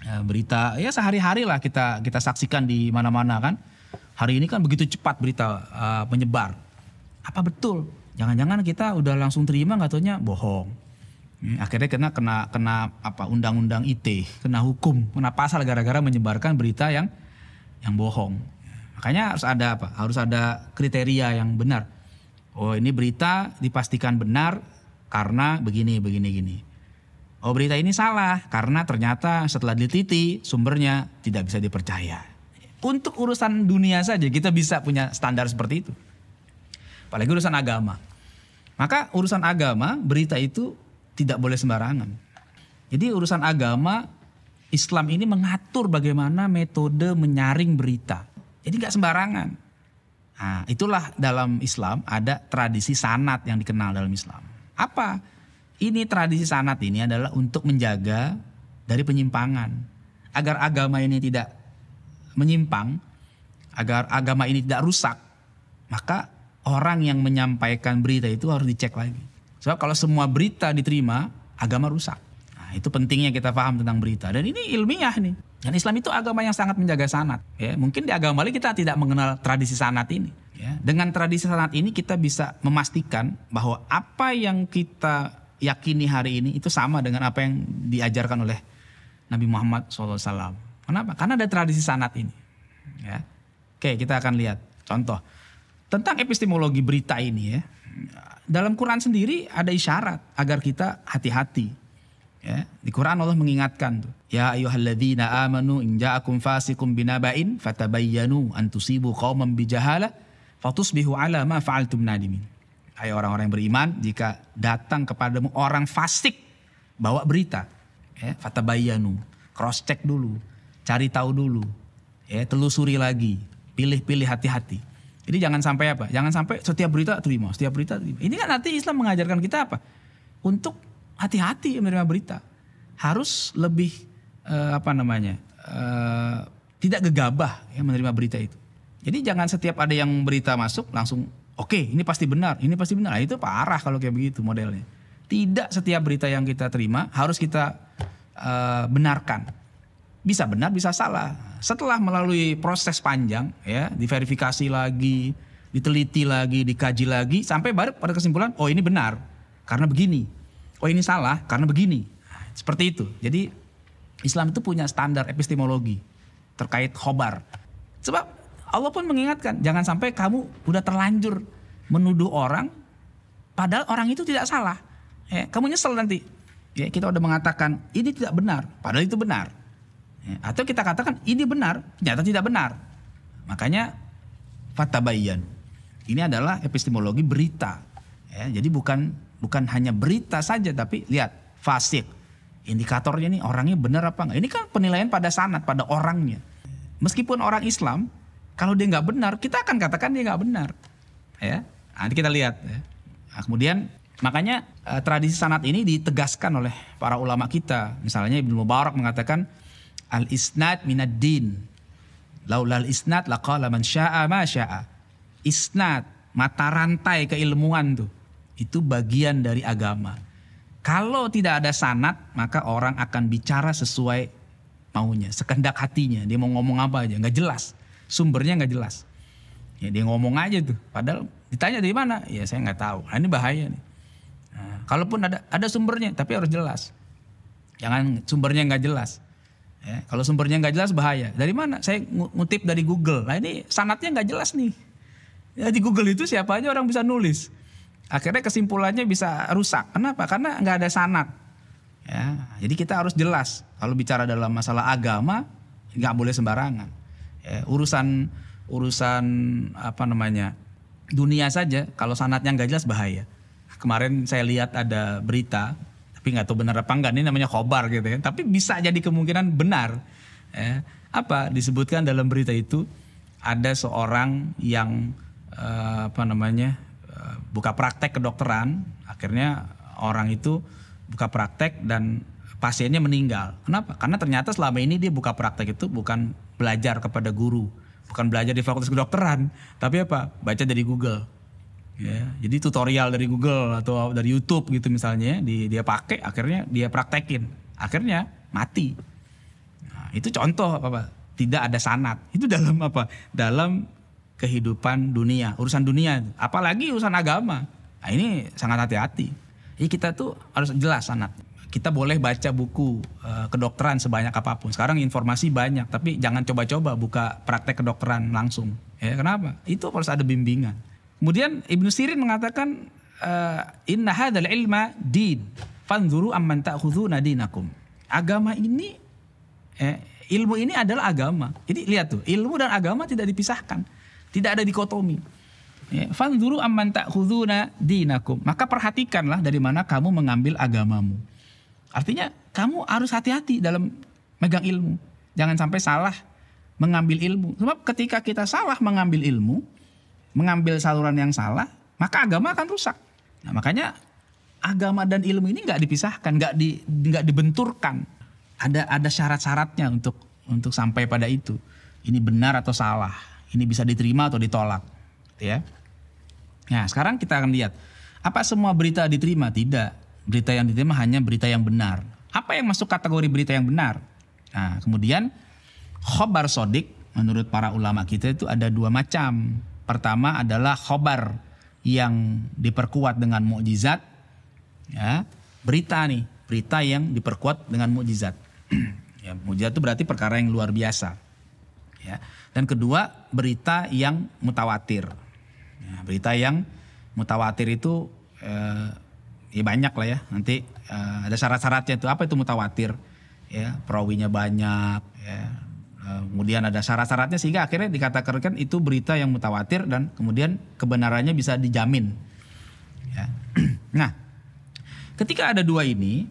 ya, berita ya sehari-hari lah kita kita saksikan di mana-mana kan. Hari ini kan begitu cepat berita uh, menyebar. Apa betul? Jangan-jangan kita udah langsung terima nggak tuhnya bohong Hmm, akhirnya kena kena kena apa undang-undang ITE, kena hukum, kena pasal gara-gara menyebarkan berita yang yang bohong. Makanya harus ada apa? Harus ada kriteria yang benar. Oh, ini berita dipastikan benar karena begini begini gini. Oh, berita ini salah karena ternyata setelah diteliti sumbernya tidak bisa dipercaya. Untuk urusan dunia saja kita bisa punya standar seperti itu. Apalagi urusan agama. Maka urusan agama, berita itu tidak boleh sembarangan. Jadi urusan agama Islam ini mengatur bagaimana metode menyaring berita. Jadi nggak sembarangan. Nah, itulah dalam Islam ada tradisi sanat yang dikenal dalam Islam. Apa? Ini tradisi sanat ini adalah untuk menjaga dari penyimpangan. Agar agama ini tidak menyimpang, agar agama ini tidak rusak, maka orang yang menyampaikan berita itu harus dicek lagi Sebab kalau semua berita diterima, agama rusak. Nah, itu pentingnya kita paham tentang berita. Dan ini ilmiah nih. Dan Islam itu agama yang sangat menjaga sanat. Ya, mungkin di agama lain kita tidak mengenal tradisi sanat ini. Ya, dengan tradisi sanat ini kita bisa memastikan bahwa apa yang kita yakini hari ini itu sama dengan apa yang diajarkan oleh Nabi Muhammad SAW. Kenapa? Karena ada tradisi sanat ini. Ya. Oke, kita akan lihat contoh tentang epistemologi berita ini ya dalam Quran sendiri ada isyarat agar kita hati-hati. Ya, di Quran Allah mengingatkan tuh, ya ayyuhalladzina amanu in ja'akum fasikum binaba'in fatabayyanu an tusibu qauman bijahalah fatusbihu ala ma fa'altum nadimin. Hai orang-orang yang beriman, jika datang kepadamu orang fasik bawa berita, ya, fatabayyanu, cross check dulu, cari tahu dulu, ya, telusuri lagi, pilih-pilih hati-hati. Jadi jangan sampai apa? Jangan sampai setiap berita terima, setiap berita terima. Ini kan nanti Islam mengajarkan kita apa? Untuk hati-hati menerima berita. Harus lebih uh, apa namanya? Uh, tidak gegabah ya menerima berita itu. Jadi jangan setiap ada yang berita masuk langsung oke, okay, ini pasti benar, ini pasti benar. Nah, itu parah kalau kayak begitu modelnya. Tidak setiap berita yang kita terima harus kita uh, benarkan bisa benar bisa salah. Setelah melalui proses panjang ya, diverifikasi lagi, diteliti lagi, dikaji lagi sampai baru pada kesimpulan oh ini benar karena begini. Oh ini salah karena begini. Seperti itu. Jadi Islam itu punya standar epistemologi terkait khobar. Sebab Allah pun mengingatkan jangan sampai kamu udah terlanjur menuduh orang padahal orang itu tidak salah. Ya, kamu nyesel nanti. Ya, kita udah mengatakan ini tidak benar, padahal itu benar. Ya, atau kita katakan ini benar, ternyata tidak benar. Makanya fakta bayan Ini adalah epistemologi berita. Ya, jadi bukan bukan hanya berita saja tapi lihat fasik. Indikatornya nih orangnya benar apa enggak. Ini kan penilaian pada sanat, pada orangnya. Meskipun orang Islam, kalau dia nggak benar, kita akan katakan dia nggak benar. Ya, nah, nanti kita lihat. Ya. Nah, kemudian makanya eh, tradisi sanat ini ditegaskan oleh para ulama kita. Misalnya Ibnu Mubarak mengatakan Al-isnad minad din. Laulal isnad laqala man sya'a ma sya'a. Isnad, mata rantai keilmuan tuh. Itu bagian dari agama. Kalau tidak ada sanat, maka orang akan bicara sesuai maunya, sekendak hatinya. Dia mau ngomong apa aja, nggak jelas. Sumbernya nggak jelas. Ya dia ngomong aja tuh. Padahal ditanya dari mana? Ya saya nggak tahu. Nah, ini bahaya nih. Nah, kalaupun ada ada sumbernya, tapi harus jelas. Jangan sumbernya nggak jelas. Ya, kalau sumbernya nggak jelas bahaya. Dari mana? Saya ngutip dari Google. Nah ini sanatnya nggak jelas nih. Ya, di Google itu siapa aja orang bisa nulis. Akhirnya kesimpulannya bisa rusak. Kenapa? Karena nggak ada sanat. Ya, jadi kita harus jelas. Kalau bicara dalam masalah agama nggak boleh sembarangan. Ya, urusan urusan apa namanya dunia saja kalau sanatnya nggak jelas bahaya. Kemarin saya lihat ada berita tapi nggak tahu benar apa enggak ini namanya kobar gitu ya tapi bisa jadi kemungkinan benar ya. apa disebutkan dalam berita itu ada seorang yang eh, apa namanya eh, buka praktek kedokteran akhirnya orang itu buka praktek dan pasiennya meninggal kenapa karena ternyata selama ini dia buka praktek itu bukan belajar kepada guru bukan belajar di fakultas kedokteran tapi apa baca dari Google ya jadi tutorial dari Google atau dari YouTube gitu misalnya di, dia pakai akhirnya dia praktekin akhirnya mati nah, itu contoh apa, apa tidak ada sanat itu dalam apa dalam kehidupan dunia urusan dunia apalagi urusan agama nah, ini sangat hati-hati jadi kita tuh harus jelas sanat kita boleh baca buku uh, kedokteran sebanyak apapun sekarang informasi banyak tapi jangan coba-coba buka praktek kedokteran langsung ya kenapa itu harus ada bimbingan Kemudian Ibnu Sirin mengatakan eh, inna hadzal ilma din fanzuru amman ta'khudzuna dinakum. Agama ini eh, ilmu ini adalah agama. Jadi lihat tuh, ilmu dan agama tidak dipisahkan. Tidak ada dikotomi. Ya, fanzuru amman ta'khudzuna dinakum. Maka perhatikanlah dari mana kamu mengambil agamamu. Artinya kamu harus hati-hati dalam megang ilmu. Jangan sampai salah mengambil ilmu. Sebab ketika kita salah mengambil ilmu, mengambil saluran yang salah, maka agama akan rusak. Nah, makanya agama dan ilmu ini nggak dipisahkan, nggak di nggak dibenturkan. Ada ada syarat-syaratnya untuk untuk sampai pada itu. Ini benar atau salah, ini bisa diterima atau ditolak, gitu ya. Nah, sekarang kita akan lihat apa semua berita diterima? Tidak. Berita yang diterima hanya berita yang benar. Apa yang masuk kategori berita yang benar? Nah, kemudian khobar sodik menurut para ulama kita itu ada dua macam. Pertama adalah khobar yang diperkuat dengan mukjizat. Ya, berita nih, berita yang diperkuat dengan mukjizat. (clears throat) ya, mukjizat itu berarti perkara yang luar biasa. Ya. Dan kedua, berita yang mutawatir. Ya, berita yang mutawatir itu eh, ya banyak lah ya. Nanti eh, ada syarat-syaratnya itu apa itu mutawatir? Ya, perawinya banyak, ya, Eh, kemudian ada syarat-syaratnya sehingga akhirnya dikatakan itu berita yang mutawatir dan kemudian kebenarannya bisa dijamin. Ya. (clears throat) nah, ketika ada dua ini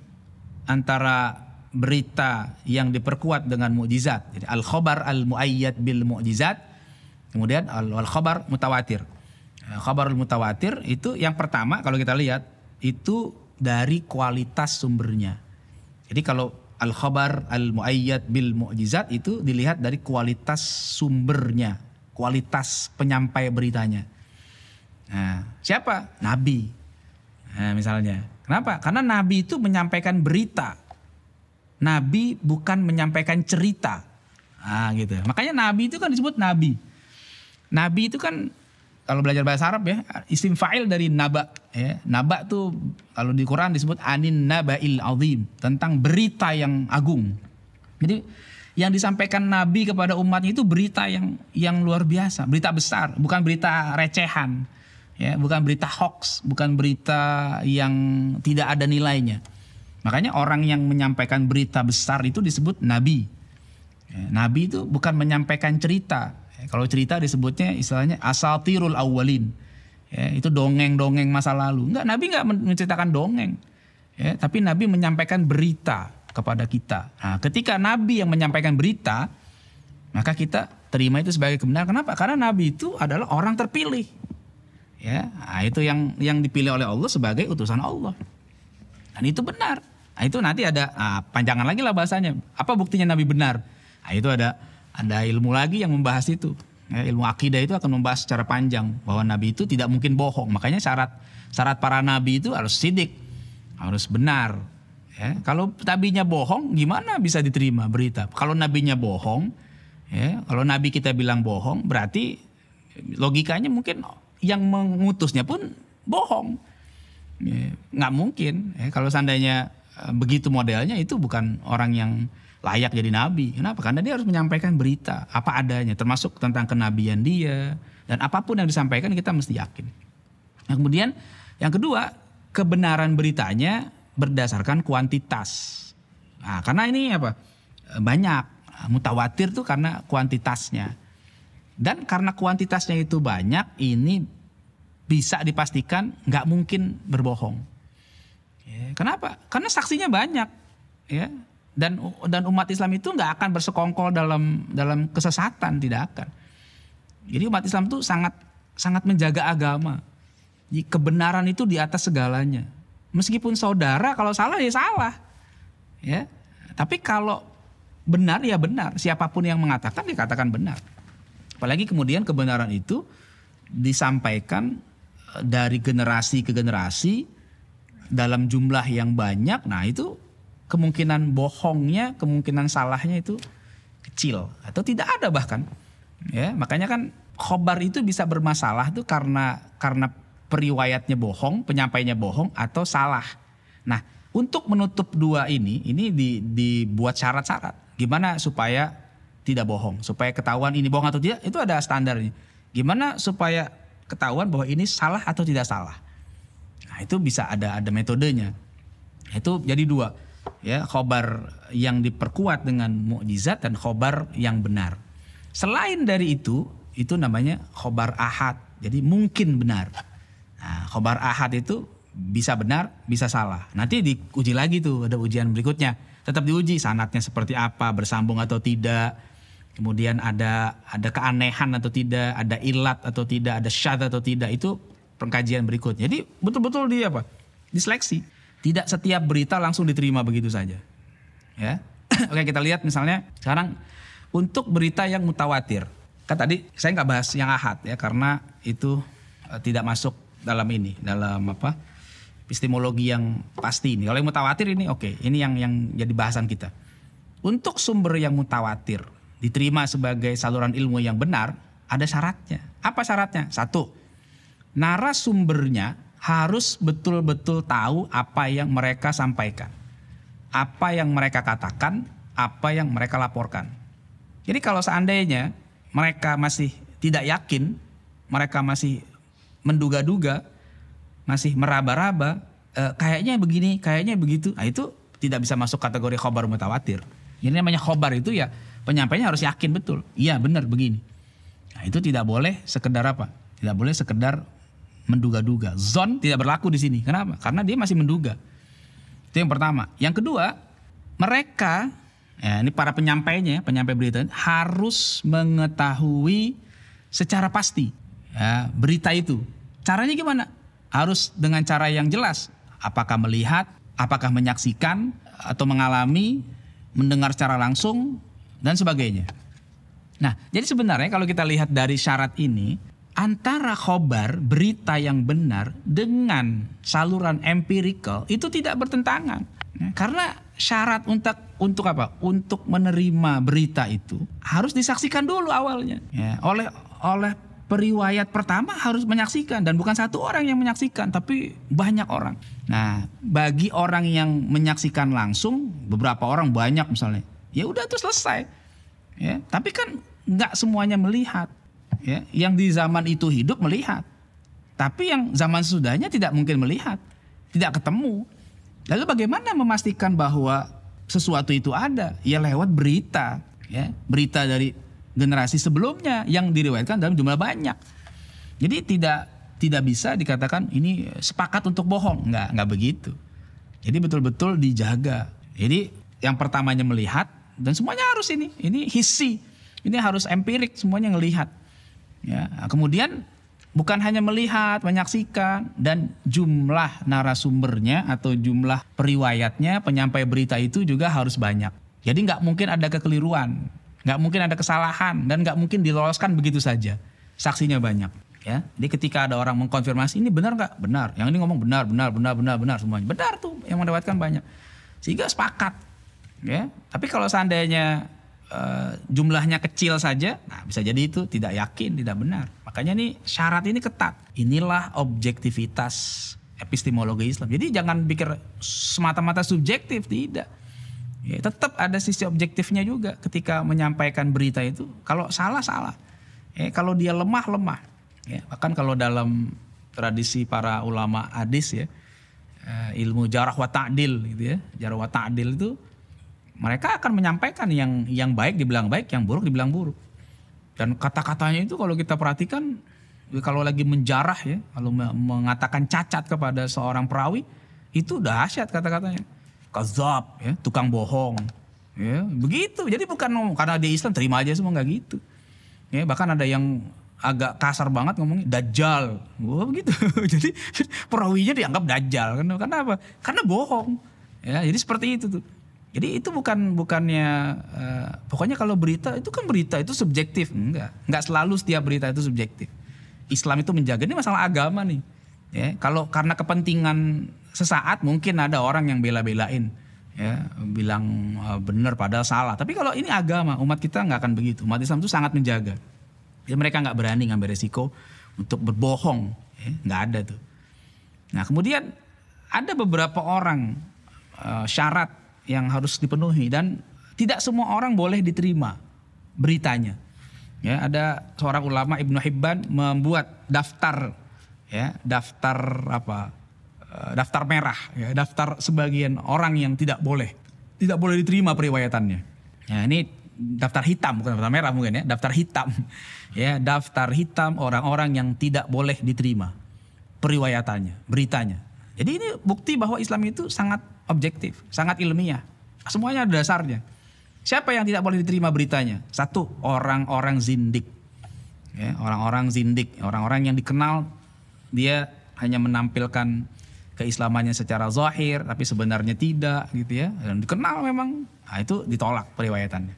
antara berita yang diperkuat dengan mukjizat, jadi al khobar al muayyad bil mukjizat, kemudian al, al khobar mutawatir. Eh, khobar al mutawatir itu yang pertama kalau kita lihat itu dari kualitas sumbernya. Jadi kalau al khabar al muayyad bil mu'jizat itu dilihat dari kualitas sumbernya, kualitas penyampai beritanya. Nah, siapa? Nabi. Nah, misalnya. Kenapa? Karena nabi itu menyampaikan berita. Nabi bukan menyampaikan cerita. Ah gitu. Makanya nabi itu kan disebut nabi. Nabi itu kan kalau belajar bahasa Arab ya isim fa'il dari naba ya. Naba tuh kalau di Quran disebut anin nabail azim, tentang berita yang agung. Jadi yang disampaikan nabi kepada umatnya itu berita yang yang luar biasa, berita besar, bukan berita recehan. Ya, bukan berita hoax, bukan berita yang tidak ada nilainya. Makanya orang yang menyampaikan berita besar itu disebut nabi. Ya, nabi itu bukan menyampaikan cerita, kalau cerita disebutnya istilahnya asatirul awalin. Ya, itu dongeng-dongeng masa lalu. Enggak, Nabi enggak menceritakan dongeng. Ya, tapi Nabi menyampaikan berita kepada kita. Nah, ketika Nabi yang menyampaikan berita, maka kita terima itu sebagai kebenaran. Kenapa? Karena Nabi itu adalah orang terpilih. Ya, nah, itu yang yang dipilih oleh Allah sebagai utusan Allah. Dan itu benar. Nah, itu nanti ada nah, panjangan lagi lah bahasanya. Apa buktinya Nabi benar? Nah, itu ada ada ilmu lagi yang membahas itu. Ya, ilmu akidah itu akan membahas secara panjang bahwa nabi itu tidak mungkin bohong. Makanya syarat syarat para nabi itu harus sidik, harus benar. Ya, kalau nabinya bohong, gimana bisa diterima berita? Kalau nabinya bohong, ya, kalau nabi kita bilang bohong, berarti logikanya mungkin yang mengutusnya pun bohong. Ya, nggak mungkin. Ya, kalau seandainya eh, begitu modelnya itu bukan orang yang layak jadi nabi. Kenapa? Karena dia harus menyampaikan berita apa adanya, termasuk tentang kenabian dia dan apapun yang disampaikan kita mesti yakin. Nah, kemudian yang kedua, kebenaran beritanya berdasarkan kuantitas. Nah, karena ini apa? Eh, banyak. Nah, mutawatir tuh karena kuantitasnya. Dan karena kuantitasnya itu banyak, ini bisa dipastikan nggak mungkin berbohong. Ya, kenapa? Karena saksinya banyak. Ya, dan dan umat Islam itu nggak akan bersekongkol dalam dalam kesesatan tidak akan. Jadi umat Islam itu sangat sangat menjaga agama. Jadi kebenaran itu di atas segalanya. Meskipun saudara kalau salah ya salah. Ya. Tapi kalau benar ya benar. Siapapun yang mengatakan dikatakan benar. Apalagi kemudian kebenaran itu disampaikan eh, dari generasi ke generasi dalam jumlah yang banyak. Nah, itu kemungkinan bohongnya, kemungkinan salahnya itu kecil atau tidak ada bahkan. Ya, makanya kan khobar itu bisa bermasalah tuh karena karena periwayatnya bohong, penyampainya bohong atau salah. Nah, untuk menutup dua ini, ini di, dibuat syarat-syarat. Gimana supaya tidak bohong, supaya ketahuan ini bohong atau tidak, itu ada standarnya. Gimana supaya ketahuan bahwa ini salah atau tidak salah. Nah, itu bisa ada ada metodenya. Itu jadi dua ya khobar yang diperkuat dengan mukjizat dan khobar yang benar. Selain dari itu, itu namanya khobar ahad. Jadi mungkin benar. Nah, khobar ahad itu bisa benar, bisa salah. Nanti diuji lagi tuh, ada ujian berikutnya. Tetap diuji sanatnya seperti apa, bersambung atau tidak. Kemudian ada ada keanehan atau tidak, ada ilat atau tidak, ada syad atau tidak. Itu pengkajian berikutnya. Jadi betul-betul dia apa? Diseleksi. Tidak setiap berita langsung diterima begitu saja. Ya. (coughs) Oke, kita lihat misalnya sekarang untuk berita yang mutawatir. Kan tadi saya nggak bahas yang ahad ya karena itu uh, tidak masuk dalam ini, dalam apa? epistemologi yang pasti ini. Kalau yang mutawatir ini oke, okay, ini yang yang jadi bahasan kita. Untuk sumber yang mutawatir diterima sebagai saluran ilmu yang benar, ada syaratnya. Apa syaratnya? Satu, narasumbernya harus betul-betul tahu apa yang mereka sampaikan, apa yang mereka katakan, apa yang mereka laporkan. Jadi kalau seandainya mereka masih tidak yakin, mereka masih menduga-duga, masih meraba-raba, e, kayaknya begini, kayaknya begitu. Nah itu tidak bisa masuk kategori khobar mutawatir. Ini namanya khobar itu ya penyampainya harus yakin betul. Iya benar begini. Nah itu tidak boleh sekedar apa? Tidak boleh sekedar menduga-duga. Zon tidak berlaku di sini. Kenapa? Karena dia masih menduga. Itu yang pertama. Yang kedua, mereka ya ini para penyampainya, penyampai berita harus mengetahui secara pasti ya, berita itu. Caranya gimana? Harus dengan cara yang jelas. Apakah melihat, apakah menyaksikan atau mengalami, mendengar secara langsung dan sebagainya. Nah, jadi sebenarnya kalau kita lihat dari syarat ini, antara khobar berita yang benar dengan saluran empirical itu tidak bertentangan ya, karena syarat untuk untuk apa untuk menerima berita itu harus disaksikan dulu awalnya ya, oleh oleh periwayat pertama harus menyaksikan dan bukan satu orang yang menyaksikan tapi banyak orang nah bagi orang yang menyaksikan langsung beberapa orang banyak misalnya ya udah tuh selesai ya tapi kan nggak semuanya melihat ya, yang di zaman itu hidup melihat, tapi yang zaman sudahnya tidak mungkin melihat, tidak ketemu. Lalu bagaimana memastikan bahwa sesuatu itu ada? Ya lewat berita, ya berita dari generasi sebelumnya yang diriwayatkan dalam jumlah banyak. Jadi tidak tidak bisa dikatakan ini sepakat untuk bohong, nggak nggak begitu. Jadi betul-betul dijaga. Jadi yang pertamanya melihat dan semuanya harus ini, ini hisi, ini harus empirik semuanya ngelihat. Ya, kemudian bukan hanya melihat, menyaksikan dan jumlah narasumbernya atau jumlah periwayatnya, penyampai berita itu juga harus banyak. Jadi nggak mungkin ada kekeliruan, nggak mungkin ada kesalahan dan nggak mungkin diloloskan begitu saja. Saksinya banyak. Ya, jadi ketika ada orang mengkonfirmasi ini benar nggak? Benar. Yang ini ngomong benar, benar, benar, benar, benar semuanya. Benar tuh yang mendapatkan banyak. Sehingga sepakat. Ya, tapi kalau seandainya Eh, jumlahnya kecil saja, nah bisa jadi itu tidak yakin, tidak benar. Makanya nih syarat ini ketat. Inilah objektivitas epistemologi Islam. Jadi jangan pikir semata-mata subjektif, tidak. Ya, tetap ada sisi objektifnya juga ketika menyampaikan berita itu. Kalau salah salah, ya, kalau dia lemah lemah. Ya, bahkan kalau dalam tradisi para ulama hadis ya eh, ilmu jarah wa ta'dil gitu ya. Jarah wa ta'dil itu mereka akan menyampaikan yang yang baik dibilang baik, yang buruk dibilang buruk. Dan kata-katanya itu kalau kita perhatikan kalau lagi menjarah ya, kalau mengatakan cacat kepada seorang perawi itu dahsyat kata-katanya. Kazab ya, tukang bohong. Ya, begitu. Jadi bukan karena dia Islam terima aja semua nggak gitu. Ya, bahkan ada yang agak kasar banget ngomongnya dajjal. Wah, oh, begitu. (laughs) jadi (laughs) perawinya dianggap dajjal. Karena apa? Karena bohong. Ya, jadi seperti itu tuh. Jadi itu bukan bukannya uh, pokoknya kalau berita itu kan berita itu subjektif enggak enggak selalu setiap berita itu subjektif. Islam itu menjaga ini masalah agama nih. Ya, kalau karena kepentingan sesaat mungkin ada orang yang bela-belain ya bilang uh, benar padahal salah. Tapi kalau ini agama umat kita nggak akan begitu. Umat Islam itu sangat menjaga. Jadi mereka nggak berani ngambil resiko untuk berbohong. Ya, nggak ada tuh. Nah kemudian ada beberapa orang uh, syarat yang harus dipenuhi dan tidak semua orang boleh diterima beritanya. Ya, ada seorang ulama Ibnu Hibban membuat daftar ya, daftar apa? Eh, daftar merah ya, daftar sebagian orang yang tidak boleh tidak boleh diterima periwayatannya. Ya, ini daftar hitam bukan daftar merah mungkin ya, daftar hitam. (laughs) Ya, daftar hitam orang-orang yang tidak boleh diterima periwayatannya, beritanya. Jadi ini bukti bahwa Islam itu sangat objektif, sangat ilmiah. Semuanya ada dasarnya. Siapa yang tidak boleh diterima beritanya? Satu, orang-orang zindik. Ya, orang-orang zindik, orang-orang yang dikenal dia hanya menampilkan keislamannya secara zahir tapi sebenarnya tidak gitu ya. Dan dikenal memang. Nah, itu ditolak periwayatannya.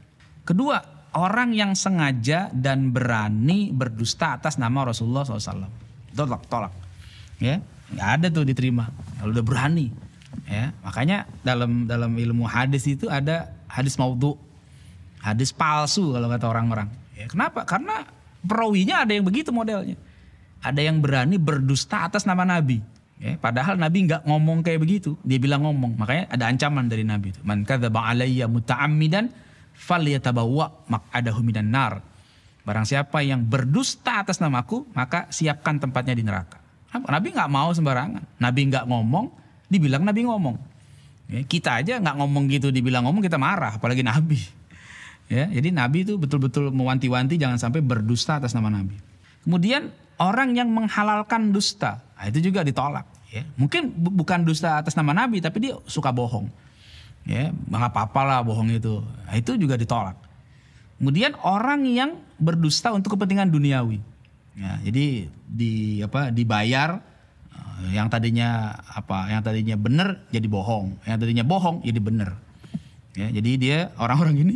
Kedua, orang yang sengaja dan berani berdusta atas nama Rasulullah SAW. Tolak, tolak. Ya, nggak ada tuh diterima. Kalau udah berani, ya makanya dalam dalam ilmu hadis itu ada hadis maudhu hadis palsu kalau kata orang-orang ya, kenapa karena perawinya ada yang begitu modelnya ada yang berani berdusta atas nama nabi ya, padahal nabi nggak ngomong kayak begitu dia bilang ngomong makanya ada ancaman dari nabi itu man kadzaba alayya muta'ammidan falyatabawwa ada minan nar barang siapa yang berdusta atas namaku maka siapkan tempatnya di neraka Nabi nggak mau sembarangan. Nabi nggak ngomong, dibilang Nabi ngomong. Ya, kita aja nggak ngomong gitu dibilang ngomong kita marah, apalagi Nabi. Ya, jadi Nabi itu betul-betul mewanti-wanti jangan sampai berdusta atas nama Nabi. Kemudian orang yang menghalalkan dusta, nah itu juga ditolak. Ya. Mungkin bu bukan dusta atas nama Nabi, tapi dia suka bohong. Ya, nggak apa-apa lah bohong itu. Nah, itu juga ditolak. Kemudian orang yang berdusta untuk kepentingan duniawi. Ya, jadi di apa dibayar yang tadinya apa? Yang tadinya benar jadi bohong. Yang tadinya bohong jadi benar. Ya, jadi dia orang-orang ini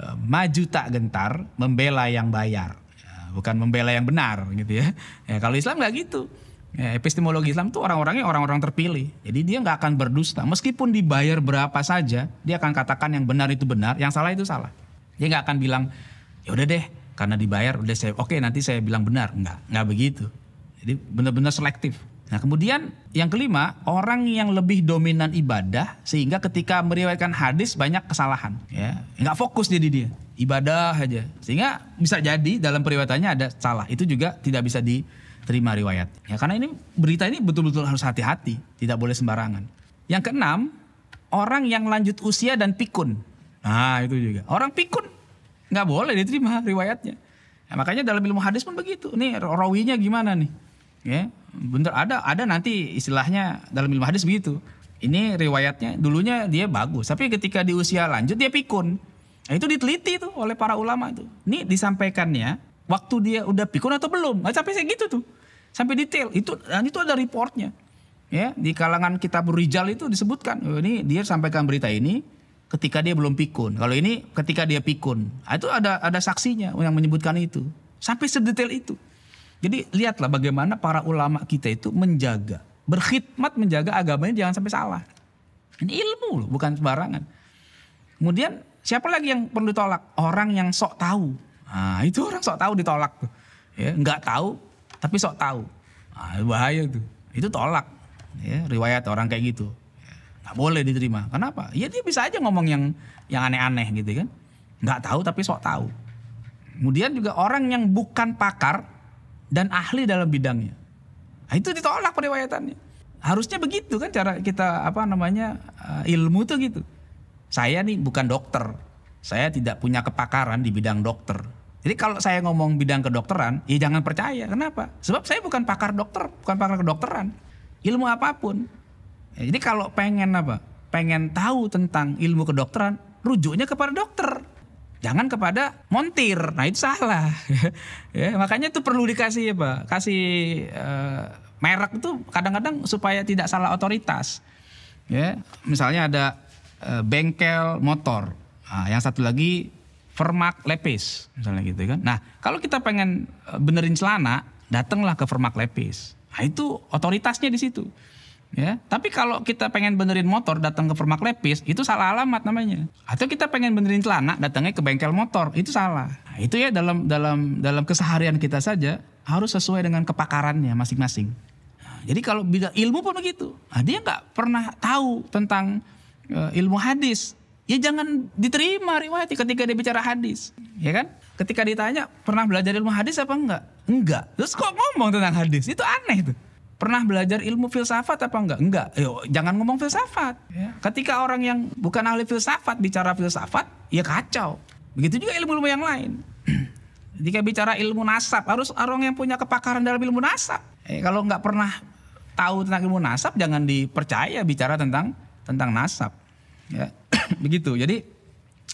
eh, maju tak gentar membela yang bayar, ya, bukan membela yang benar gitu ya. ya kalau Islam nggak gitu. Ya, epistemologi Islam tuh orang-orangnya orang-orang terpilih. Jadi dia nggak akan berdusta. Meskipun dibayar berapa saja, dia akan katakan yang benar itu benar, yang salah itu salah. Dia nggak akan bilang, ya udah deh, karena dibayar udah saya oke okay, nanti saya bilang benar. Nggak, nggak begitu. Jadi benar-benar selektif. Nah kemudian yang kelima orang yang lebih dominan ibadah sehingga ketika meriwayatkan hadis banyak kesalahan ya nggak fokus jadi dia ibadah aja sehingga bisa jadi dalam periwayatannya ada salah itu juga tidak bisa diterima riwayat ya karena ini berita ini betul-betul harus hati-hati tidak boleh sembarangan. Yang keenam orang yang lanjut usia dan pikun nah itu juga orang pikun nggak boleh diterima riwayatnya. Ya, makanya dalam ilmu hadis pun begitu. Nih rawinya gimana nih? Ya, Bener ada ada nanti istilahnya dalam ilmu hadis begitu. Ini riwayatnya dulunya dia bagus, tapi ketika di usia lanjut dia pikun. Nah, itu diteliti tuh oleh para ulama itu. Ini disampaikannya waktu dia udah pikun atau belum? Nggak sampai segitu tuh, sampai detail. Itu dan itu ada reportnya. Ya di kalangan kitab Rijal itu disebutkan oh, ini dia sampaikan berita ini ketika dia belum pikun. Kalau ini ketika dia pikun, nah, itu ada ada saksinya yang menyebutkan itu sampai sedetail itu. Jadi lihatlah bagaimana para ulama kita itu menjaga, berkhidmat menjaga agamanya jangan sampai salah. Ini ilmu loh, bukan sembarangan. Kemudian siapa lagi yang perlu ditolak? Orang yang sok tahu. Nah, itu orang sok tahu ditolak tuh. Ya, nggak tahu tapi sok tahu. Nah, bahaya tuh. Itu tolak. Ya, riwayat orang kayak gitu. Nggak boleh diterima. Kenapa? Ya dia bisa aja ngomong yang yang aneh-aneh gitu kan. Nggak tahu tapi sok tahu. Kemudian juga orang yang bukan pakar dan ahli dalam bidangnya. Nah, itu ditolak periwayatannya. Harusnya begitu kan cara kita apa namanya eh, ilmu tuh gitu. Saya nih bukan dokter. Saya tidak punya kepakaran di bidang dokter. Jadi kalau saya ngomong bidang kedokteran, ya jangan percaya. Kenapa? Sebab saya bukan pakar dokter, bukan pakar kedokteran. Ilmu apapun. jadi kalau pengen apa? Pengen tahu tentang ilmu kedokteran, rujuknya kepada dokter jangan kepada montir. Nah, itu salah. (laughs) ya, makanya itu perlu dikasih ya, Kasih uh, merek itu kadang-kadang supaya tidak salah otoritas. Ya, misalnya ada uh, bengkel motor. Nah, yang satu lagi Vermak Lepis misalnya gitu kan. Nah, kalau kita pengen eh, benerin celana, datanglah ke Vermak Lepis. Nah, itu otoritasnya di situ ya tapi kalau kita pengen benerin motor datang ke permak lepis itu salah alamat namanya atau kita pengen benerin celana datangnya ke bengkel motor itu salah nah, itu ya dalam dalam dalam keseharian kita saja harus sesuai dengan kepakarannya masing-masing nah, jadi kalau bidang ilmu pun begitu nah, dia nggak pernah tahu tentang e, ilmu hadis ya jangan diterima riwayat ketika dia bicara hadis ya kan ketika ditanya pernah belajar ilmu hadis apa enggak enggak terus kok ngomong tentang hadis itu aneh tuh pernah belajar ilmu filsafat apa enggak? Enggak. Yo, jangan ngomong filsafat. Ya. Ketika orang yang bukan ahli filsafat bicara filsafat, ya kacau. Begitu juga ilmu-ilmu yang lain. Jika (clears throat) bicara ilmu nasab, harus orang yang punya kepakaran dalam ilmu nasab. Eh, kalau nggak pernah tahu tentang ilmu nasab, jangan dipercaya bicara tentang tentang nasab. Ya, (clears throat) begitu. Jadi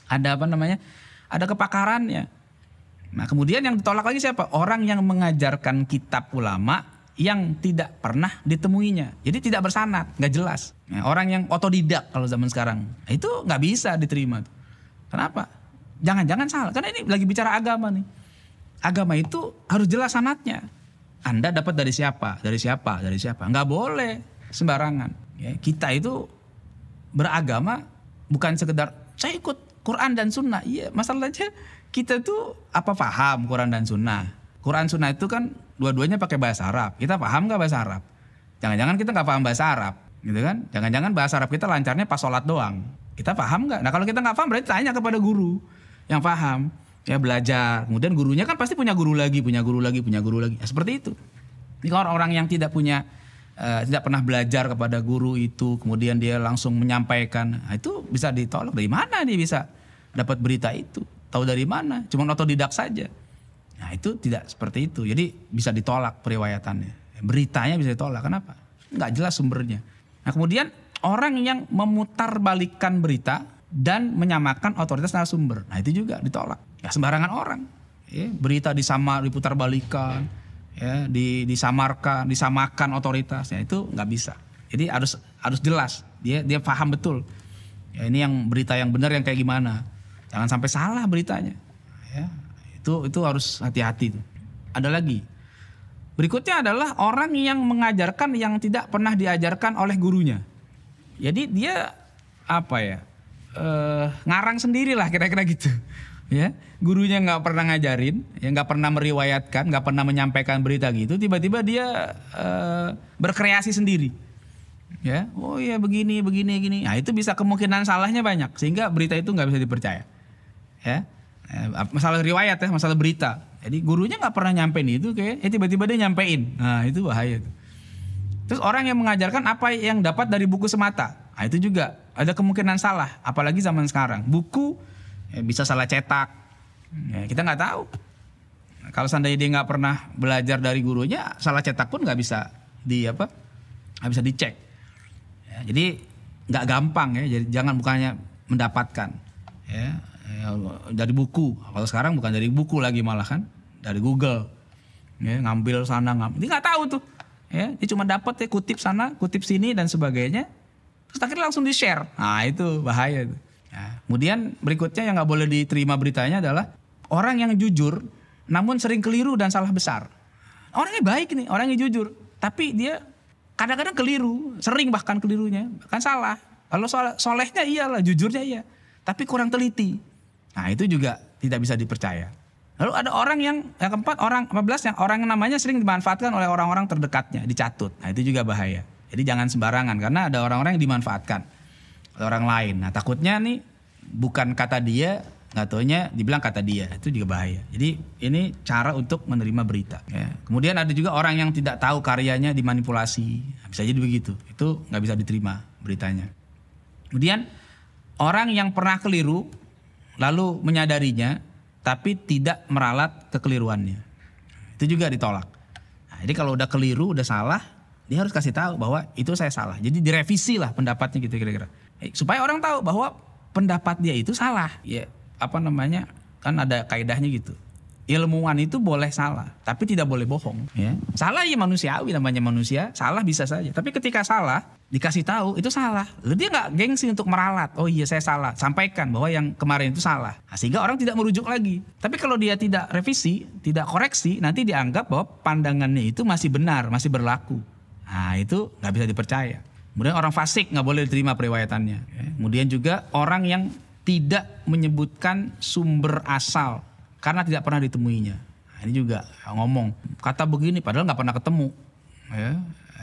ada apa namanya? Ada kepakarannya. Nah, kemudian yang ditolak lagi siapa? Orang yang mengajarkan kitab ulama yang tidak pernah ditemuinya. Jadi tidak bersanat, nggak jelas. Nah, orang yang otodidak kalau zaman sekarang nah, itu nggak bisa diterima. Kenapa? Jangan-jangan salah. Karena ini lagi bicara agama nih. Agama itu harus jelas sanatnya. Anda dapat dari siapa, dari siapa, dari siapa. Nggak boleh sembarangan. Ya, kita itu beragama bukan sekedar saya ikut Quran dan Sunnah. Iya, masalahnya kita tuh apa paham Quran dan Sunnah. Quran Sunnah itu kan dua-duanya pakai bahasa Arab. Kita paham nggak bahasa Arab? Jangan-jangan kita nggak paham bahasa Arab, gitu kan? Jangan-jangan bahasa Arab kita lancarnya pas sholat doang. Kita paham nggak? Nah kalau kita nggak paham berarti tanya kepada guru yang paham. Ya belajar. Kemudian gurunya kan pasti punya guru lagi, punya guru lagi, punya guru lagi. Ya, seperti itu. Jadi orang-orang yang tidak punya uh, tidak pernah belajar kepada guru itu, kemudian dia langsung menyampaikan, nah, itu bisa ditolak dari mana dia bisa dapat berita itu? Tahu dari mana? Cuma otodidak saja. Nah itu tidak seperti itu. Jadi bisa ditolak periwayatannya. Beritanya bisa ditolak. Kenapa? Nggak jelas sumbernya. Nah kemudian orang yang memutarbalikkan berita dan menyamakan otoritas narasumber. Nah itu juga ditolak. Ya sembarangan orang. Ya, berita disamar, diputarbalikkan ya, di, disamarkan, disamakan otoritasnya itu nggak bisa. Jadi harus harus jelas. Dia dia paham betul. Ya, ini yang berita yang benar yang kayak gimana. Jangan sampai salah beritanya. Ya, itu itu harus hati-hati itu. Ada lagi. Berikutnya adalah orang yang mengajarkan yang tidak pernah diajarkan oleh gurunya. Jadi dia apa ya? Uh, ngarang sendirilah kira-kira gitu. ya, gurunya nggak pernah ngajarin, ya nggak pernah meriwayatkan, nggak pernah menyampaikan berita gitu, tiba-tiba dia uh, berkreasi sendiri ya oh ya begini begini gini nah itu bisa kemungkinan salahnya banyak sehingga berita itu nggak bisa dipercaya ya Eh, masalah riwayat ya masalah berita jadi gurunya nggak pernah nyampein itu kayak eh tiba-tiba dia nyampein nah itu bahaya terus orang yang mengajarkan apa yang dapat dari buku semata nah, itu juga ada kemungkinan salah apalagi zaman sekarang buku ya, bisa salah cetak ya, kita nggak tahu nah, kalau seandainya dia nggak pernah belajar dari gurunya salah cetak pun nggak bisa di apa nggak bisa dicek ya, jadi nggak gampang ya jadi jangan bukannya mendapatkan ya Ya, dari buku. Kalau sekarang bukan dari buku lagi malah kan dari Google. Ya, ngambil sana ngambil. Dia nggak tahu tuh. Ya, dia cuma dapat ya kutip sana, kutip sini dan sebagainya. Terus akhirnya langsung di-share. Nah, itu bahaya tuh. Ya. Kemudian berikutnya yang nggak boleh diterima beritanya adalah orang yang jujur namun sering keliru dan salah besar. Orangnya baik nih, orangnya jujur, tapi dia kadang-kadang keliru, sering bahkan kelirunya, bahkan salah. Kalau solehnya iyalah, jujurnya iya, tapi kurang teliti. Nah itu juga tidak bisa dipercaya. Lalu ada orang yang yang keempat orang 15 yang orang yang namanya sering dimanfaatkan oleh orang-orang terdekatnya dicatut. Nah itu juga bahaya. Jadi jangan sembarangan karena ada orang-orang yang dimanfaatkan oleh orang lain. Nah takutnya nih bukan kata dia nggak taunya dibilang kata dia itu juga bahaya. Jadi ini cara untuk menerima berita. Ya. Kemudian ada juga orang yang tidak tahu karyanya dimanipulasi. Nah, bisa jadi begitu. Itu nggak bisa diterima beritanya. Kemudian orang yang pernah keliru lalu menyadarinya tapi tidak meralat kekeliruannya. Itu juga ditolak. Nah, jadi kalau udah keliru, udah salah, dia harus kasih tahu bahwa itu saya salah. Jadi direvisi lah pendapatnya gitu kira-kira. Eh, supaya orang tahu bahwa pendapat dia itu salah. Ya, apa namanya? Kan ada kaidahnya gitu ilmuwan itu boleh salah, tapi tidak boleh bohong. Ya. Salah ya manusiawi namanya manusia, salah bisa saja. Tapi ketika salah dikasih tahu itu salah, Lalu dia nggak gengsi untuk meralat. Oh iya saya salah, sampaikan bahwa yang kemarin itu salah. Nah, sehingga orang tidak merujuk lagi. Tapi kalau dia tidak revisi, tidak koreksi, nanti dianggap bahwa pandangannya itu masih benar, masih berlaku. Nah itu nggak bisa dipercaya. Kemudian orang fasik nggak boleh diterima periwayatannya. Ya. Kemudian juga orang yang tidak menyebutkan sumber asal karena tidak pernah ditemuinya. Nah, ini juga ngomong kata begini padahal nggak pernah ketemu. Ya,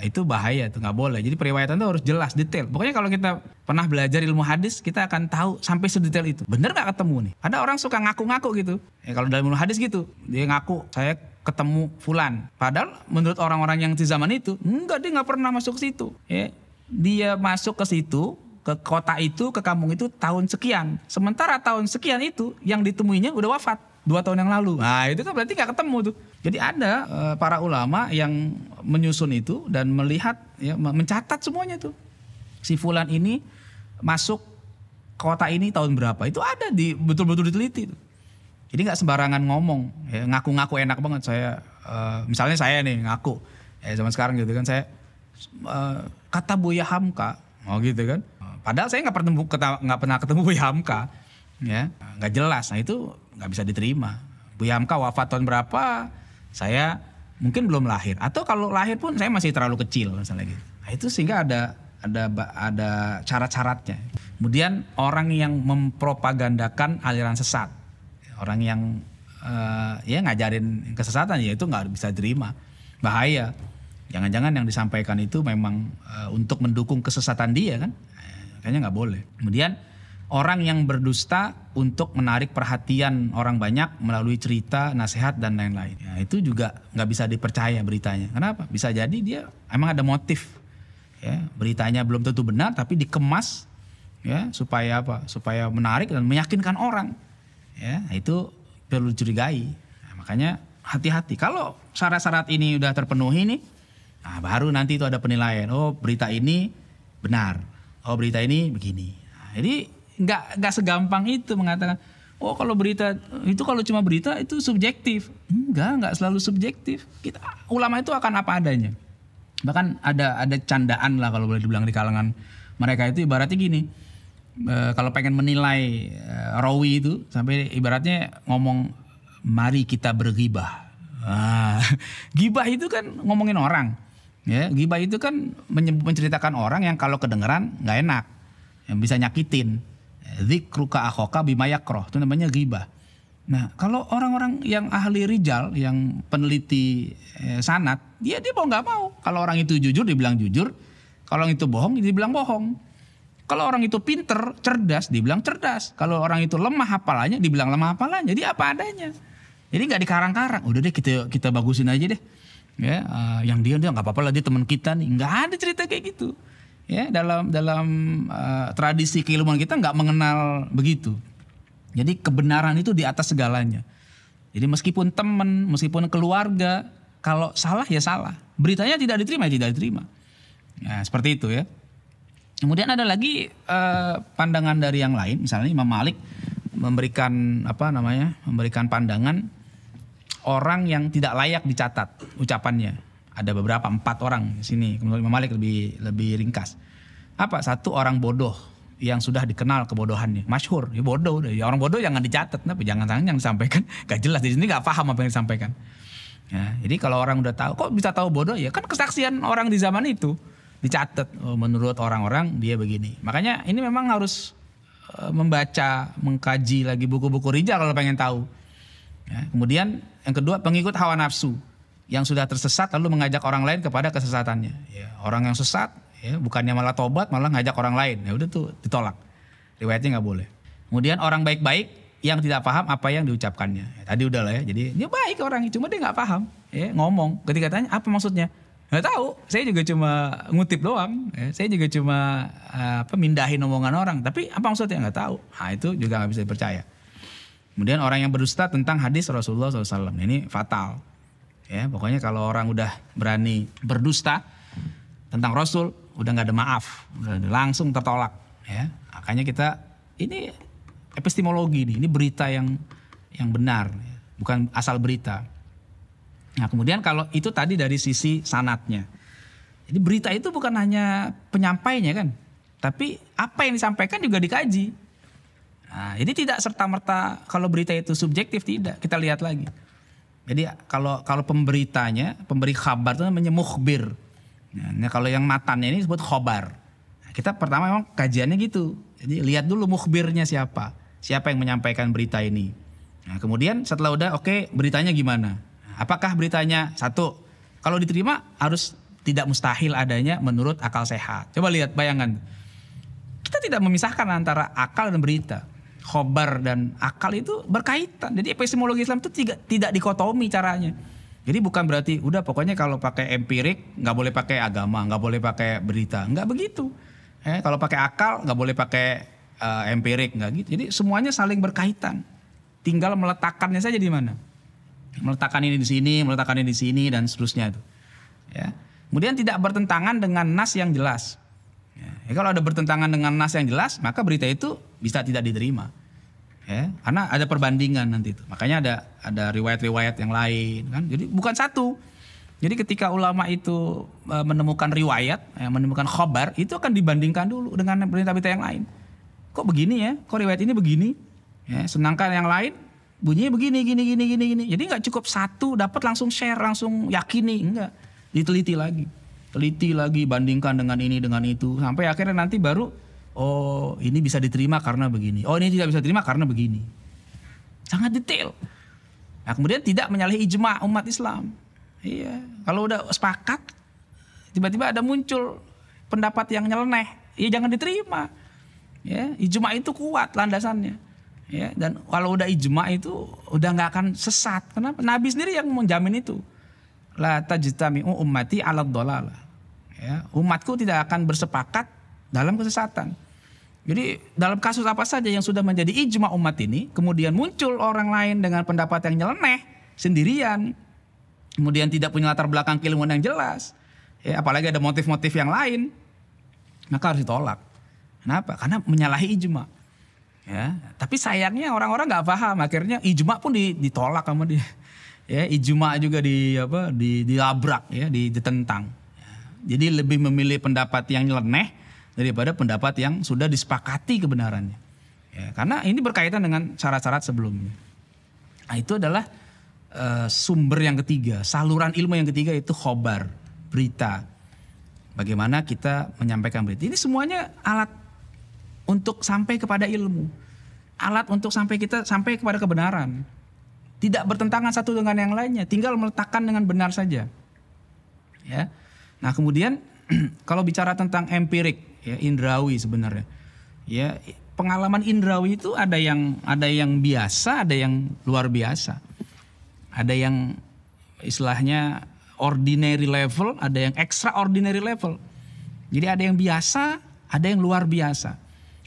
itu bahaya itu nggak boleh. Jadi periwayatan itu harus jelas detail. Pokoknya kalau kita pernah belajar ilmu hadis kita akan tahu sampai sedetail itu. Bener nggak ketemu nih? Ada orang suka ngaku-ngaku gitu. Ya, kalau dalam ilmu hadis gitu dia ngaku saya ketemu fulan. Padahal menurut orang-orang yang di zaman itu enggak dia nggak pernah masuk ke situ. Ya, dia masuk ke situ ke kota itu, ke kampung itu tahun sekian. Sementara tahun sekian itu yang ditemuinya udah wafat dua tahun yang lalu. Nah itu kan berarti nggak ketemu tuh. Jadi ada uh, para ulama yang menyusun itu dan melihat, ya, mencatat semuanya tuh. Si Fulan ini masuk kota ini tahun berapa? Itu ada di betul-betul diteliti. Tuh. Jadi nggak sembarangan ngomong, ya, ngaku-ngaku enak banget saya. Uh, misalnya saya nih ngaku, ya zaman sekarang gitu kan saya uh, kata Buya Hamka, oh gitu kan. Padahal saya nggak pernah ketemu nggak pernah ketemu Buya Hamka, ya nggak jelas. Nah itu nggak bisa diterima. bu Yamka wafat tahun berapa? Saya mungkin belum lahir atau kalau lahir pun saya masih terlalu kecil misalnya gitu. Nah, itu sehingga ada ada ada cara caranya Kemudian orang yang mempropagandakan aliran sesat, orang yang uh, ya ngajarin kesesatan ya itu nggak bisa diterima bahaya. Jangan-jangan yang disampaikan itu memang uh, untuk mendukung kesesatan dia kan, eh, kayaknya nggak boleh. Kemudian orang yang berdusta untuk menarik perhatian orang banyak melalui cerita, nasihat dan lain-lain. Ya, itu juga nggak bisa dipercaya beritanya. Kenapa? Bisa jadi dia emang ada motif. Ya, beritanya belum tentu benar tapi dikemas ya supaya apa? Supaya menarik dan meyakinkan orang. Ya, itu perlu curigai. Nah, makanya hati-hati. Kalau syarat-syarat ini udah terpenuhi nih, nah baru nanti itu ada penilaian. Oh, berita ini benar. Oh, berita ini begini. Nah, jadi nggak nggak segampang itu mengatakan oh kalau berita itu kalau cuma berita itu subjektif nggak nggak selalu subjektif kita ulama itu akan apa adanya bahkan ada ada candaan lah kalau boleh dibilang di kalangan mereka itu ibaratnya gini e, kalau pengen menilai e, rawi itu sampai ibaratnya ngomong mari kita bergibah ah, (laughs) gibah itu kan ngomongin orang ya gibah itu kan menceritakan orang yang kalau kedengeran nggak enak yang bisa nyakitin zikruka akhoka bimayakroh itu namanya ghibah. Nah, kalau orang-orang yang ahli rijal, yang peneliti eh, sanat, dia ya dia mau nggak mau. Kalau orang itu jujur, dibilang jujur. Kalau orang itu bohong, dibilang bohong. Kalau orang itu pinter, cerdas, dibilang cerdas. Kalau orang itu lemah hafalannya, dibilang lemah hafalannya. Jadi apa adanya. Jadi nggak dikarang-karang. Udah deh kita kita bagusin aja deh. Ya, uh, yang dia dia nggak apa-apa lah dia teman kita nih. Gak ada cerita kayak gitu ya dalam dalam uh, tradisi keilmuan kita nggak mengenal begitu. Jadi kebenaran itu di atas segalanya. Jadi meskipun teman, meskipun keluarga, kalau salah ya salah. Beritanya tidak diterima ya tidak diterima. Nah, seperti itu ya. Kemudian ada lagi eh, pandangan dari yang lain, misalnya Imam Malik memberikan apa namanya? memberikan pandangan orang yang tidak layak dicatat ucapannya ada beberapa empat orang di sini. Kemudian Imam Malik lebih lebih ringkas. Apa satu orang bodoh yang sudah dikenal kebodohannya, masyhur, ya bodoh, ya orang bodoh jangan dicatat, tapi jangan jangan yang disampaikan (laughs) gak jelas di sini gak paham apa yang disampaikan. Ya, jadi kalau orang udah tahu, kok bisa tahu bodoh ya kan kesaksian orang di zaman itu dicatat oh, menurut orang-orang dia begini. Makanya ini memang harus eh, membaca, mengkaji lagi buku-buku Rijal kalau pengen tahu. Ya, kemudian yang kedua pengikut hawa nafsu yang sudah tersesat lalu mengajak orang lain kepada kesesatannya. Ya, orang yang sesat ya, bukannya malah tobat malah ngajak orang lain. Ya udah tuh ditolak. Riwayatnya nggak boleh. Kemudian orang baik-baik yang tidak paham apa yang diucapkannya. Ya, tadi udah lah ya. Jadi dia baik orang, cuma dia nggak paham. Ya, ngomong. Ketika tanya apa maksudnya? Nggak tahu. Saya juga cuma ngutip doang. Ya, saya juga cuma eh, apa mindahin omongan orang. Tapi apa maksudnya nggak tahu. Nah, itu juga nggak bisa dipercaya. Kemudian orang yang berdusta tentang hadis Rasulullah SAW. Ini fatal Ya, pokoknya kalau orang udah berani berdusta tentang Rasul, udah nggak ada maaf, udah langsung tertolak. Ya, makanya kita ini epistemologi nih, ini berita yang yang benar, ya. bukan asal berita. Nah, kemudian kalau itu tadi dari sisi sanatnya. Jadi berita itu bukan hanya penyampainya kan, tapi apa yang disampaikan juga dikaji. Nah, jadi tidak serta merta kalau berita itu subjektif tidak. Kita lihat lagi. Jadi kalau kalau pemberitanya, pemberi kabar itu namanya mukbir. Nah, nah, kalau yang matannya ini disebut khobar. Nah, kita pertama memang kajiannya gitu. Jadi lihat dulu mukbirnya siapa, siapa yang menyampaikan berita ini. Nah, kemudian setelah udah oke okay, beritanya gimana? Nah, apakah beritanya satu kalau diterima harus tidak mustahil adanya menurut akal sehat. Coba lihat bayangan. Kita tidak memisahkan antara akal dan berita khobar dan akal itu berkaitan. Jadi epistemologi Islam itu tidak tidak dikotomi caranya. Jadi bukan berarti udah pokoknya kalau pakai empirik nggak boleh pakai agama, nggak boleh pakai berita, nggak begitu. Eh, kalau pakai akal nggak boleh pakai uh, empirik, nggak gitu. Jadi semuanya saling berkaitan. Tinggal meletakkannya saja di mana. Meletakkan ini di sini, meletakkan ini di sini dan seterusnya itu. Ya. Kemudian tidak bertentangan dengan nas yang jelas. Ya, kalau ada bertentangan dengan nas yang jelas, maka berita itu bisa tidak diterima. Ya, karena ada perbandingan nanti itu. Makanya ada ada riwayat-riwayat yang lain kan. Jadi bukan satu. Jadi ketika ulama itu e, menemukan riwayat, yang menemukan khobar, itu akan dibandingkan dulu dengan berita-berita yang lain. Kok begini ya? Kok riwayat ini begini? Ya, sedangkan yang lain bunyinya begini, gini, gini, gini, gini. Jadi nggak cukup satu dapat langsung share, langsung yakini, enggak. Diteliti lagi teliti lagi bandingkan dengan ini dengan itu sampai akhirnya nanti baru oh ini bisa diterima karena begini oh ini tidak bisa diterima karena begini sangat detail nah kemudian tidak menyalahi ijma umat Islam iya kalau udah sepakat tiba-tiba ada muncul pendapat yang nyeleneh Iya jangan diterima ya ijma itu kuat landasannya ya dan kalau udah ijma itu udah nggak akan sesat kenapa nabi sendiri yang menjamin itu la tajtami'u ummati ala dolalah ya umatku tidak akan bersepakat dalam kesesatan jadi dalam kasus apa saja yang sudah menjadi ijma umat ini, kemudian muncul orang lain dengan pendapat yang nyeleneh, sendirian, kemudian tidak punya latar belakang keilmuan yang jelas, ya, apalagi ada motif-motif yang lain, maka harus ditolak. Kenapa? Karena menyalahi ijma. Ya, tapi sayangnya orang-orang nggak paham akhirnya ijma pun ditolak sama dia. Ya, ijma juga di apa? Di dilabrak ya, ditentang. Ya, jadi lebih memilih pendapat yang nyeleneh daripada pendapat yang sudah disepakati kebenarannya. Ya, karena ini berkaitan dengan syarat-syarat sebelumnya. Nah, itu adalah uh, sumber yang ketiga, saluran ilmu yang ketiga itu khobar, berita. Bagaimana kita menyampaikan berita. Ini semuanya alat untuk sampai kepada ilmu. Alat untuk sampai kita sampai kepada kebenaran. Tidak bertentangan satu dengan yang lainnya, tinggal meletakkan dengan benar saja. Ya. Nah, kemudian (clears throat) kalau bicara tentang empirik, ya indrawi sebenarnya ya pengalaman indrawi itu ada yang ada yang biasa ada yang luar biasa ada yang istilahnya ordinary level ada yang extraordinary level jadi ada yang biasa ada yang luar biasa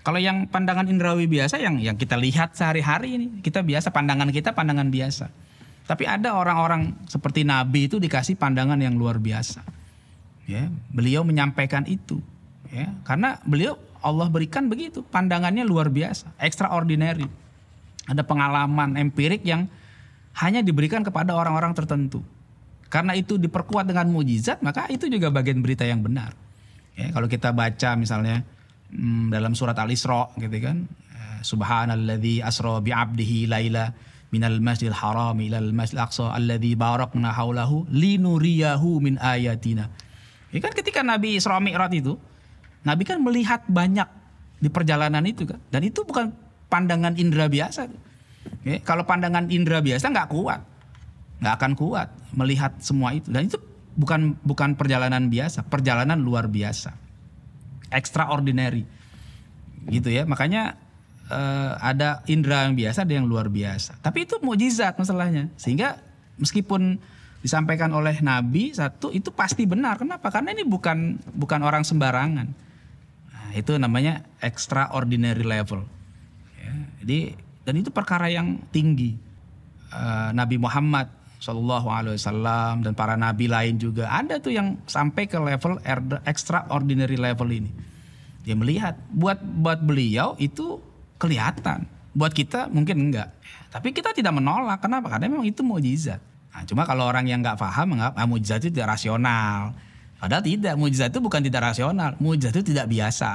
kalau yang pandangan indrawi biasa yang yang kita lihat sehari-hari ini kita biasa pandangan kita pandangan biasa tapi ada orang-orang seperti nabi itu dikasih pandangan yang luar biasa ya beliau menyampaikan itu ya karena beliau Allah berikan begitu pandangannya luar biasa extraordinary ada pengalaman empirik yang hanya diberikan kepada orang-orang tertentu karena itu diperkuat dengan mujizat maka itu juga bagian berita yang benar ya kalau kita baca misalnya hmm, dalam surat al isra gitu kan eh, subhanalladzi asra bi abdihi laila minal masjidil haram ilal masjidil aqsa alladzi barakna haulahu linuriyahu min ayatina ya kan ketika nabi isra mi'raj itu Nabi kan melihat banyak di perjalanan itu kan. Dan itu bukan pandangan indera biasa. Kalau pandangan indera biasa nggak kuat, nggak akan kuat melihat semua itu. Dan itu bukan bukan perjalanan biasa, perjalanan luar biasa, extraordinary, gitu ya. Makanya eh, ada indera yang biasa, ada yang luar biasa. Tapi itu mukjizat masalahnya, sehingga meskipun disampaikan oleh Nabi satu itu pasti benar. Kenapa? Karena ini bukan bukan orang sembarangan itu namanya extraordinary level. Ya, jadi dan itu perkara yang tinggi. Uh, Nabi Muhammad Shallallahu Alaihi Wasallam dan para nabi lain juga ada tuh yang sampai ke level extraordinary level ini. Dia melihat buat buat beliau itu kelihatan. Buat kita mungkin enggak. Tapi kita tidak menolak. Kenapa? Karena memang itu mujizat. Nah, cuma kalau orang yang nggak paham nggak, ah, mujizat itu tidak rasional Padahal tidak, mujizat itu bukan tidak rasional. Mujizat itu tidak biasa.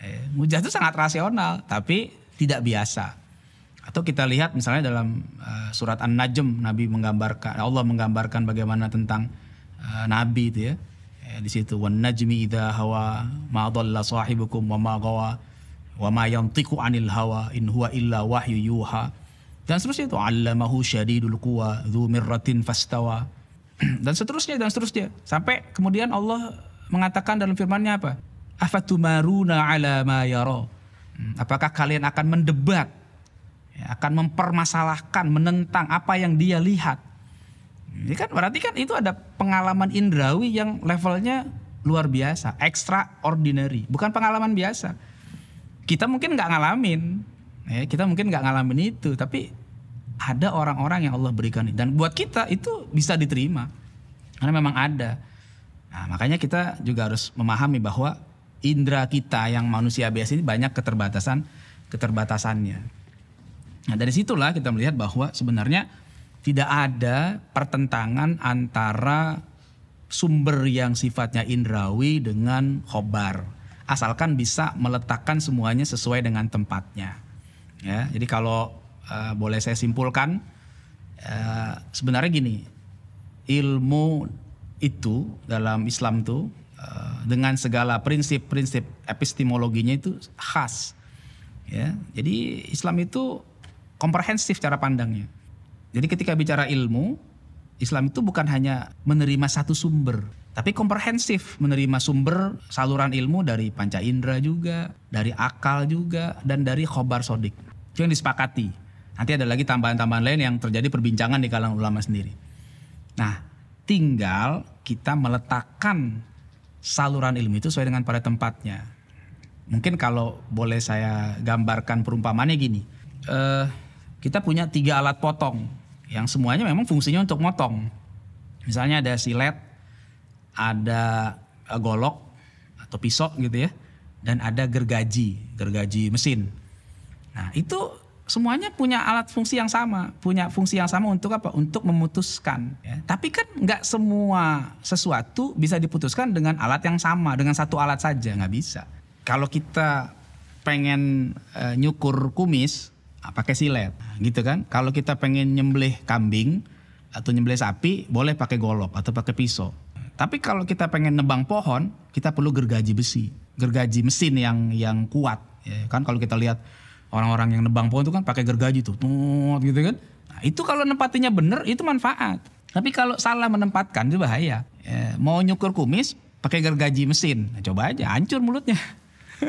Eh, mujizat itu sangat rasional, tapi tidak biasa. Atau kita lihat misalnya dalam eh, surat An-Najm, Nabi menggambarkan, Allah menggambarkan bagaimana tentang eh, Nabi itu ya. di situ, وَالنَّجْمِ najmi idha مَا ضَلَّ sahibukum wa ma'gawa wa ma yantiku anil hawa in huwa illa wahyu yuha. Dan seterusnya itu, عَلَّمَهُ شَدِيدُ quwa ذُو مِرَّةٍ fastawa (clears throat) dan seterusnya dan seterusnya sampai kemudian Allah mengatakan dalam firman-Nya apa? Afatumaruna ala ma yara. Hmm, apakah kalian akan mendebat ya, akan mempermasalahkan, menentang apa yang dia lihat. Hmm, ini kan berarti kan itu ada pengalaman indrawi yang levelnya luar biasa, extraordinary, bukan pengalaman biasa. Kita mungkin nggak ngalamin, ya, kita mungkin nggak ngalamin itu, tapi ada orang-orang yang Allah berikan dan buat kita itu bisa diterima karena memang ada. Nah, makanya kita juga harus memahami bahwa indera kita yang manusia biasa ini banyak keterbatasan keterbatasannya. Nah, dari situlah kita melihat bahwa sebenarnya tidak ada pertentangan antara sumber yang sifatnya indrawi dengan khobar asalkan bisa meletakkan semuanya sesuai dengan tempatnya. Ya, jadi kalau Eh, boleh saya simpulkan uh, sebenarnya gini ilmu itu dalam Islam tuh uh, dengan segala prinsip-prinsip epistemologinya itu khas ya jadi Islam itu komprehensif cara pandangnya jadi ketika bicara ilmu Islam itu bukan hanya menerima satu sumber tapi komprehensif menerima sumber saluran ilmu dari panca indera juga, dari akal juga, dan dari khobar sodik. Itu yang disepakati. Nanti ada lagi tambahan-tambahan lain yang terjadi perbincangan di kalangan ulama sendiri. Nah, tinggal kita meletakkan saluran ilmu itu sesuai dengan pada tempatnya. Mungkin kalau boleh saya gambarkan perumpamannya gini. Eh, kita punya tiga alat potong yang semuanya memang fungsinya untuk motong. Misalnya ada silet, ada eh, golok atau pisau gitu ya, dan ada gergaji, gergaji mesin. Nah itu semuanya punya alat fungsi yang sama, punya fungsi yang sama untuk apa? Untuk memutuskan. Ya. Tapi kan nggak semua sesuatu bisa diputuskan dengan alat yang sama, dengan satu alat saja nggak bisa. Kalau kita pengen e, nyukur kumis, ah, pakai silet, gitu kan? Kalau kita pengen nyembelih kambing atau nyembelih sapi, boleh pakai golok atau pakai pisau. Tapi kalau kita pengen nebang pohon, kita perlu gergaji besi, gergaji mesin yang yang kuat. Ya, kan kalau kita lihat Orang-orang yang nebang pohon itu kan pakai gergaji tuh, tuh gitu kan. Nah, itu kalau nempatinya bener itu manfaat. Tapi kalau salah menempatkan itu bahaya. Eh mau nyukur kumis pakai gergaji mesin, nah, coba aja hancur mulutnya. (laughs)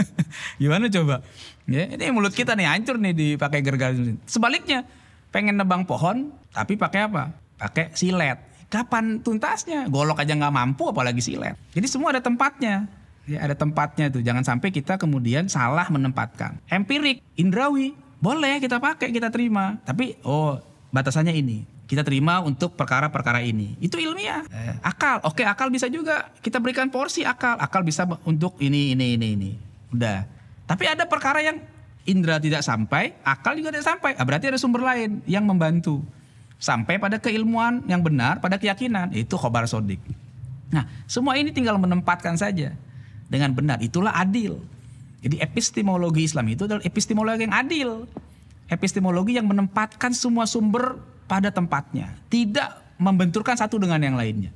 Gimana coba? Ya, ini mulut kita nih hancur nih dipakai gergaji mesin. Sebaliknya, pengen nebang pohon tapi pakai apa? Pakai silet. Kapan tuntasnya? Golok aja nggak mampu apalagi silet. Jadi semua ada tempatnya. Ya, ada tempatnya itu. Jangan sampai kita kemudian salah menempatkan. Empirik, indrawi, boleh kita pakai, kita terima. Tapi oh, batasannya ini. Kita terima untuk perkara-perkara ini. Itu ilmiah. Eh, akal, oke akal bisa juga. Kita berikan porsi akal. Akal bisa untuk ini, ini, ini, ini. Udah. Tapi ada perkara yang indra tidak sampai, akal juga tidak sampai. Ah, berarti ada sumber lain yang membantu. Sampai pada keilmuan yang benar, pada keyakinan. Itu khobar sodik. Nah, semua ini tinggal menempatkan saja dengan benar. Itulah adil. Jadi epistemologi Islam itu adalah epistemologi yang adil. Epistemologi yang menempatkan semua sumber pada tempatnya. Tidak membenturkan satu dengan yang lainnya.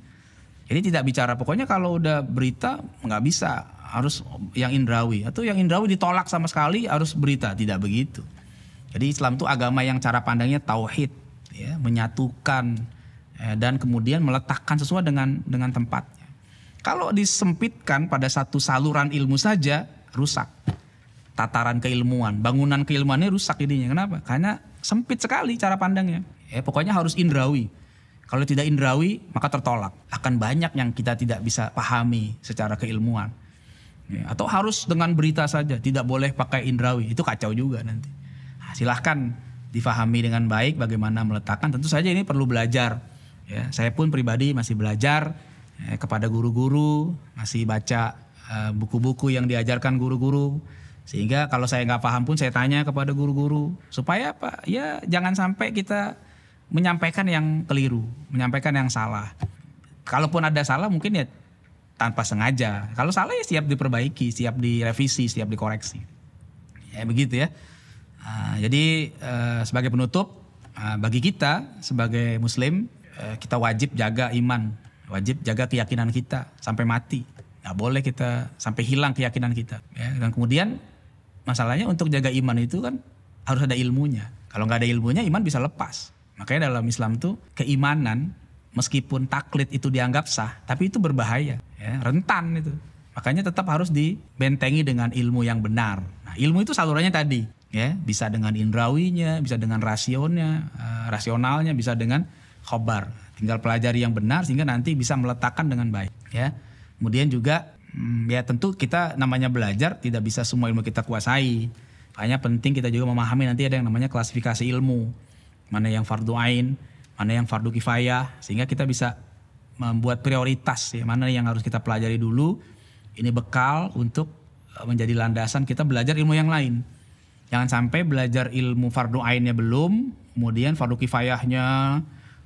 Jadi tidak bicara pokoknya kalau udah berita nggak bisa harus yang indrawi atau yang indrawi ditolak sama sekali harus berita tidak begitu. Jadi Islam itu agama yang cara pandangnya tauhid, ya, menyatukan eh, dan kemudian meletakkan sesuai dengan dengan tempatnya. Kalau disempitkan pada satu saluran ilmu saja, rusak. Tataran keilmuan, bangunan keilmuannya rusak jadinya. Kenapa? Karena sempit sekali cara pandangnya. Ya, pokoknya harus indrawi. Kalau tidak indrawi, maka tertolak. Akan banyak yang kita tidak bisa pahami secara keilmuan. Ya, atau harus dengan berita saja, tidak boleh pakai indrawi. Itu kacau juga nanti. Nah, silahkan difahami dengan baik bagaimana meletakkan. Tentu saja ini perlu belajar. Ya, saya pun pribadi masih belajar Eh, kepada guru-guru, masih baca eh, buku-buku yang diajarkan guru-guru. Sehingga kalau saya nggak paham pun saya tanya kepada guru-guru supaya apa? Ya jangan sampai kita menyampaikan yang keliru, menyampaikan yang salah. Kalaupun ada salah mungkin ya tanpa sengaja. Kalau salah ya siap diperbaiki, siap direvisi, siap dikoreksi. Ya begitu ya. Ah, jadi eh, sebagai penutup ah, bagi kita sebagai muslim kita wajib jaga iman Wajib jaga keyakinan kita sampai mati. Nggak boleh kita sampai hilang keyakinan kita. Ya. Dan kemudian masalahnya untuk jaga iman itu kan harus ada ilmunya. Kalau nggak ada ilmunya iman bisa lepas. Makanya dalam Islam tuh keimanan meskipun taklid itu dianggap sah, tapi itu berbahaya, ya, rentan itu. Makanya tetap harus dibentengi dengan ilmu yang benar. Nah, ilmu itu salurannya tadi, ya, bisa dengan indrawinya, bisa dengan rasionya, uh, eh, rasionalnya, bisa dengan khobar tinggal pelajari yang benar sehingga nanti bisa meletakkan dengan baik ya kemudian juga hmm, ya tentu kita namanya belajar tidak bisa semua ilmu kita kuasai hanya penting kita juga memahami nanti ada yang namanya klasifikasi ilmu mana yang fardu ain mana yang fardu kifayah sehingga kita bisa membuat prioritas ya mana yang harus kita pelajari dulu ini bekal untuk eh, menjadi landasan kita belajar ilmu yang lain jangan sampai belajar ilmu fardu ainnya belum kemudian fardu kifayahnya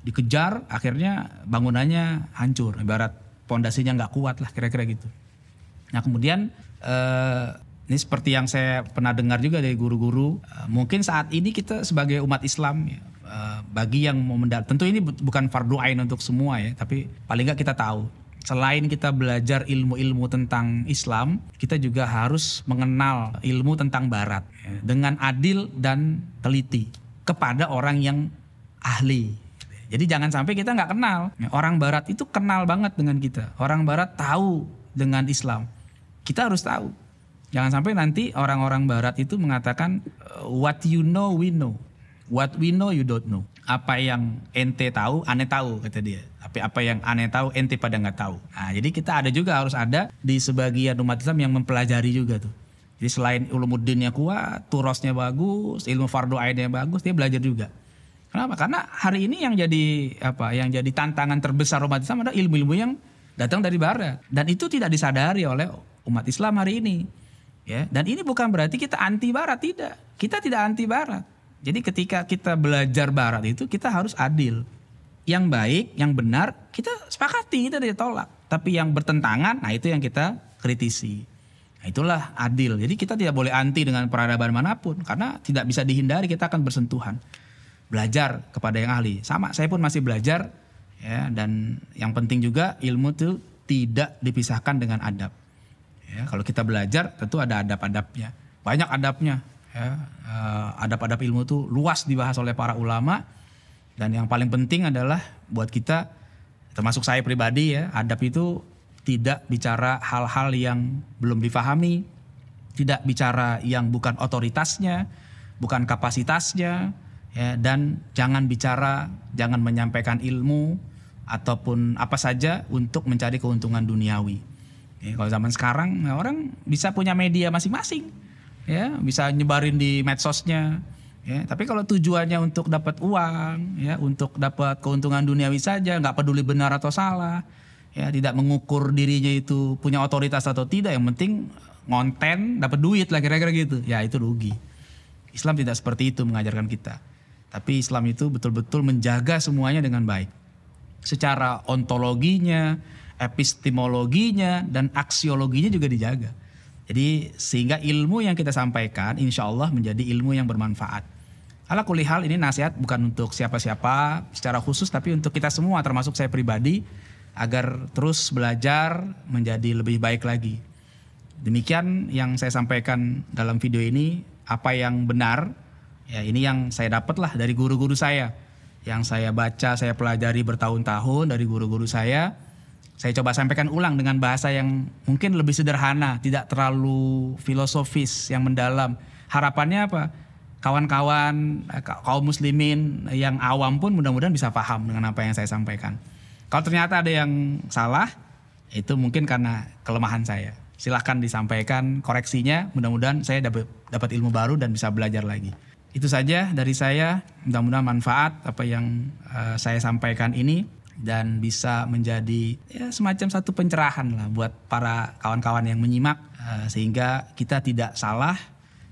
dikejar akhirnya bangunannya hancur ibarat pondasinya nggak kuat lah kira-kira gitu nah kemudian eh, ini seperti yang saya pernah dengar juga dari guru-guru eh, mungkin saat ini kita sebagai umat Islam ya, eh, bagi yang mau mendal tentu ini bukan fardu ain untuk semua ya tapi paling nggak kita tahu selain kita belajar ilmu-ilmu tentang Islam, kita juga harus mengenal ilmu tentang Barat ya, dengan adil dan teliti kepada orang yang ahli jadi jangan sampai kita nggak kenal. Orang Barat itu kenal banget dengan kita. Orang Barat tahu dengan Islam. Kita harus tahu. Jangan sampai nanti orang-orang Barat itu mengatakan eh, what you know we know, what we know you don't know. Apa yang ente tahu, aneh tahu kata dia. Tapi apa yang aneh tahu, ente pada nggak tahu. Nah, jadi kita ada juga harus ada di sebagian umat Islam yang mempelajari juga tuh. Jadi selain ulumuddinnya kuat, turosnya bagus, ilmu fardu ainnya bagus, dia belajar juga. Kenapa? Karena hari ini yang jadi apa? Yang jadi tantangan terbesar umat Islam adalah ilmu-ilmu yang datang dari barat dan itu tidak disadari oleh umat Islam hari ini. Ya, dan ini bukan berarti kita anti barat tidak. Kita tidak anti barat. Jadi ketika kita belajar barat itu kita harus adil. Yang baik, yang benar kita sepakati, kita tidak tolak. Tapi yang bertentangan, nah itu yang kita kritisi. Nah, itulah adil. Jadi kita tidak boleh anti dengan peradaban manapun karena tidak bisa dihindari kita akan bersentuhan belajar kepada yang ahli. Sama, saya pun masih belajar ya dan yang penting juga ilmu itu tidak dipisahkan dengan adab. Ya, kalau kita belajar tentu ada adab-adabnya. Banyak adabnya. Ya, eh, adab-adab ilmu itu luas dibahas oleh para ulama dan yang paling penting adalah buat kita termasuk saya pribadi ya, adab itu tidak bicara hal-hal yang belum difahami, tidak bicara yang bukan otoritasnya, bukan kapasitasnya, ya, dan jangan bicara, jangan menyampaikan ilmu ataupun apa saja untuk mencari keuntungan duniawi. Ya, kalau zaman sekarang ya orang bisa punya media masing-masing, ya bisa nyebarin di medsosnya. Ya, tapi kalau tujuannya untuk dapat uang, ya untuk dapat keuntungan duniawi saja, nggak peduli benar atau salah, ya tidak mengukur dirinya itu punya otoritas atau tidak, yang penting ngonten dapat duit lah kira-kira gitu, ya itu rugi. Islam tidak seperti itu mengajarkan kita. Tapi Islam itu betul-betul menjaga semuanya dengan baik. Secara ontologinya, epistemologinya, dan aksiologinya juga dijaga. Jadi sehingga ilmu yang kita sampaikan insya Allah menjadi ilmu yang bermanfaat. Ala kulihal ini nasihat bukan untuk siapa-siapa secara khusus tapi untuk kita semua termasuk saya pribadi agar terus belajar menjadi lebih baik lagi. Demikian yang saya sampaikan dalam video ini apa yang benar Ya ini yang saya dapat lah dari guru-guru saya. Yang saya baca, saya pelajari bertahun-tahun dari guru-guru saya. Saya coba sampaikan ulang dengan bahasa yang mungkin lebih sederhana, tidak terlalu filosofis, yang mendalam. Harapannya apa? Kawan-kawan, eh, kaum muslimin yang awam pun mudah-mudahan bisa paham dengan apa yang saya sampaikan. Kalau ternyata ada yang salah, itu mungkin karena kelemahan saya silahkan disampaikan koreksinya. Mudah-mudahan saya dapat ilmu baru dan bisa belajar lagi. Itu saja dari saya. Mudah-mudahan manfaat apa yang uh, saya sampaikan ini dan bisa menjadi ya, semacam satu pencerahan lah buat para kawan-kawan yang menyimak uh, sehingga kita tidak salah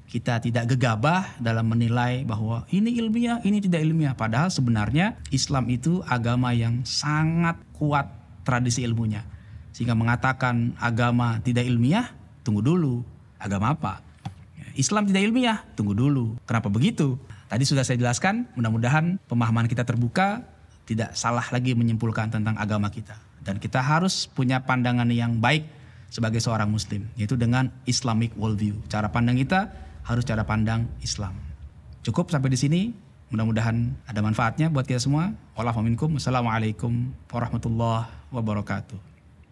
kita tidak gegabah dalam menilai bahwa ini ilmiah ini tidak ilmiah padahal sebenarnya Islam itu agama yang sangat kuat tradisi ilmunya sehingga mengatakan agama tidak ilmiah tunggu dulu agama apa Islam tidak ilmiah? Tunggu dulu. Kenapa begitu? Tadi sudah saya jelaskan, mudah-mudahan pemahaman kita terbuka, tidak salah lagi menyimpulkan tentang agama kita. Dan kita harus punya pandangan yang baik sebagai seorang muslim, yaitu dengan Islamic worldview. Cara pandang kita harus cara pandang Islam. Cukup sampai di sini. Mudah-mudahan ada manfaatnya buat kita semua. Walafaminkum. Wassalamualaikum warahmatullahi wabarakatuh.